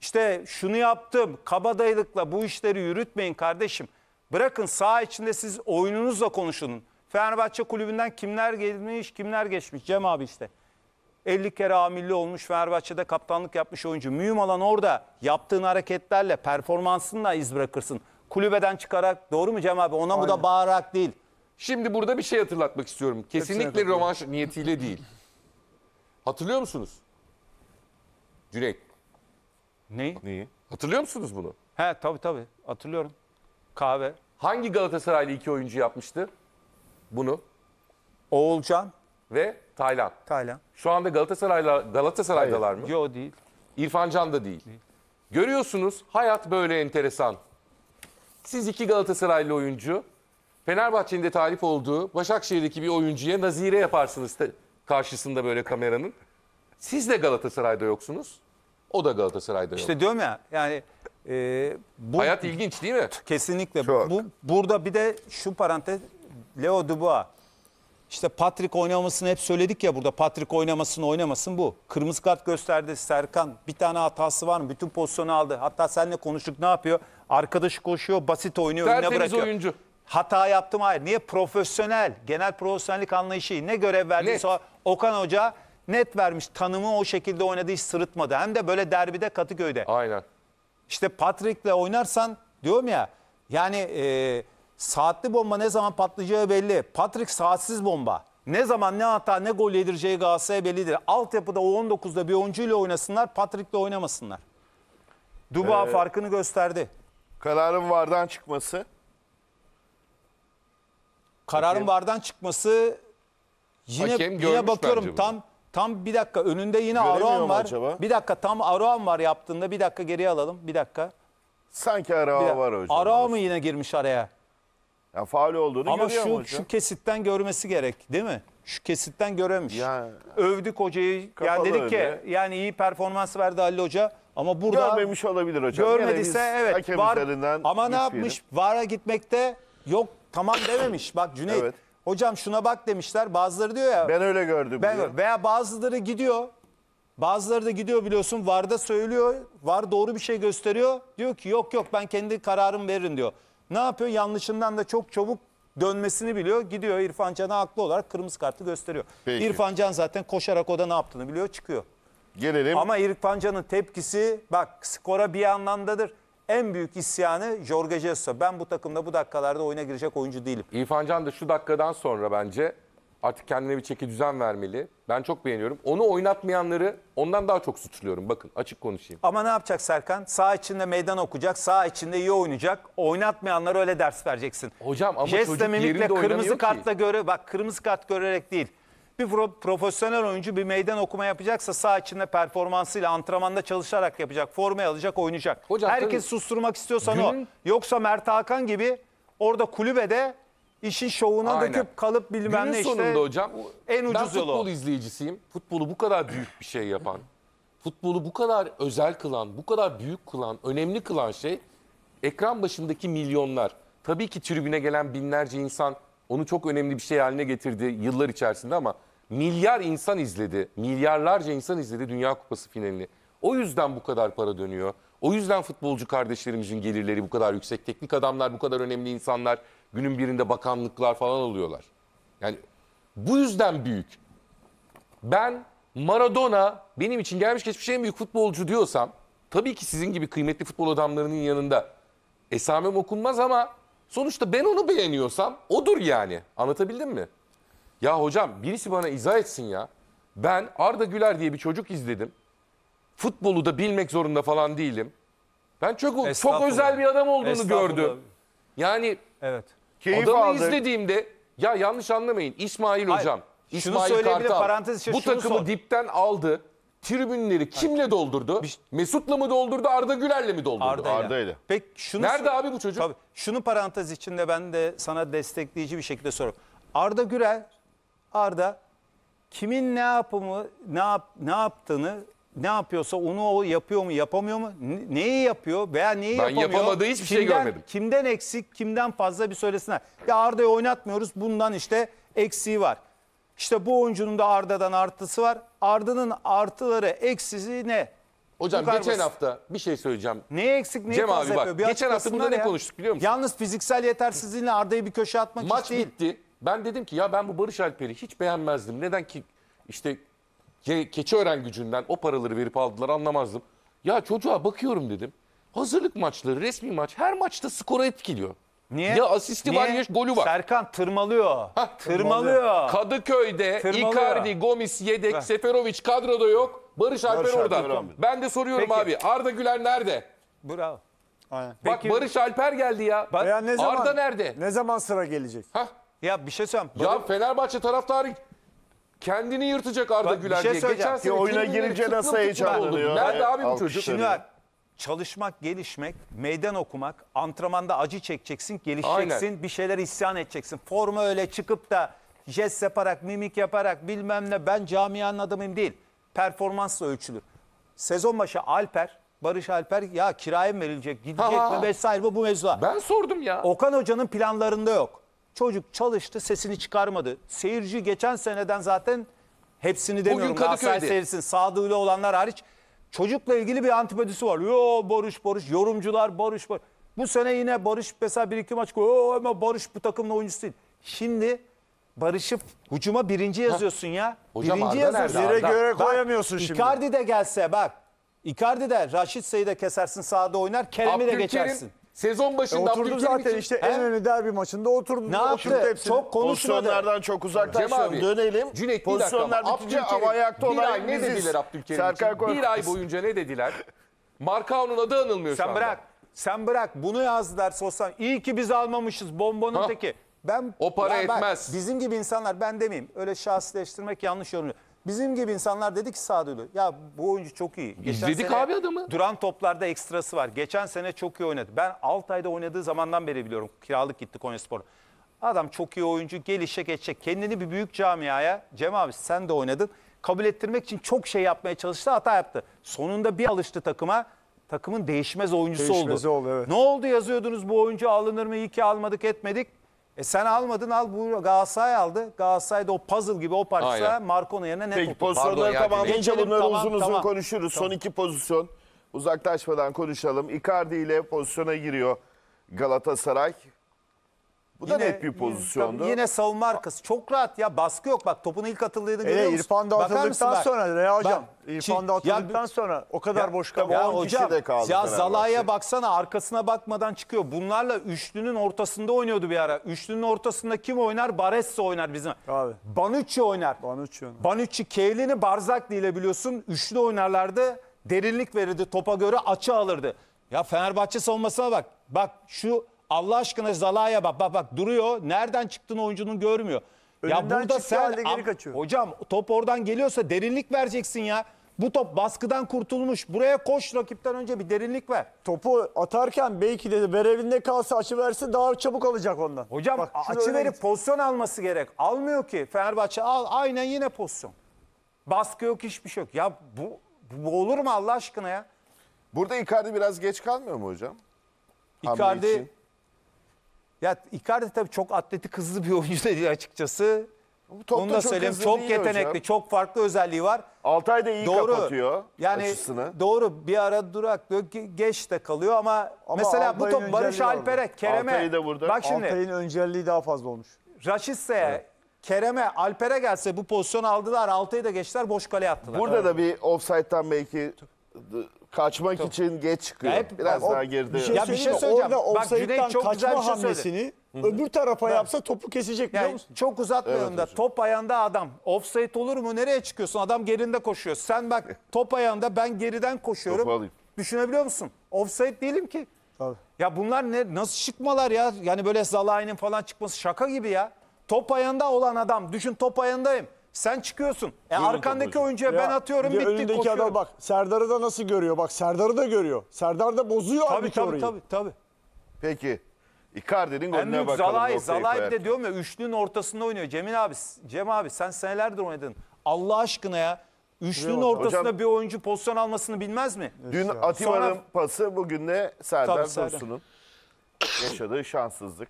işte şunu yaptım, kabadayılıkla bu işleri yürütmeyin kardeşim. Bırakın sağ içinde siz oyununuzla konuşun. Fenerbahçe kulübünden kimler gelmiş, kimler geçmiş. Cem abi işte. 50 kere amilli olmuş Fenerbahçe'de kaptanlık yapmış oyuncu. Mühim olan orada yaptığın hareketlerle, performansınla iz bırakırsın. Kulübeden çıkarak, doğru mu Cem abi? Ona Aynen. bu da bağırarak değil. Şimdi burada bir şey hatırlatmak istiyorum. Kesinlikle rövanş niyetiyle değil. Hatırlıyor musunuz? Cüneyt. Neyi? Neyi? Hatırlıyor musunuz bunu? He tabii tabii hatırlıyorum. Kahve. Hangi Galatasaraylı iki oyuncu yapmıştı bunu? Oğulcan. Ve Taylan. Taylan. Şu anda Galatasaray'la Galatasaray'dalar mı? Yok değil. İrfan Can da değil. değil. Görüyorsunuz hayat böyle enteresan. Siz iki Galatasaraylı oyuncu Fenerbahçe'nin de talip olduğu Başakşehir'deki bir oyuncuya nazire yaparsınız karşısında böyle kameranın. Siz de Galatasaray'da yoksunuz. O da Galatasaray'da yok. İşte diyorum ya yani ee, bu, Hayat ilginç değil mi? Kesinlikle. Çok. Bu burada bir de şu parantez Leo Dubois. İşte Patrick oynamasını hep söyledik ya burada Patrick oynamasını oynamasın bu. Kırmızı kart gösterdi Serkan. Bir tane hatası var mı? Bütün pozisyonu aldı. Hatta seninle konuştuk ne yapıyor? Arkadaşı koşuyor, basit oynuyor, Tertemiz önüne bırakıyor. oyuncu. Hata yaptım hayır. Niye? Profesyonel, genel profesyonellik anlayışı. Ne görev verdiyse net. Okan Hoca net vermiş. Tanımı o şekilde oynadı hiç sırıtmadı. Hem de böyle derbide Katıköy'de. Aynen. İşte Patrick'le oynarsan diyorum ya yani e, saatli bomba ne zaman patlayacağı belli. Patrick saatsiz bomba. Ne zaman ne hata ne gol yedireceği Galatasaray'a bellidir. Altyapıda o 19'da bir oyuncuyla oynasınlar Patrick'le oynamasınlar. Duba ee, farkını gösterdi. Kararın vardan çıkması. Kararın vardan çıkması yine, Hakem yine bakıyorum tam Tam bir dakika önünde yine Göremiyor Aruan var. acaba? Bir dakika tam Aruan var yaptığında bir dakika geriye alalım. Bir dakika. Sanki Bir var hocam. Aruan mı yine girmiş araya? Ya faal olduğunu Ama şu, hocam? şu kesitten görmesi gerek değil mi? Şu kesitten göremiş. Ya. Övdük hocayı. Kapalı yani dedik öyle. ki yani iyi performans verdi Ali Hoca. Ama burada Görmemiş olabilir hocam. görmediyse biz evet var ama ne gitmeyelim. yapmış? VAR'a gitmekte yok tamam dememiş. Bak Cüneyt Evet. Hocam şuna bak demişler. Bazıları diyor ya. Ben öyle gördüm. Ben, diyor. veya bazıları gidiyor. Bazıları da gidiyor biliyorsun. Varda söylüyor. Var doğru bir şey gösteriyor. Diyor ki yok yok ben kendi kararımı veririm diyor. Ne yapıyor? Yanlışından da çok çabuk dönmesini biliyor. Gidiyor İrfan Can'a haklı olarak kırmızı kartı gösteriyor. Peki. İrfan Can zaten koşarak o da ne yaptığını biliyor çıkıyor. Gelelim. Ama İrfan Can'ın tepkisi bak skora bir anlamdadır en büyük isyanı Jorge Jesus. Ben bu takımda bu dakikalarda oyuna girecek oyuncu değilim. İrfan Can da şu dakikadan sonra bence artık kendine bir çeki düzen vermeli. Ben çok beğeniyorum. Onu oynatmayanları ondan daha çok suçluyorum. Bakın açık konuşayım. Ama ne yapacak Serkan? Sağ içinde meydan okuyacak, sağ içinde iyi oynayacak. Oynatmayanlara öyle ders vereceksin. Hocam ama Jestle, çocuk yerinde kırmızı kartla göre bak kırmızı kart görerek değil. Bir pro profesyonel oyuncu bir meydan okuma yapacaksa sağ içinde performansıyla antrenmanda çalışarak yapacak. Formayı alacak, oynayacak. Hocam, Herkes tabii, susturmak istiyorsan günün... o. Yoksa Mert Hakan gibi orada kulübede işin şovuna Aynen. döküp kalıp bilmem Günün ne işte. sonunda hocam en ucuz ben futbol yolu. izleyicisiyim. Futbolu bu kadar büyük bir şey yapan, futbolu bu kadar özel kılan, bu kadar büyük kılan, önemli kılan şey ekran başındaki milyonlar. Tabii ki tribüne gelen binlerce insan onu çok önemli bir şey haline getirdi yıllar içerisinde ama Milyar insan izledi. Milyarlarca insan izledi Dünya Kupası finalini. O yüzden bu kadar para dönüyor. O yüzden futbolcu kardeşlerimizin gelirleri bu kadar yüksek. Teknik adamlar bu kadar önemli insanlar. Günün birinde bakanlıklar falan alıyorlar. Yani bu yüzden büyük. Ben Maradona benim için gelmiş geçmiş en büyük futbolcu diyorsam tabii ki sizin gibi kıymetli futbol adamlarının yanında esamem okunmaz ama sonuçta ben onu beğeniyorsam odur yani. Anlatabildim mi? Ya hocam birisi bana izah etsin ya. Ben Arda Güler diye bir çocuk izledim. Futbolu da bilmek zorunda falan değilim. Ben çok çok özel bir adam olduğunu gördüm. Yani evet. Keyif adamı aldık. izlediğimde ya yanlış anlamayın İsmail Hayır, hocam, İsmail Kartal bu takımı sor. dipten aldı. Tribünleri kimle Hayır. doldurdu? Bir... Mesut'la mı doldurdu, Arda Güler'le mi doldurdu? Arda'yla. Arda'yla. Peki şunu Nerede abi bu çocuk? Tabii. Şunu parantez içinde ben de sana destekleyici bir şekilde soruyorum. Arda Güler Arda kimin ne yapımı, ne, yap, ne yaptığını, ne yapıyorsa onu o yapıyor mu, yapamıyor mu? Neyi yapıyor veya neyi ben yapamıyor? Ben yapamadığı hiçbir şey kimden, şey görmedim. Kimden eksik, kimden fazla bir söylesinler. Ya Arda'yı oynatmıyoruz bundan işte eksiği var. İşte bu oyuncunun da Arda'dan artısı var. Arda'nın artıları, eksisi ne? Hocam Yukarı geçen basit. hafta bir şey söyleyeceğim. Ne eksik ne fazla abi bak, yapıyor? Bir geçen hafta burada ne konuştuk biliyor musun? Yalnız fiziksel yetersizliğinle Arda'yı bir köşe atmak Maç değil. Maç bitti. Ben dedim ki ya ben bu Barış Alper'i hiç beğenmezdim. Neden ki işte ke Keçiören gücünden o paraları verip aldılar anlamazdım. Ya çocuğa bakıyorum dedim. Hazırlık maçları, resmi maç her maçta skora etkiliyor. Niye? Ya asisti var ya golü var. Serkan tırmalıyor. Hah, tırmalıyor. Kadıköy'de tırmalıyor. Icardi, Gomis, Yedek, Heh. Seferovic kadroda yok. Barış Alper Barış orada. Alper ben de soruyorum Peki. abi Arda Güler nerede? Bravo. Aynen. Bak Peki. Barış Alper geldi ya. Bak, ya ne zaman, Arda nerede? Ne zaman sıra gelecek? Hah. Ya bir şey söyleyeyim. Ya Böyle... Fenerbahçe taraftarı kendini yırtacak Arda Bak, Güler bir şey diye. Geçen sene oyuna girince nasıl heyecanlanıyor. Nerede abi bu çocuk? Şimdi bak, çalışmak, gelişmek, meydan okumak, antrenmanda acı çekeceksin, gelişeceksin, Aynen. bir şeyler isyan edeceksin. Forma öyle çıkıp da jest yaparak, mimik yaparak bilmem ne ben camianın adamıyım değil. Performansla ölçülür. Sezon başı Alper, Barış Alper ya kiraya mı verilecek, gidecek ha. mi vesaire bu bu mevzular. Ben sordum ya. Okan Hoca'nın planlarında yok. Çocuk çalıştı sesini çıkarmadı. Seyirci geçen seneden zaten hepsini demiyorum. Galatasaray Kadıköy'de. seyirsin Sadık'la olanlar hariç. Çocukla ilgili bir antipatisi var. Yo Barış Barış yorumcular Barış Barış. Bu sene yine Barış mesela bir iki maç koyuyor. ama Barış bu takımla oyuncusu değil. Şimdi Barış'ı hücuma birinci yazıyorsun ya. Hocam birinci Arda yazıyorsun. Zire göre koyamıyorsun şimdi. Icardi de gelse bak. Icardi de Raşit Say'ı da kesersin sahada oynar. Kerem'i de geçersin. Sezon başında e, oturdu zaten için, işte he? en önemli derbi maçında oturdu. Ne yaptı? Hepsini. Çok konuşmadı. Pozisyonlardan çok uzaklaşalım. Dönelim. Cüneyt Pozisyonlar bitince avayakta olan ne dediler Abdülkerim için? Bir ay boyunca ne dediler? Markao'nun adı anılmıyor Sen şu anda. bırak. Sen bırak. Bunu yazdılar sosyal. İyi ki biz almamışız bombonun teki. Ben, o para ben, etmez. bizim gibi insanlar ben demeyeyim. Öyle şahsileştirmek yanlış yorumluyor. Bizim gibi insanlar dedi ki sağduyulu ya bu oyuncu çok iyi. Geçen İzledik sene abi adamı. Duran toplarda ekstrası var. Geçen sene çok iyi oynadı. Ben ayda oynadığı zamandan beri biliyorum. Kiralık gitti Konyaspor. Adam çok iyi oyuncu gelişe geçecek. Kendini bir büyük camiaya Cem abi sen de oynadın. Kabul ettirmek için çok şey yapmaya çalıştı hata yaptı. Sonunda bir alıştı takıma takımın değişmez oyuncusu Değişmezi oldu. oldu evet. Ne oldu yazıyordunuz bu oyuncu alınır mı iyi ki almadık etmedik. E sen almadın al bu Galatasaray aldı. Galatasaray'da o puzzle gibi o parça Aynen. Marcona yerine ne Peki oturdu. pozisyonları bunları Tamam, uzun uzun tamam. konuşuruz. Son iki pozisyon uzaklaşmadan konuşalım. Icardi ile pozisyona giriyor Galatasaray. Bu da net bir pozisyondu. yine savunma arkası. Çok rahat ya baskı yok. Bak topun ilk atıldığını e, görüyor musun? İrfan dağıtıldıktan sonra Rea hocam. Bak, İrfan dağıtıldıktan sonra o kadar ya, boş kaldı. Ya hocam de kaldı ya Zala'ya baksana arkasına bakmadan çıkıyor. Bunlarla üçlünün ortasında oynuyordu bir ara. Üçlünün ortasında kim oynar? Baressa oynar bizim. Abi. Banucci oynar. Banucci oynar. Banucci, Kehlin'i Barzakli ile biliyorsun. Üçlü oynarlardı. Derinlik verirdi topa göre açı alırdı. Ya Fenerbahçe savunmasına bak. Bak şu Allah aşkına Zalaya bak bak bak duruyor. Nereden çıktığını oyuncunun görmüyor. Önünden ya burada sen halde geri kaçıyor. hocam top oradan geliyorsa derinlik vereceksin ya. Bu top baskıdan kurtulmuş. Buraya koş rakipten önce bir derinlik ver. Topu atarken belki de verevinde kalsa açı verse daha çabuk alacak ondan. Hocam Bak, açı öğrenin. verip pozisyon alması gerek. Almıyor ki Fenerbahçe. Al aynen yine pozisyon. Baskı yok hiçbir şey yok. Ya bu, bu olur mu Allah aşkına ya? Burada Icardi biraz geç kalmıyor mu hocam? Icardi için. Ya Icardi tabii çok atletik hızlı bir oyuncu dedi açıkçası. Topta Onu da çok söyleyeyim. Çok yetenekli, hocam. çok farklı özelliği var. Altay da iyi Doğru. kapatıyor yani, açısını. Doğru bir ara duraklıyor geç de kalıyor ama, mesela bu top Barış önceliği Alper'e, Kerem'e Altay'ı da burada. bak şimdi Altay'ın öncelliği daha fazla olmuş. Raşitse'ye, Kerem'e, Alper'e gelse bu pozisyon aldılar. Altay'ı da geçtiler boş kale attılar. Burada da bir offside'dan belki kaçmak Tabii. için geç çıkıyor. hep- Biraz daha girdi. Bir şey Ya bir şey mi? söyleyeceğim. Orada Bak kaçma güzel bir şey hamlesini öbür tarafa yapsa topu kesecek biliyor Yani çok uzatmayalım Evet da top ayağında adam. Offside olur mu? Nereye çıkıyorsun? Adam gerinde koşuyor. Sen bak top ayağında ben geriden koşuyorum. Topu alayım. Düşünebiliyor musun? Offside değilim ki. Tabii. Ya bunlar ne nasıl çıkmalar ya? Yani böyle Zalai'nin falan çıkması şaka gibi ya. Top ayağında olan adam. Düşün top ayağındayım. Sen çıkıyorsun. E Buyurun arkandaki oyuncuya ben atıyorum bitti önündeki koşuyor. adam bak Serdar'ı da nasıl görüyor? Bak Serdar'ı da görüyor. Serdar da bozuyor Tabii abi tabii orayı. tabii. tabii. Peki. Icardi'nin En golüne büyük bakalım. Zalai. noktayı Zalai bir koyar. de diyorum ya üçlünün ortasında oynuyor. Cemil abi, Cem abi sen senelerdir oynadın. Allah aşkına ya. Üçlünün ortasında Hocam- bir oyuncu pozisyon almasını bilmez mi? Dün Atiba'nın Sonra- pası bugün de Serdar Tabii Dursun'un yaşadığı şanssızlık.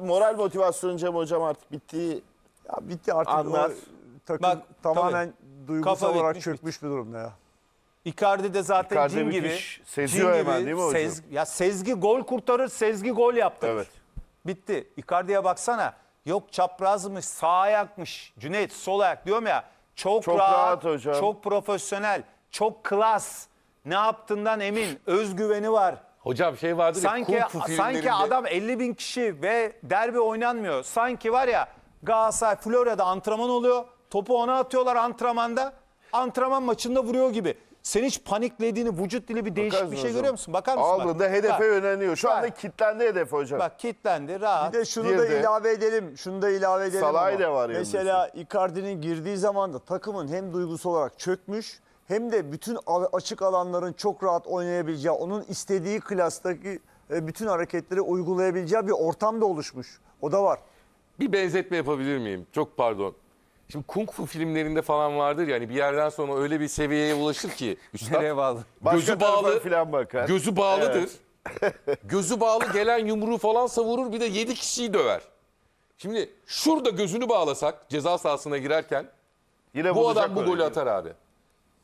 Moral motivasyonu Cem Hocam artık bittiği ya bitti artık Anlar. o takım Bak, tamamen tabii, duygusal kafa olarak bitmiş, çökmüş bir durumda ya. Icardi de zaten Icardi cin gibi. Seziyor cin hemen gibi, değil mi hocam? Sez, ya Sezgi gol kurtarır, Sezgi gol yaptı. Evet. Bitti. Icardi'ye baksana. Yok çaprazmış, sağ ayakmış. Cüneyt sol ayak diyorum ya. Çok, çok rahat, rahat hocam. çok profesyonel, çok klas. Ne yaptığından emin, özgüveni var. Hocam şey vardır. ya. Sanki, sanki adam 50 bin kişi ve derbi oynanmıyor. Sanki var ya Galatasaray Florya'da antrenman oluyor. Topu ona atıyorlar antrenmanda. Antrenman maçında vuruyor gibi. Sen hiç paniklediğini, vücut dili bir değişik Bakarsın bir şey hocam. görüyor musun? Bakar mısın? Aldığında bak? hedefe bak. yöneliyor. Şu bak. anda kitlendi hedef hocam. Bak kitlendi, rahat. Bir de şunu Girdi. da ilave edelim. Şunu da ilave edelim. Salay da var Mesela Icardi'nin girdiği zaman da takımın hem duygusu olarak çökmüş hem de bütün açık alanların çok rahat oynayabileceği, onun istediği klastaki e, bütün hareketleri uygulayabileceği bir ortam da oluşmuş. O da var. Bir benzetme yapabilir miyim? Çok pardon. Şimdi kung fu filmlerinde falan vardır yani bir yerden sonra öyle bir seviyeye ulaşır ki üstad. bağlı? gözü bağlı falan bakar. Gözü bağlıdır. gözü bağlı gelen yumruğu falan savurur bir de 7 kişiyi döver. Şimdi şurada gözünü bağlasak ceza sahasına girerken Yine bu adam bu böyle golü atar abi.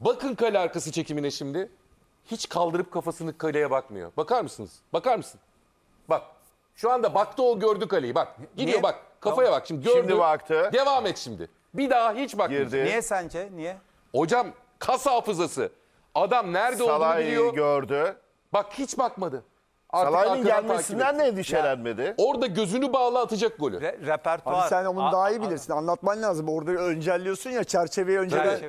Bakın kale arkası çekimine şimdi. Hiç kaldırıp kafasını kaleye bakmıyor. Bakar mısınız? Bakar mısın? Bak. Şu anda baktı o gördü kaleyi. Bak. Gidiyor Niye? bak. Kafaya bak şimdi gördü. Şimdi baktı. Devam et şimdi. Bir daha hiç bakmayacak. Niye sence? Niye? Hocam kas hafızası. Adam nerede olduğunu Salah'ı biliyor. gördü. Bak hiç bakmadı. Artık Salah'ın arkadan takip gelmesinden ne endişelenmedi? Orada gözünü bağlı atacak golü. Re- repertuar. Abi sen onu A- daha iyi bilirsin. Anlatman lazım. Orada öncelliyorsun ya çerçeveyi önceden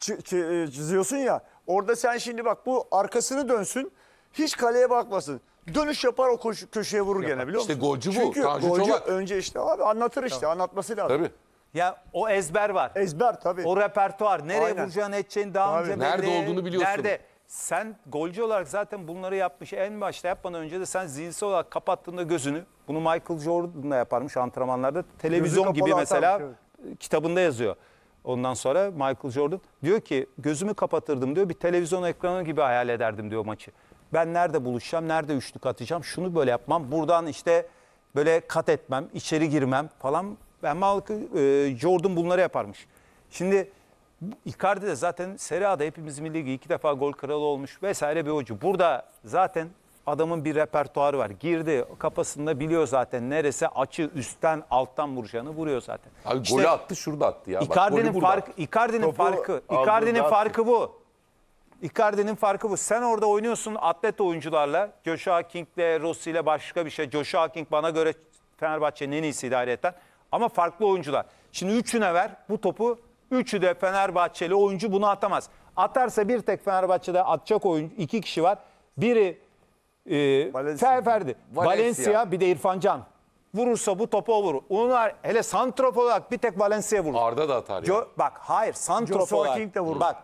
Çerçeve, e, çiziyorsun ya. Orada sen şimdi bak bu arkasını dönsün. Hiç kaleye bakmasın. Dönüş yapar o koşu, köşeye vurur gene biliyor musun? İşte golcü bu. Çünkü golcü Çolak. önce işte abi anlatır işte anlatması lazım. Tabii. Ya o ezber var. Ezber tabii. O repertuar. Nereye Aynen. vuracağını edeceğini daha Tabii. önce belli. Nerede olduğunu biliyorsun. Nerede? Sen golcü olarak zaten bunları yapmış. En başta yapmadan önce de sen zihinsel olarak kapattığında gözünü. Bunu Michael Jordan da yaparmış antrenmanlarda. Televizyon gibi mesela atarmış, kitabında yazıyor. Ondan sonra Michael Jordan diyor ki gözümü kapatırdım diyor. Bir televizyon ekranı gibi hayal ederdim diyor maçı. Ben nerede buluşacağım, nerede üçlük atacağım, şunu böyle yapmam, buradan işte böyle kat etmem, içeri girmem falan. Ben halkı e, Jordan bunları yaparmış. Şimdi Icardi de zaten Serie A'da hepimizin ligi iki defa gol kralı olmuş vesaire bir oyuncu. Burada zaten adamın bir repertuarı var. Girdi kafasında biliyor zaten neresi açı üstten alttan vuracağını vuruyor zaten. Abi işte, golü attı şurada attı ya. Icardi'nin farkı Icardi'nin farkı, Icardi'nin farkı bu. Icardi'nin farkı bu. Sen orada oynuyorsun atlet oyuncularla. Joshua King'le, Rossi'yle başka bir şey. Joshua King bana göre Fenerbahçe'nin en iyisi idareten. Ama farklı oyuncular. Şimdi üçüne ver bu topu. Üçü de Fenerbahçeli oyuncu bunu atamaz. Atarsa bir tek Fenerbahçe'de atacak oyuncu iki kişi var. Biri e, Valencia. Ferdi. Valencia. Valencia bir de İrfan Can. Vurursa bu topa vurur. Onlar hele santrop olarak bir tek Valencia vurur. Arda da atar ya. Jo- bak hayır santrop olarak. King de vurur. Bak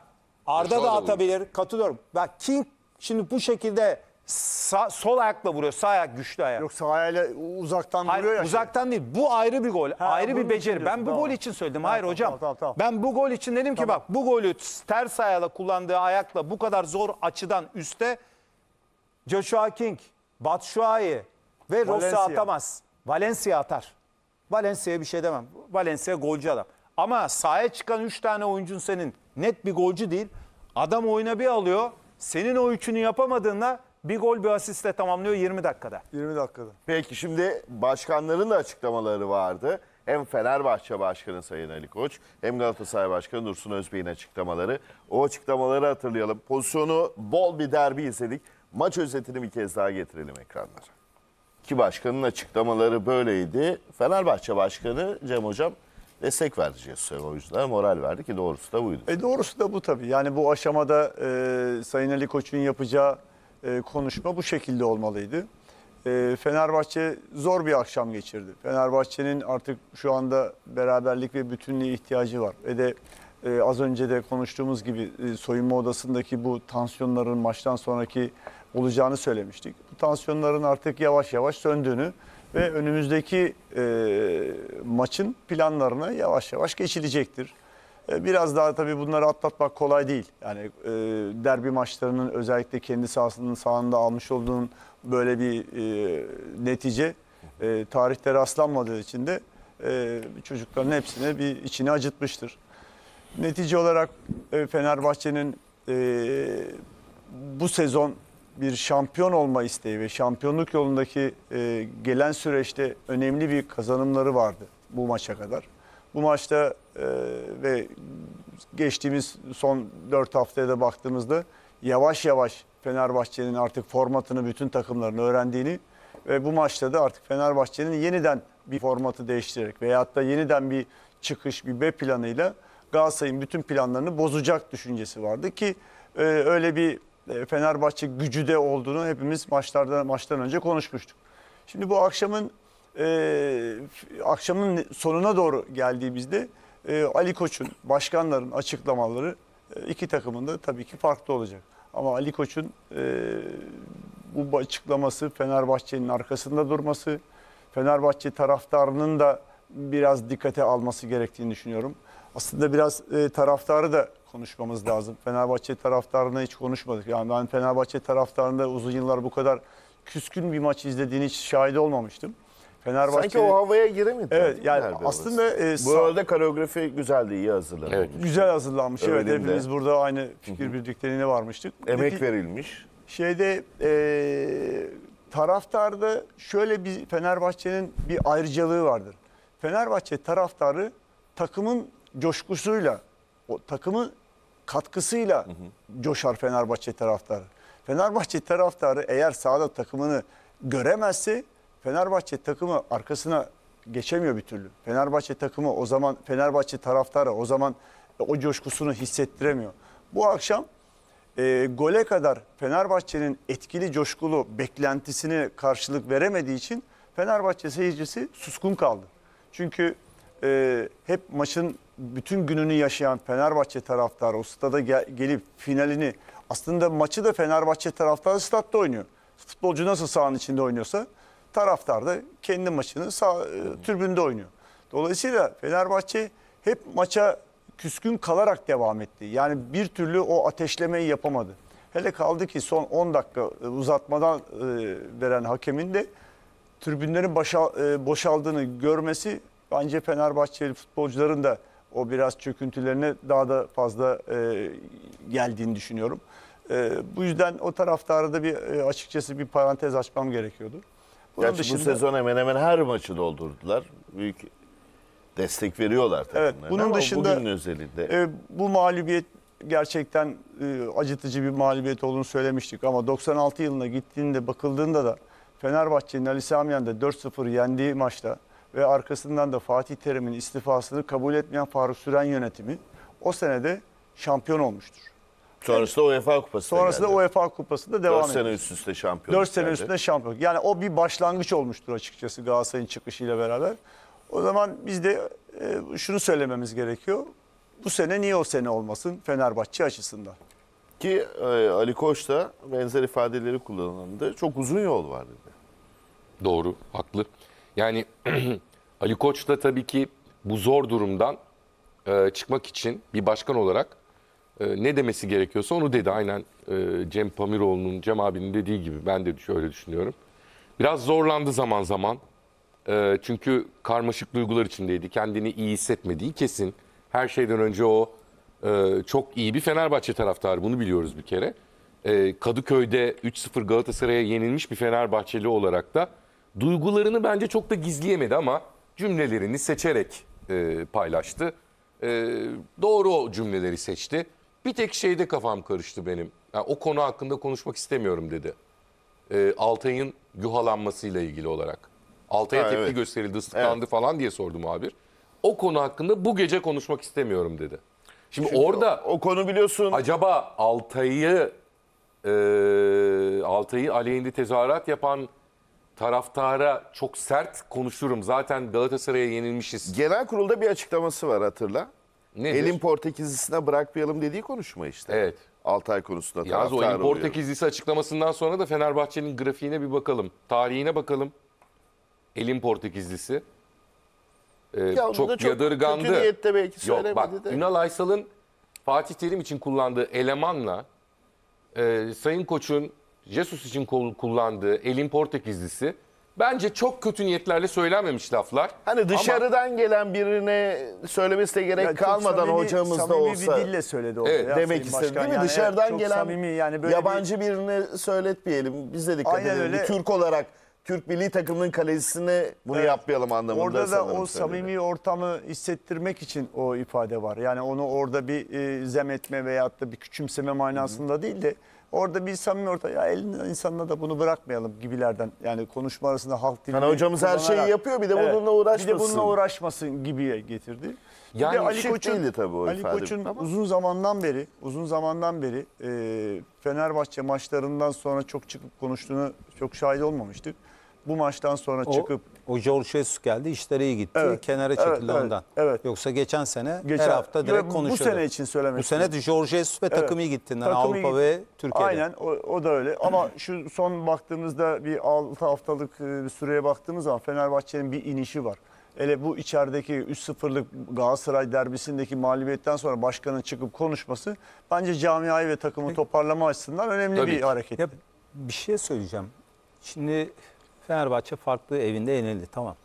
Arda da atabilir. Katılıyorum. Bak King şimdi bu şekilde sağ, sol ayakla vuruyor. Sağ ayak güçlü ayak. Yok sağ ayağıyla uzaktan Hayır, vuruyor ya. Şey. Uzaktan şimdi. değil. Bu ayrı bir gol. Ha, ayrı bir beceri. Ben bu tamam. gol için söyledim. Hayır tamam, hocam. Tamam, tamam, Ben bu gol için dedim tamam. ki bak bu golü ters ayağıyla kullandığı ayakla bu kadar zor açıdan üste Joshua King, Batshuayi ve Rossi atamaz. Valencia atar. Valencia'ya bir şey demem. Valencia golcü adam. Ama sahaya çıkan 3 tane oyuncun senin net bir golcü değil. Adam oyuna bir alıyor. Senin o üçünü yapamadığında bir gol bir asistle tamamlıyor 20 dakikada. 20 dakikada. Peki şimdi başkanların da açıklamaları vardı. Hem Fenerbahçe Başkanı Sayın Ali Koç hem Galatasaray Başkanı Dursun Özbey'in açıklamaları. O açıklamaları hatırlayalım. Pozisyonu bol bir derbi izledik. Maç özetini bir kez daha getirelim ekranlara. İki başkanın açıklamaları böyleydi. Fenerbahçe Başkanı Cem Hocam destek verdi Cesus oyunculara moral verdi ki doğrusu da buydu. E doğrusu da bu tabii. Yani bu aşamada e, Sayın Ali Koç'un yapacağı e, konuşma bu şekilde olmalıydı. E, Fenerbahçe zor bir akşam geçirdi. Fenerbahçe'nin artık şu anda beraberlik ve bütünlüğe ihtiyacı var. Ve de e, az önce de konuştuğumuz gibi e, soyunma odasındaki bu tansiyonların maçtan sonraki olacağını söylemiştik. Bu tansiyonların artık yavaş yavaş söndüğünü ve önümüzdeki e, maçın planlarına yavaş yavaş geçilecektir. E, biraz daha tabii bunları atlatmak kolay değil. Yani e, derbi maçlarının özellikle kendi sahasının sahanda almış olduğun böyle bir e, netice e, tarihte rastlanmadığı için de e, çocukların hepsine bir içini acıtmıştır. Netice olarak e, Fenerbahçe'nin e, bu sezon bir şampiyon olma isteği ve şampiyonluk yolundaki e, gelen süreçte önemli bir kazanımları vardı bu maça kadar. Bu maçta e, ve geçtiğimiz son 4 haftaya da baktığımızda yavaş yavaş Fenerbahçe'nin artık formatını bütün takımların öğrendiğini ve bu maçta da artık Fenerbahçe'nin yeniden bir formatı değiştirerek veyahut da yeniden bir çıkış, bir B planıyla Galatasaray'ın bütün planlarını bozacak düşüncesi vardı ki e, öyle bir e, Fenerbahçe gücü de olduğunu hepimiz maçlardan maçtan önce konuşmuştuk. Şimdi bu akşamın e, akşamın sonuna doğru geldiğimizde e, Ali Koç'un, başkanların açıklamaları e, iki takımında tabii ki farklı olacak. Ama Ali Koç'un e, bu açıklaması Fenerbahçe'nin arkasında durması, Fenerbahçe taraftarının da biraz dikkate alması gerektiğini düşünüyorum. Aslında biraz e, taraftarı da konuşmamız lazım. Fenerbahçe taraftarına hiç konuşmadık. Yani ben Fenerbahçe taraftarında uzun yıllar bu kadar küskün bir maç izlediğini hiç şahit olmamıştım. Fenerbahçe Sanki o havaya giremedi. Evet yani aslında e, bu arada koreografi güzeldi, iyi hazırlanmış. Evet. Güzel hazırlanmış. Öğrenimde. Evet hepimiz burada aynı fikir birlikteliğine varmıştık. Emek Peki, verilmiş. Şeyde e, taraftarda şöyle bir Fenerbahçe'nin bir ayrıcalığı vardır. Fenerbahçe taraftarı takımın coşkusuyla o takımın katkısıyla hı hı. coşar Fenerbahçe taraftarı. Fenerbahçe taraftarı eğer sahada takımını göremezse Fenerbahçe takımı arkasına geçemiyor bir türlü. Fenerbahçe takımı o zaman Fenerbahçe taraftarı o zaman o coşkusunu hissettiremiyor. Bu akşam e, gole kadar Fenerbahçe'nin etkili coşkulu beklentisini karşılık veremediği için Fenerbahçe seyircisi suskun kaldı. Çünkü e, hep maçın bütün gününü yaşayan Fenerbahçe taraftarı o stada gel gelip finalini aslında maçı da Fenerbahçe taraftarı statta oynuyor. Futbolcu nasıl sahanın içinde oynuyorsa taraftar da kendi maçını sağ, e, türbünde oynuyor. Dolayısıyla Fenerbahçe hep maça küskün kalarak devam etti. Yani bir türlü o ateşlemeyi yapamadı. Hele kaldı ki son 10 dakika e, uzatmadan e, veren hakemin de tribünlerin e, boşaldığını görmesi bence Fenerbahçeli futbolcuların da o biraz çöküntülerine daha da fazla e, geldiğini düşünüyorum. E, bu yüzden o tarafta arada bir e, açıkçası bir parantez açmam gerekiyordu. Bunun Gerçi dışında, bu sezon hemen hemen her maçı doldurdular. Büyük destek veriyorlar Evet, bunun dışında bugün özelinde. E, bu mağlubiyet gerçekten e, acıtıcı bir mağlubiyet olduğunu söylemiştik ama 96 yılına gittiğinde bakıldığında da Fenerbahçe'nin Ali Samiyen'de 4-0 yendiği maçta ve arkasından da Fatih Terim'in istifasını kabul etmeyen Faruk Süren yönetimi o senede şampiyon olmuştur. Sonrasında evet. UEFA Kupası. Sonrasında geldi. UEFA Kupası'nda devam etti. 4 sene üst üste şampiyon. 4 sene üst üste şampiyon. Yani o bir başlangıç olmuştur açıkçası Galatasaray'ın çıkışıyla beraber. O zaman biz de e, şunu söylememiz gerekiyor. Bu sene niye o sene olmasın Fenerbahçe açısından? Ki e, Ali Koç da benzer ifadeleri kullanıldı. Çok uzun yol var dedi. Doğru, haklı. Yani Ali Koç da tabii ki bu zor durumdan e, çıkmak için bir başkan olarak e, ne demesi gerekiyorsa onu dedi. Aynen e, Cem Pamiroğlu'nun, Cem abinin dediği gibi ben de şöyle düşünüyorum. Biraz zorlandı zaman zaman. E, çünkü karmaşık duygular içindeydi. Kendini iyi hissetmediği kesin. Her şeyden önce o e, çok iyi bir Fenerbahçe taraftarı. Bunu biliyoruz bir kere. E, Kadıköy'de 3-0 Galatasaray'a yenilmiş bir Fenerbahçeli olarak da duygularını bence çok da gizleyemedi ama cümlelerini seçerek e, paylaştı. E, doğru o cümleleri seçti. Bir tek şeyde kafam karıştı benim. Yani o konu hakkında konuşmak istemiyorum dedi. E, Altay'ın yuhalanmasıyla ilgili olarak. Altay'a tepki evet. gösterildi, ıslıklandı falan diye sordum abi. O konu hakkında bu gece konuşmak istemiyorum dedi. Şimdi Çünkü orada o, o konu biliyorsun. acaba Altay'ı e, Altay'ı aleyhinde tezahürat yapan taraftara çok sert konuşurum. Zaten Galatasaray'a yenilmişiz. Genel kurulda bir açıklaması var hatırla. Nedir? Elin Portekizlisine bırakmayalım dediği konuşma işte. Evet. Altay konusunda Yaz o Elin Portekizlisi açıklamasından sonra da Fenerbahçe'nin grafiğine bir bakalım. Tarihine bakalım. Elin Portekizlisi. Ee, ya çok, çok yadırgandı. Kötü niyette belki Yok, bak, de. Ünal Aysal'ın Fatih Terim için kullandığı elemanla e, Sayın Koç'un Jesus için kullandığı elin Portekizlisi bence çok kötü niyetlerle söylenmemiş laflar. Hani dışarıdan Ama, gelen birine söylemesi de gerek yani kalmadan samimi, hocamız da olsa. Samimi bir dille söyledi Evet. Ya, demek istedim değil mi? Yani dışarıdan gelen samimi, yani böyle yabancı bir... birine söyletmeyelim. Biz de dikkat Aynen edelim. Öyle. Bir Türk olarak Türk milli takımının kalesine bunu evet. yapmayalım anlamında Orada da o söyledi. samimi ortamı hissettirmek için o ifade var. Yani onu orada bir e, zem etme veyahut da bir küçümseme manasında Hı -hı. değil de Orada bir samimi orta ya elinden insanına da bunu bırakmayalım gibilerden. Yani konuşma arasında halk dilini Yani hocamız her şeyi yapıyor bir de bununla uğraşmasın. Bir de bununla uğraşmasın gibi getirdi. Bir Yani de şık değildi Ali ifade. Koç'un Ama- uzun zamandan beri uzun zamandan beri e, Fenerbahçe maçlarından sonra çok çıkıp konuştuğunu çok şahit olmamıştık bu maçtan sonra o, çıkıp o George Jesus geldi işleri iyi gitti. Evet, kenara çekildi evet, ondan. Evet, Yoksa geçen sene geçen, her hafta direkt bu, konuşuyordu. Bu sene için söylemek Bu sene de George Jesus ve evet, takım iyi gittiğinden takım Avrupa iyi, ve Türkiye'de. Aynen o, o da öyle. Ama şu son baktığımızda bir 6 haftalık e, bir süreye baktığımız zaman Fenerbahçe'nin bir inişi var. Ele bu içerideki 3-0'lık Galatasaray derbisindeki mağlubiyetten sonra başkanın çıkıp konuşması bence camiayı ve takımı toparlama açısından önemli Tabii. bir hareket. bir şey söyleyeceğim. Şimdi Fenerbahçe farklı evinde yenildi. Tamam.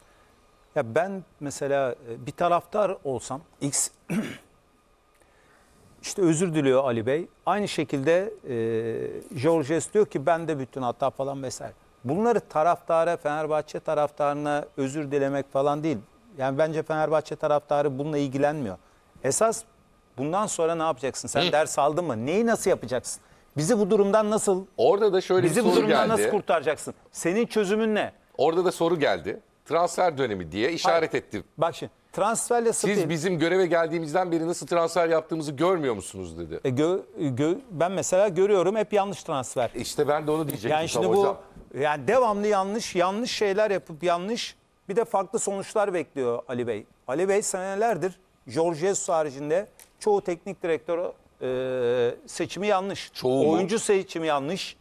Ya ben mesela e, bir taraftar olsam X işte özür diliyor Ali Bey. Aynı şekilde e, Georges diyor ki ben de bütün hata falan vesaire. Bunları taraftara, Fenerbahçe taraftarına özür dilemek falan değil. Yani bence Fenerbahçe taraftarı bununla ilgilenmiyor. Esas bundan sonra ne yapacaksın? Sen Hı. ders aldın mı? Neyi nasıl yapacaksın? Bizi bu durumdan nasıl Orada da şöyle bizi bir bu durumdan geldi. nasıl kurtaracaksın? Senin çözümün ne? Orada da soru geldi. Transfer dönemi diye işaret ettim. Bak şimdi transferle Siz sıfır. bizim göreve geldiğimizden beri nasıl transfer yaptığımızı görmüyor musunuz dedi. E, gö- gö- ben mesela görüyorum hep yanlış transfer. İşte ben de onu diyecektim Yani şimdi bu hocam. yani devamlı yanlış yanlış şeyler yapıp yanlış bir de farklı sonuçlar bekliyor Ali Bey. Ali Bey senelerdir George Jesus haricinde çoğu teknik direktör e, seçimi yanlış. Çoğu mu? oyuncu seçimi yanlış.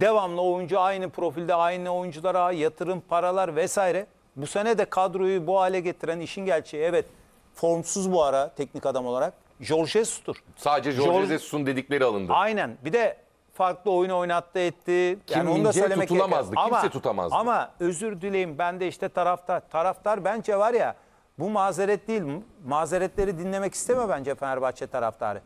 Devamlı oyuncu aynı profilde aynı oyunculara yatırım paralar vesaire. Bu sene de kadroyu bu hale getiren işin gerçeği evet formsuz bu ara teknik adam olarak. Jorge Jesus'tur. Sadece Jorge Jor- Jesus'un dedikleri alındı. Aynen. Bir de farklı oyun oynattı etti. Kim onu da söylemek tutulamazdı. gerekiyor. Kimse tutamazdı. Ama özür dileyim ben de işte taraftar. Taraftar bence var ya bu mazeret değil. Mazeretleri dinlemek isteme bence Fenerbahçe taraftarı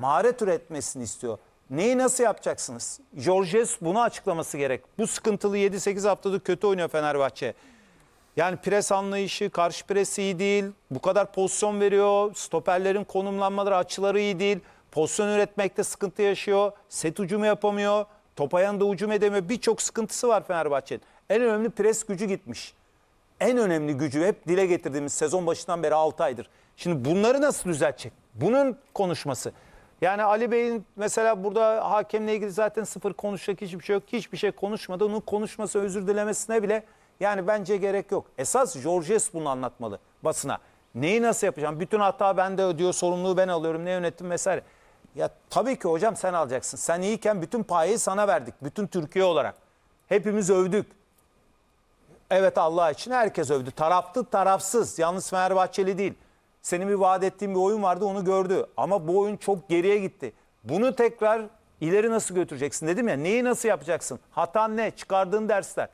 maharet üretmesini istiyor. Neyi nasıl yapacaksınız? Jorges bunu açıklaması gerek. Bu sıkıntılı 7-8 haftadır kötü oynuyor Fenerbahçe. Yani pres anlayışı, karşı pres iyi değil. Bu kadar pozisyon veriyor. Stoperlerin konumlanmaları, açıları iyi değil. Pozisyon üretmekte sıkıntı yaşıyor. Set ucumu yapamıyor. Top ayağında ucum edemiyor. Birçok sıkıntısı var Fenerbahçe'nin. En önemli pres gücü gitmiş. En önemli gücü hep dile getirdiğimiz sezon başından beri 6 aydır. Şimdi bunları nasıl düzeltecek? Bunun konuşması. Yani Ali Bey'in mesela burada hakemle ilgili zaten sıfır konuşacak hiçbir şey yok. Hiçbir şey konuşmadı. Onun konuşması, özür dilemesine bile yani bence gerek yok. Esas Georges bunu anlatmalı basına. Neyi nasıl yapacağım? Bütün hata ben de ödüyor, sorumluluğu ben alıyorum, ne yönettim vesaire. Ya tabii ki hocam sen alacaksın. Sen iyiyken bütün payı sana verdik. Bütün Türkiye olarak. Hepimiz övdük. Evet Allah için herkes övdü. Taraftı, tarafsız. Yalnız Fenerbahçeli değil. Senin bir vaat ettiğin bir oyun vardı onu gördü. Ama bu oyun çok geriye gitti. Bunu tekrar ileri nasıl götüreceksin dedim ya. Neyi nasıl yapacaksın? Hatan ne? Çıkardığın dersler.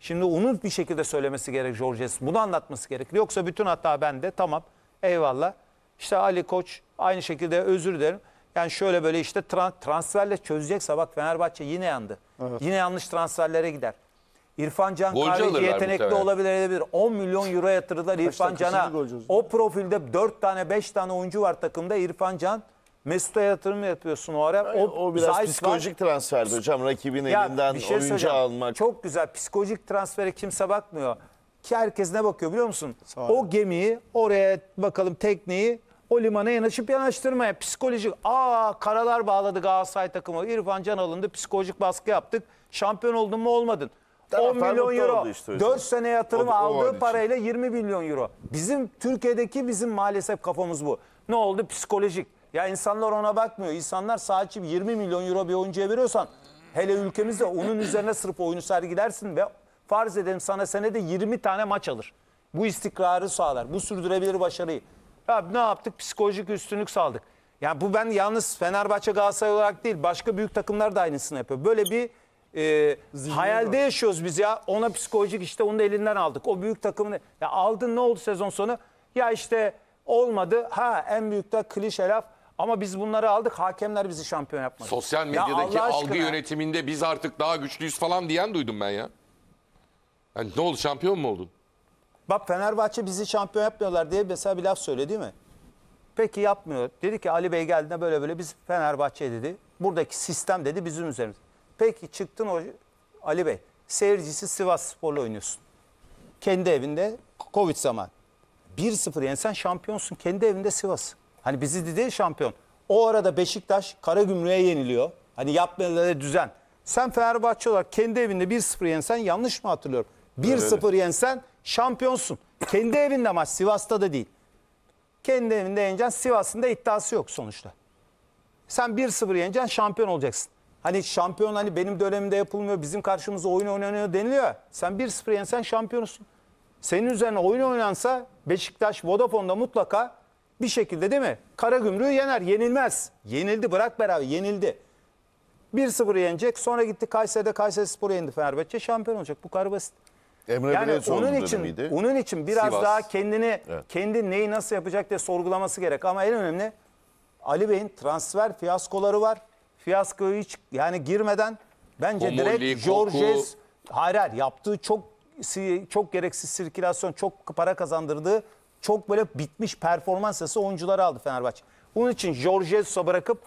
Şimdi onu bir şekilde söylemesi gerek Jorge Bunu anlatması gerek. Yoksa bütün hata bende. Tamam eyvallah. İşte Ali Koç aynı şekilde özür dilerim. Yani şöyle böyle işte transferle çözecekse bak Fenerbahçe yine yandı. Evet. Yine yanlış transferlere gider. İrfan Can Golcü Kahveci yetenekli muhtemelen. olabilir 10 milyon euro yatırdılar İrfan Can'a. o profilde 4 tane 5 tane oyuncu var takımda İrfan Can. Mesut'a yatırım yapıyorsun o ara. O, O biraz Zayt var. psikolojik transferdi hocam. Rakibin Ya elinden bir şey oyuncu almak. Çok güzel. Psikolojik transfere kimse bakmıyor. Ki herkes ne bakıyor biliyor musun? O gemiyi oraya bakalım tekneyi o limana yanaşıp yanaştırmaya. Psikolojik. Aa karalar bağladı Galatasaray takımı. İrfan Can alındı. Psikolojik baskı yaptık. Şampiyon oldun mu olmadın. 10 milyon euro. oldu işte o 4 sene yatırım O- aldığı an parayla 20 milyon euro. Bizim Türkiye'deki bizim maalesef kafamız bu. Ne oldu? Psikolojik. Ya insanlar ona bakmıyor. İnsanlar sadece 20 milyon euro bir oyuncuya veriyorsan hele ülkemizde onun üzerine sırf oyunu sergilersin ve farz edelim sana senede 20 tane maç alır. Bu istikrarı sağlar. Bu sürdürebilir başarıyı. Ya ne yaptık? Psikolojik üstünlük sağladık. Ya bu ben yalnız Fenerbahçe Galatasaray olarak değil başka büyük takımlar da aynısını yapıyor. Böyle bir e, hayalde yaşıyoruz biz ya. Ona psikolojik işte onun elinden aldık. O büyük takımını ya aldın ne oldu sezon sonu? Ya işte olmadı. Ha en büyük de klişe laf ama biz bunları aldık. Hakemler bizi şampiyon yapmadı. Sosyal medyadaki Allah algı yönetiminde biz artık daha güçlüyüz falan diyen duydum ben ya. Yani ne oldu şampiyon mu oldun? Bak Fenerbahçe bizi şampiyon yapmıyorlar diye mesela bir laf söyledi değil mi? Peki yapmıyor. Dedi ki Ali Bey geldiğinde böyle böyle biz Fenerbahçe dedi. Buradaki sistem dedi bizim üzerimiz. Peki çıktın o Ali Bey. Seyircisi Sivas Spor'la oynuyorsun. Kendi evinde Covid zaman. 1-0 yensen şampiyonsun. Kendi evinde Sivas. Hani bizi de değil şampiyon. O arada Beşiktaş Karagümrük'e yeniliyor. Hani yapmaları düzen. Sen Fenerbahçe olarak kendi evinde 1-0 yensen yanlış mı hatırlıyorum? 1-0 evet. yensen şampiyonsun. Kendi evinde maç Sivas'ta da değil. Kendi evinde yeneceksin. Sivas'ın da iddiası yok sonuçta. Sen 1-0 yeneceksin şampiyon olacaksın. Hani şampiyon hani benim dönemimde yapılmıyor bizim karşımızda oyun oynanıyor deniliyor. Sen 1-0 yensen şampiyonusun. Senin üzerine oyun oynansa Beşiktaş Vodafone'da mutlaka bir şekilde değil mi? Kara gümrüğü yener yenilmez. Yenildi bırak beraber yenildi. 1-0 yenecek sonra gitti Kayseri'de Kayseri Spor'u yendi Fenerbahçe şampiyon olacak. Bu kadar basit. Emre yani onun için dönemiydi. onun için biraz Sivas. daha kendini evet. kendi neyi nasıl yapacak diye sorgulaması gerek ama en önemli Ali Bey'in transfer fiyaskoları var fiyaskoyu hiç yani girmeden bence Komoli, direkt koku. Georges hayır, hayır yaptığı çok çok gereksiz sirkülasyon, çok para kazandırdığı çok böyle bitmiş performans sesi oyuncuları aldı Fenerbahçe. Bunun için Georges'a bırakıp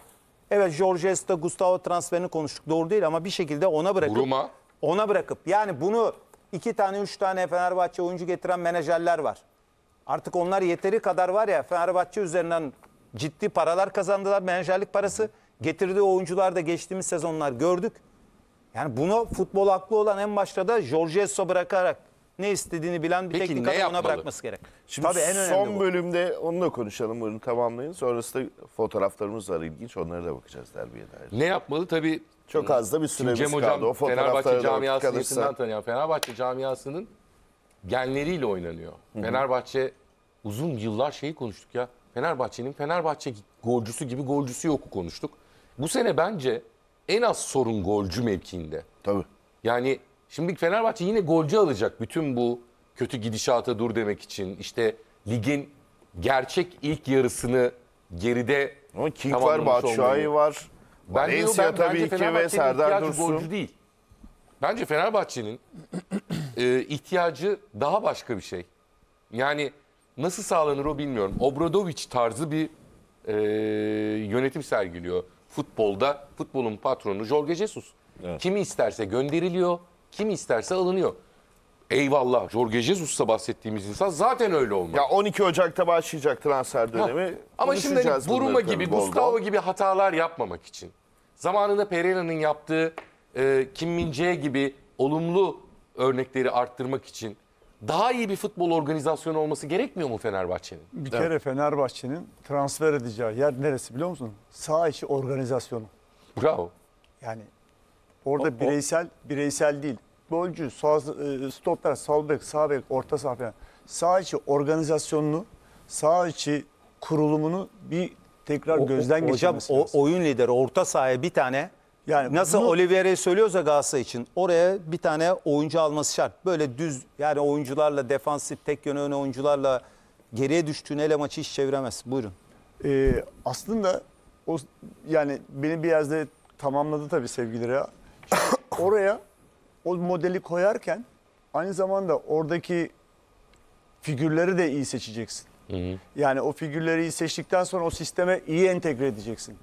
evet Georges'ta Gustavo transferini konuştuk doğru değil ama bir şekilde ona bırakıp Buruma. ona bırakıp yani bunu iki tane üç tane Fenerbahçe oyuncu getiren menajerler var. Artık onlar yeteri kadar var ya Fenerbahçe üzerinden ciddi paralar kazandılar menajerlik parası. Getirdiği oyuncular da geçtiğimiz sezonlar gördük. Yani bunu futbol aklı olan en başta da Jorgesso bırakarak ne istediğini bilen bir Peki, teknik ne adam ona bırakması gerek. Şimdi Tabii en önemli son bu. bölümde onunla konuşalım bunu tamamlayın. Sonrasında fotoğraflarımız var ilginç onlara da bakacağız derbiye dair. Ne yapmalı? Tabii Çok az da bir süremiz Cem kaldı. Hocam o Fenerbahçe fotoğraflara da Fenerbahçe camiasının genleriyle oynanıyor. Fenerbahçe uzun yıllar şeyi konuştuk ya. Fenerbahçe'nin Fenerbahçe golcüsü gibi golcüsü yok konuştuk. Bu sene bence en az sorun golcü mevkiinde. Tabii. Yani şimdi Fenerbahçe yine golcü alacak bütün bu kötü gidişata dur demek için. işte ligin gerçek ilk yarısını geride Ama King var, Batshuayi var. Valencia ben, tabii ki ve Serdar Dursun. Golcü değil. Bence Fenerbahçe'nin e, ihtiyacı daha başka bir şey. Yani nasıl sağlanır o bilmiyorum. Obradoviç tarzı bir e, yönetim sergiliyor futbolda futbolun patronu Jorge Jesus. Evet. Kimi isterse gönderiliyor, kimi isterse alınıyor. Eyvallah Jorge Jesus'ta bahsettiğimiz insan zaten öyle olmalı. Ya 12 Ocak'ta başlayacak transfer dönemi. Ha. Ama şimdi hani Buruma gibi, Gustavo gibi hatalar yapmamak için. Zamanında Pereira'nın yaptığı e, Kim Min gibi olumlu örnekleri arttırmak için daha iyi bir futbol organizasyonu olması gerekmiyor mu Fenerbahçe'nin? Bir kere Fenerbahçe'nin transfer edeceği yer neresi biliyor musun? Sağ içi organizasyonu. Bravo. Yani orada O- o- bireysel bireysel değil. Golcü, sağ, e, stoper, sol bek, sağ bek, orta saha falan. Sağ içi organizasyonunu, sağ içi kurulumunu bir tekrar O- gözden o- hocam, o, oyun lideri orta sahaya bir tane yani Nasıl bunu... Oliveira'yı söylüyorsa Galatasaray için oraya bir tane oyuncu alması şart. Böyle düz yani oyuncularla defansif tek yöne öne oyuncularla geriye düştüğün ele maçı hiç çeviremez. Buyurun. Ee, aslında o yani beni biraz da tamamladı tabii sevgileri. oraya o modeli koyarken aynı zamanda oradaki figürleri de iyi seçeceksin. Hı hı. Yani o figürleri iyi seçtikten sonra o sisteme iyi entegre edeceksin.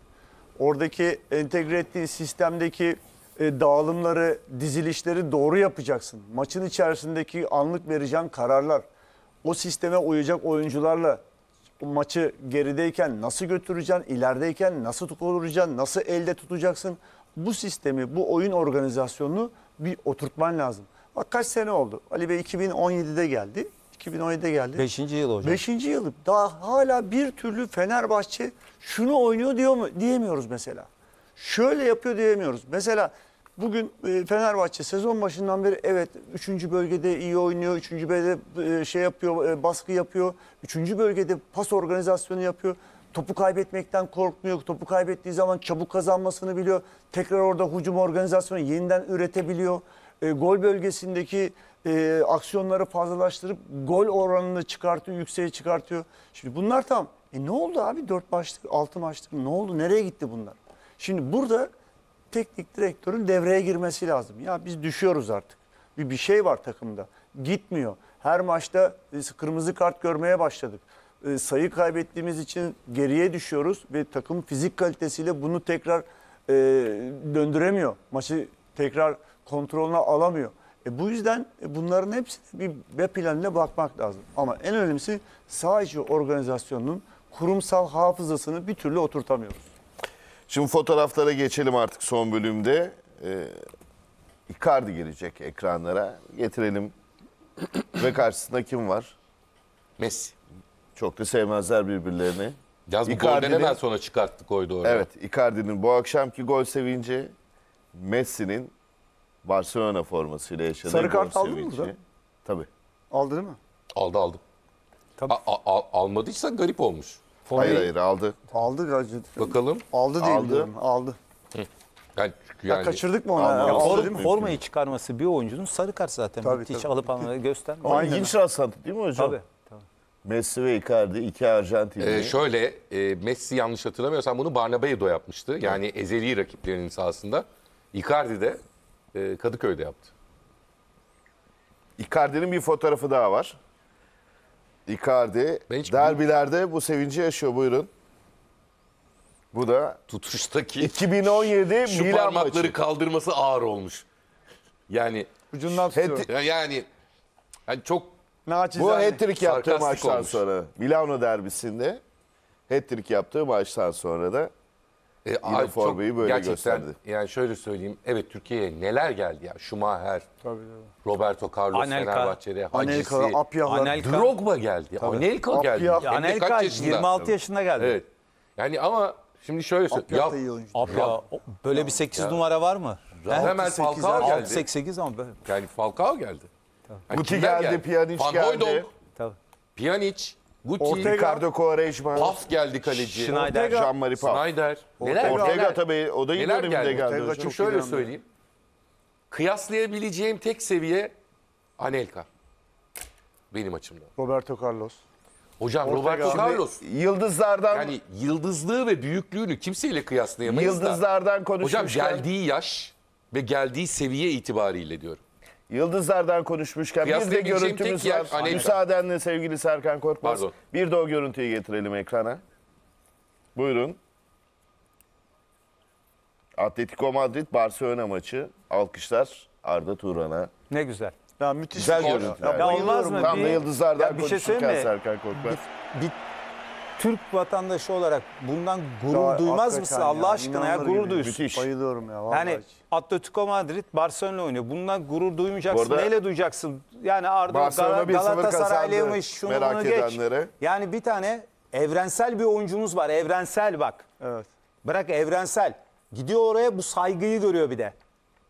Oradaki entegre ettiğin sistemdeki e, dağılımları, dizilişleri doğru yapacaksın. Maçın içerisindeki anlık vereceğin kararlar, o sisteme uyacak oyuncularla maçı gerideyken nasıl götüreceksin, ilerideyken nasıl tutulacaksın, nasıl elde tutacaksın. Bu sistemi, bu oyun organizasyonunu bir oturtman lazım. Bak kaç sene oldu? Ali Bey 2017'de geldi. 2017'de geldi. Beşinci yıl hocam. Beşinci yıl. Daha hala bir türlü Fenerbahçe şunu oynuyor diyor mu diyemiyoruz mesela. Şöyle yapıyor diyemiyoruz. Mesela bugün e, Fenerbahçe sezon başından beri evet 3. bölgede iyi oynuyor. 3. bölgede e, şey yapıyor, e, baskı yapıyor. 3. bölgede pas organizasyonu yapıyor. Topu kaybetmekten korkmuyor. Topu kaybettiği zaman çabuk kazanmasını biliyor. Tekrar orada hücum organizasyonu yeniden üretebiliyor. E, gol bölgesindeki e, aksiyonları fazlalaştırıp gol oranını çıkartıyor, yükseğe çıkartıyor. Şimdi bunlar tam. E ne oldu abi? Dört maçlık, altı maçlık ne oldu? Nereye gitti bunlar? Şimdi burada teknik direktörün devreye girmesi lazım. Ya biz düşüyoruz artık. Bir, bir şey var takımda. Gitmiyor. Her maçta e, kırmızı kart görmeye başladık. E, sayı kaybettiğimiz için geriye düşüyoruz ve takım fizik kalitesiyle bunu tekrar e, döndüremiyor. Maçı tekrar kontrolüne alamıyor. E bu yüzden e, bunların hepsi bir B planına bakmak lazım. Ama en önemlisi sadece organizasyonun kurumsal hafızasını bir türlü oturtamıyoruz. Şimdi fotoğraflara geçelim artık son bölümde. Ee, Icardi gelecek ekranlara. Getirelim. Ve karşısında kim var? Messi. Çok da sevmezler birbirlerini. Yaz bu hemen sonra çıkarttı koydu oraya. Evet Icardi'nin bu akşamki gol sevinci Messi'nin Barcelona formasıyla yaşadığı Sarı kart aldı mı da? Tabii. Aldı değil mi? Aldı aldı. Tabii. A, a, almadıysa garip olmuş. Formayı... Hayır hayır aldı. Aldı gacı. Bakalım. Aldı diye aldı. biliyorum. Aldı. Yani, yani... Ya kaçırdık mı onu? Ya, form, formayı çıkarması bir oyuncunun sarı kart zaten. Tabii, Hiç tabii. alıp almaları göstermiyor. Ama ilginç rastladı değil mi hocam? Tabii. tabii. Messi ve Icardi iki Arjantinli. Ee, şöyle e, Messi yanlış hatırlamıyorsam bunu Barnabéu'da yapmıştı. Yani evet. ezeli rakiplerinin sahasında. Icardi de e, Kadıköy'de yaptı. Icardi'nin bir fotoğrafı daha var. Icardi derbilerde bu sevinci yaşıyor buyurun. Bu da Tutuştaki 2017 şu Milan parmakları maçı. kaldırması ağır olmuş. Yani Ucundan tutuyorum. yani, yani hani çok Bu Naçizane. hat-trick yaptığı maçtan olmuş. sonra Milano derbisinde hat-trick yaptığı maçtan sonra da e, Yine formayı çok böyle gerçekten, gösterdi. Yani şöyle söyleyeyim. Evet Türkiye'ye neler geldi ya. Schumacher, tabii, Roberto Carlos Anelka, Fenerbahçe'de, Hacisi, Anelka, Anelka. Drogba geldi. Tabii. Anelka geldi. Apya. Anelka kaç yaşında? 26 yaşında geldi. Evet. Yani ama şimdi şöyle söyleyeyim. Apya, Apya böyle bir 8 ya. numara var mı? Hemen Falcao geldi. 8 8 ama böyle. Yani Falcao geldi. Guti geldi, geldi, Pjanic geldi. Van Pjanic Guti, Ortega, Ricardo Quaresma, Paf geldi kaleci. Schneider, Jean-Marie Paf. Snyder. Neler, Ortega, neler, tabii o da yine neler geldi. geldi Ortega şimdi Şöyle inandı. söyleyeyim. Kıyaslayabileceğim tek seviye Anelka. Benim açımdan. Roberto Carlos. Hocam Ortega. Roberto Carlos. Yıldızlardan Yani yıldızlığı ve büyüklüğünü kimseyle kıyaslayamayız da. yıldızlardan konuşmuşken Hocam geldiği yaş ve geldiği seviye itibariyle diyorum. Yıldızlardan konuşmuşken bir de görüntümüz tek yer var. Müsaadenle sevgili Serkan Korkmaz. Pardon. Bir de o görüntüyü getirelim ekrana. Buyurun. Atletico Madrid Barcelona maçı. Alkışlar Arda Turan'a. Ne güzel. Ya müthiş Güzel bir görüntüler. Ya, Ya olmaz mı? Tam da yıldızlardan Ya bir şey konuşurken mi? Serkan Korkmaz. Bit- Türk vatandaşı olarak bundan gurur Ya duymaz mısın ya, Allah aşkına ya gurur gibi. duysun. Bayılıyorum ya vallahi. Yani Atletico Madrid Barcelona oynuyor. Bundan gurur duymayacaksın. arada- Neyle duyacaksın? Yani Arda Barcelona Gal- Galatasaraylıymış şunu Merak bunu geç. edenlere. Yani bir tane evrensel bir oyuncumuz var. Evrensel bak. Evet. Bırak evrensel. Gidiyor oraya bu saygıyı görüyor bir de.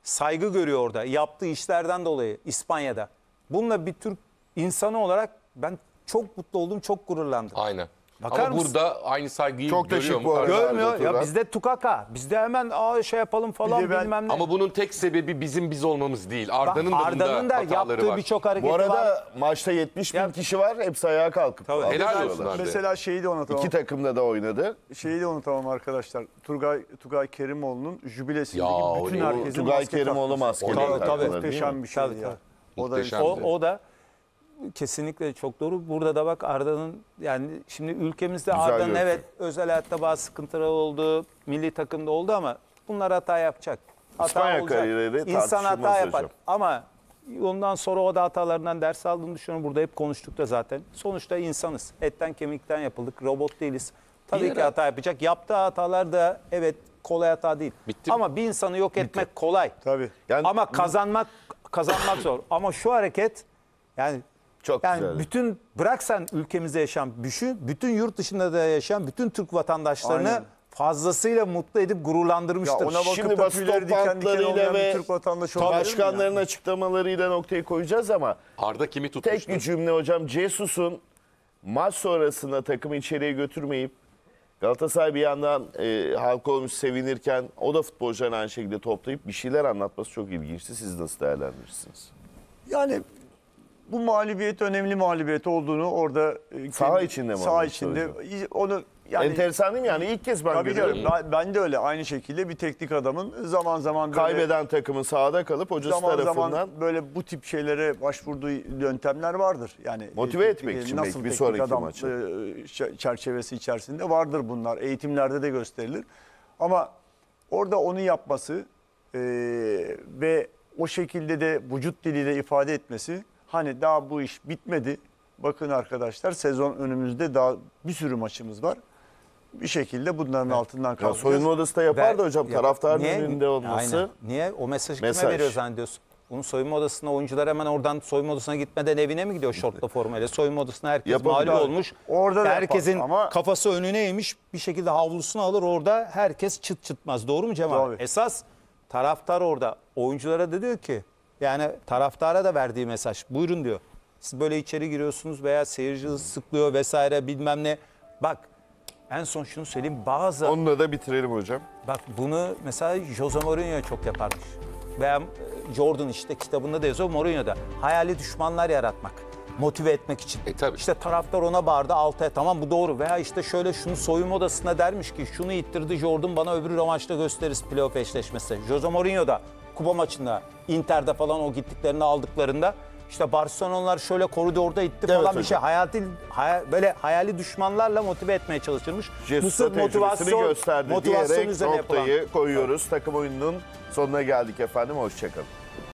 Saygı görüyor orada. Yaptığı işlerden dolayı İspanya'da. Bununla bir Türk insanı olarak ben çok mutlu oldum, çok gururlandım. Aynen. Bakar Ama mısın? burada aynı saygıyı Çok görüyor mu? Görmüyor. Ya bizde tukaka. Bizde hemen aa şey yapalım falan ben- bilmem ne. Ama bunun tek sebebi bizim biz olmamız değil. Arda'nın da bunda Arda'nın da hataları yaptığı var. birçok hareketi Bu var. arada maçta 70 bin Ya- kişi var. Hepsi ayağa kalkıp. Tabii. Helal olsun abi. Mesela şeyi de unutamam. İki takımda da oynadı. Şeyi de unutamam arkadaşlar. Turgay Tugay Kerimoğlu'nun jübilesindeki Ya, bütün o- herkesin Tugay maske Kerimoğlu takması. Tabii, tabii. Muhteşem bir şey O da O, o da Kesinlikle çok doğru. Burada da bak Arda'nın yani şimdi ülkemizde Güzel Arda'nın evet özel hayatta bazı sıkıntılar oldu. Milli takımda oldu ama bunlar hata yapacak. Hata İspanya olacak. kariyeri İnsan hata yapar. hocam. Ama ondan sonra o da hatalarından ders aldığını düşünüyorum. Burada hep konuştuk da zaten. Sonuçta insanız. Etten kemikten yapıldık. Robot değiliz. Tabii Bir ki hata yapacak. Yaptığı hatalar da evet kolay hata değil. Bitti Ama bir insanı yok etmek kolay. Tabii. Yani- Ama kazanmak kazanmak zor. Ama şu hareket yani çok yani güzel. bütün bıraksan ülkemizde yaşayan düşün, bütün yurt dışında da yaşayan bütün Türk vatandaşlarını Aynen. fazlasıyla mutlu edip gururlandırmıştır. Ya ona bakıp Şimdi basın toplantlarıyla ve Türk vatandaşı başkanların yani. açıklamalarıyla noktayı koyacağız ama Arda kimi tutmuştu? Tek bir cümle hocam Cesus'un maç sonrasında takımı içeriye götürmeyip Galatasaray bir yandan e, halka olmuş sevinirken o da futbolcuların aynı şekilde toplayıp bir şeyler anlatması çok ilginçti. Siz nasıl değerlendirirsiniz? Yani bu mağlubiyet önemli mağlubiyet olduğunu orada e, Saha içinde mi saha olmuş içinde onu yani Enteresan değil mi yani ilk kez ben tabii görüyorum. ben, ben de öyle aynı şekilde bir teknik adamın zaman zaman böyle Kaybeden takımın sahada kalıp hocası zaman tarafından zaman böyle bu tip şeylere başvurduğu yöntemler vardır. Yani e, Motive e, etmek için nasıl bir teknik sonraki maçı. E, çerçevesi içerisinde vardır bunlar. Eğitimlerde de gösterilir. Ama orada onu yapması e, ve o şekilde de vücut diliyle ifade etmesi Hani daha bu iş bitmedi. Bakın arkadaşlar sezon önümüzde daha bir sürü maçımız var. Bir şekilde bunların evet. altından kalkacağız. Ya soyunma odası da yapar da hocam ya, taraftarın önünde olması. Aynen. Niye? O mesajı mesaj. kime veriyor zannediyorsun? Bunun soyunma odasına oyuncular hemen oradan soyunma odasına gitmeden evine mi gidiyor şortla formayla? Soyunma odasına herkes Yapabilir. mağlup olmuş. Orada da. herkesin ama... kafası önüneymiş. Bir şekilde havlusunu alır orada herkes çıt çıtmaz. Doğru mu Cemal? Tabii. Esas taraftar orada oyunculara da diyor ki yani taraftara da verdiği mesaj. Buyurun diyor. Siz böyle içeri giriyorsunuz veya seyirci sıklıyor vesaire bilmem ne. Bak en son şunu söyleyeyim. Bazı Onunla da bitirelim hocam. bak bunu mesela Jose Mourinho çok yaparmış. Veya e, Jordan işte kitabında da yazıyor Mourinho'da. Hayali düşmanlar yaratmak. Motive etmek için. E tabii. İşte taraftar ona bağırdı altaya tamam bu doğru. Veya işte şöyle şunu soyunma odasına dermiş ki şunu ittirdi Jordan bana öbürü rövanşta gösteririz playoff eşleşmesi. Jose Mourinho da kupa maçında Inter'de falan o gittiklerini aldıklarında işte Barcelona'lar şöyle koridorda itti falan hocam. bir şey. Hayati, hay, böyle hayali düşmanlarla motive etmeye çalışılmış. Jesus'a motivasyon, gösterdi motivasyon diyerek üzerine noktayı yapılan. koyuyoruz. Evet. Takım oyununun sonuna geldik efendim. Hoşçakalın.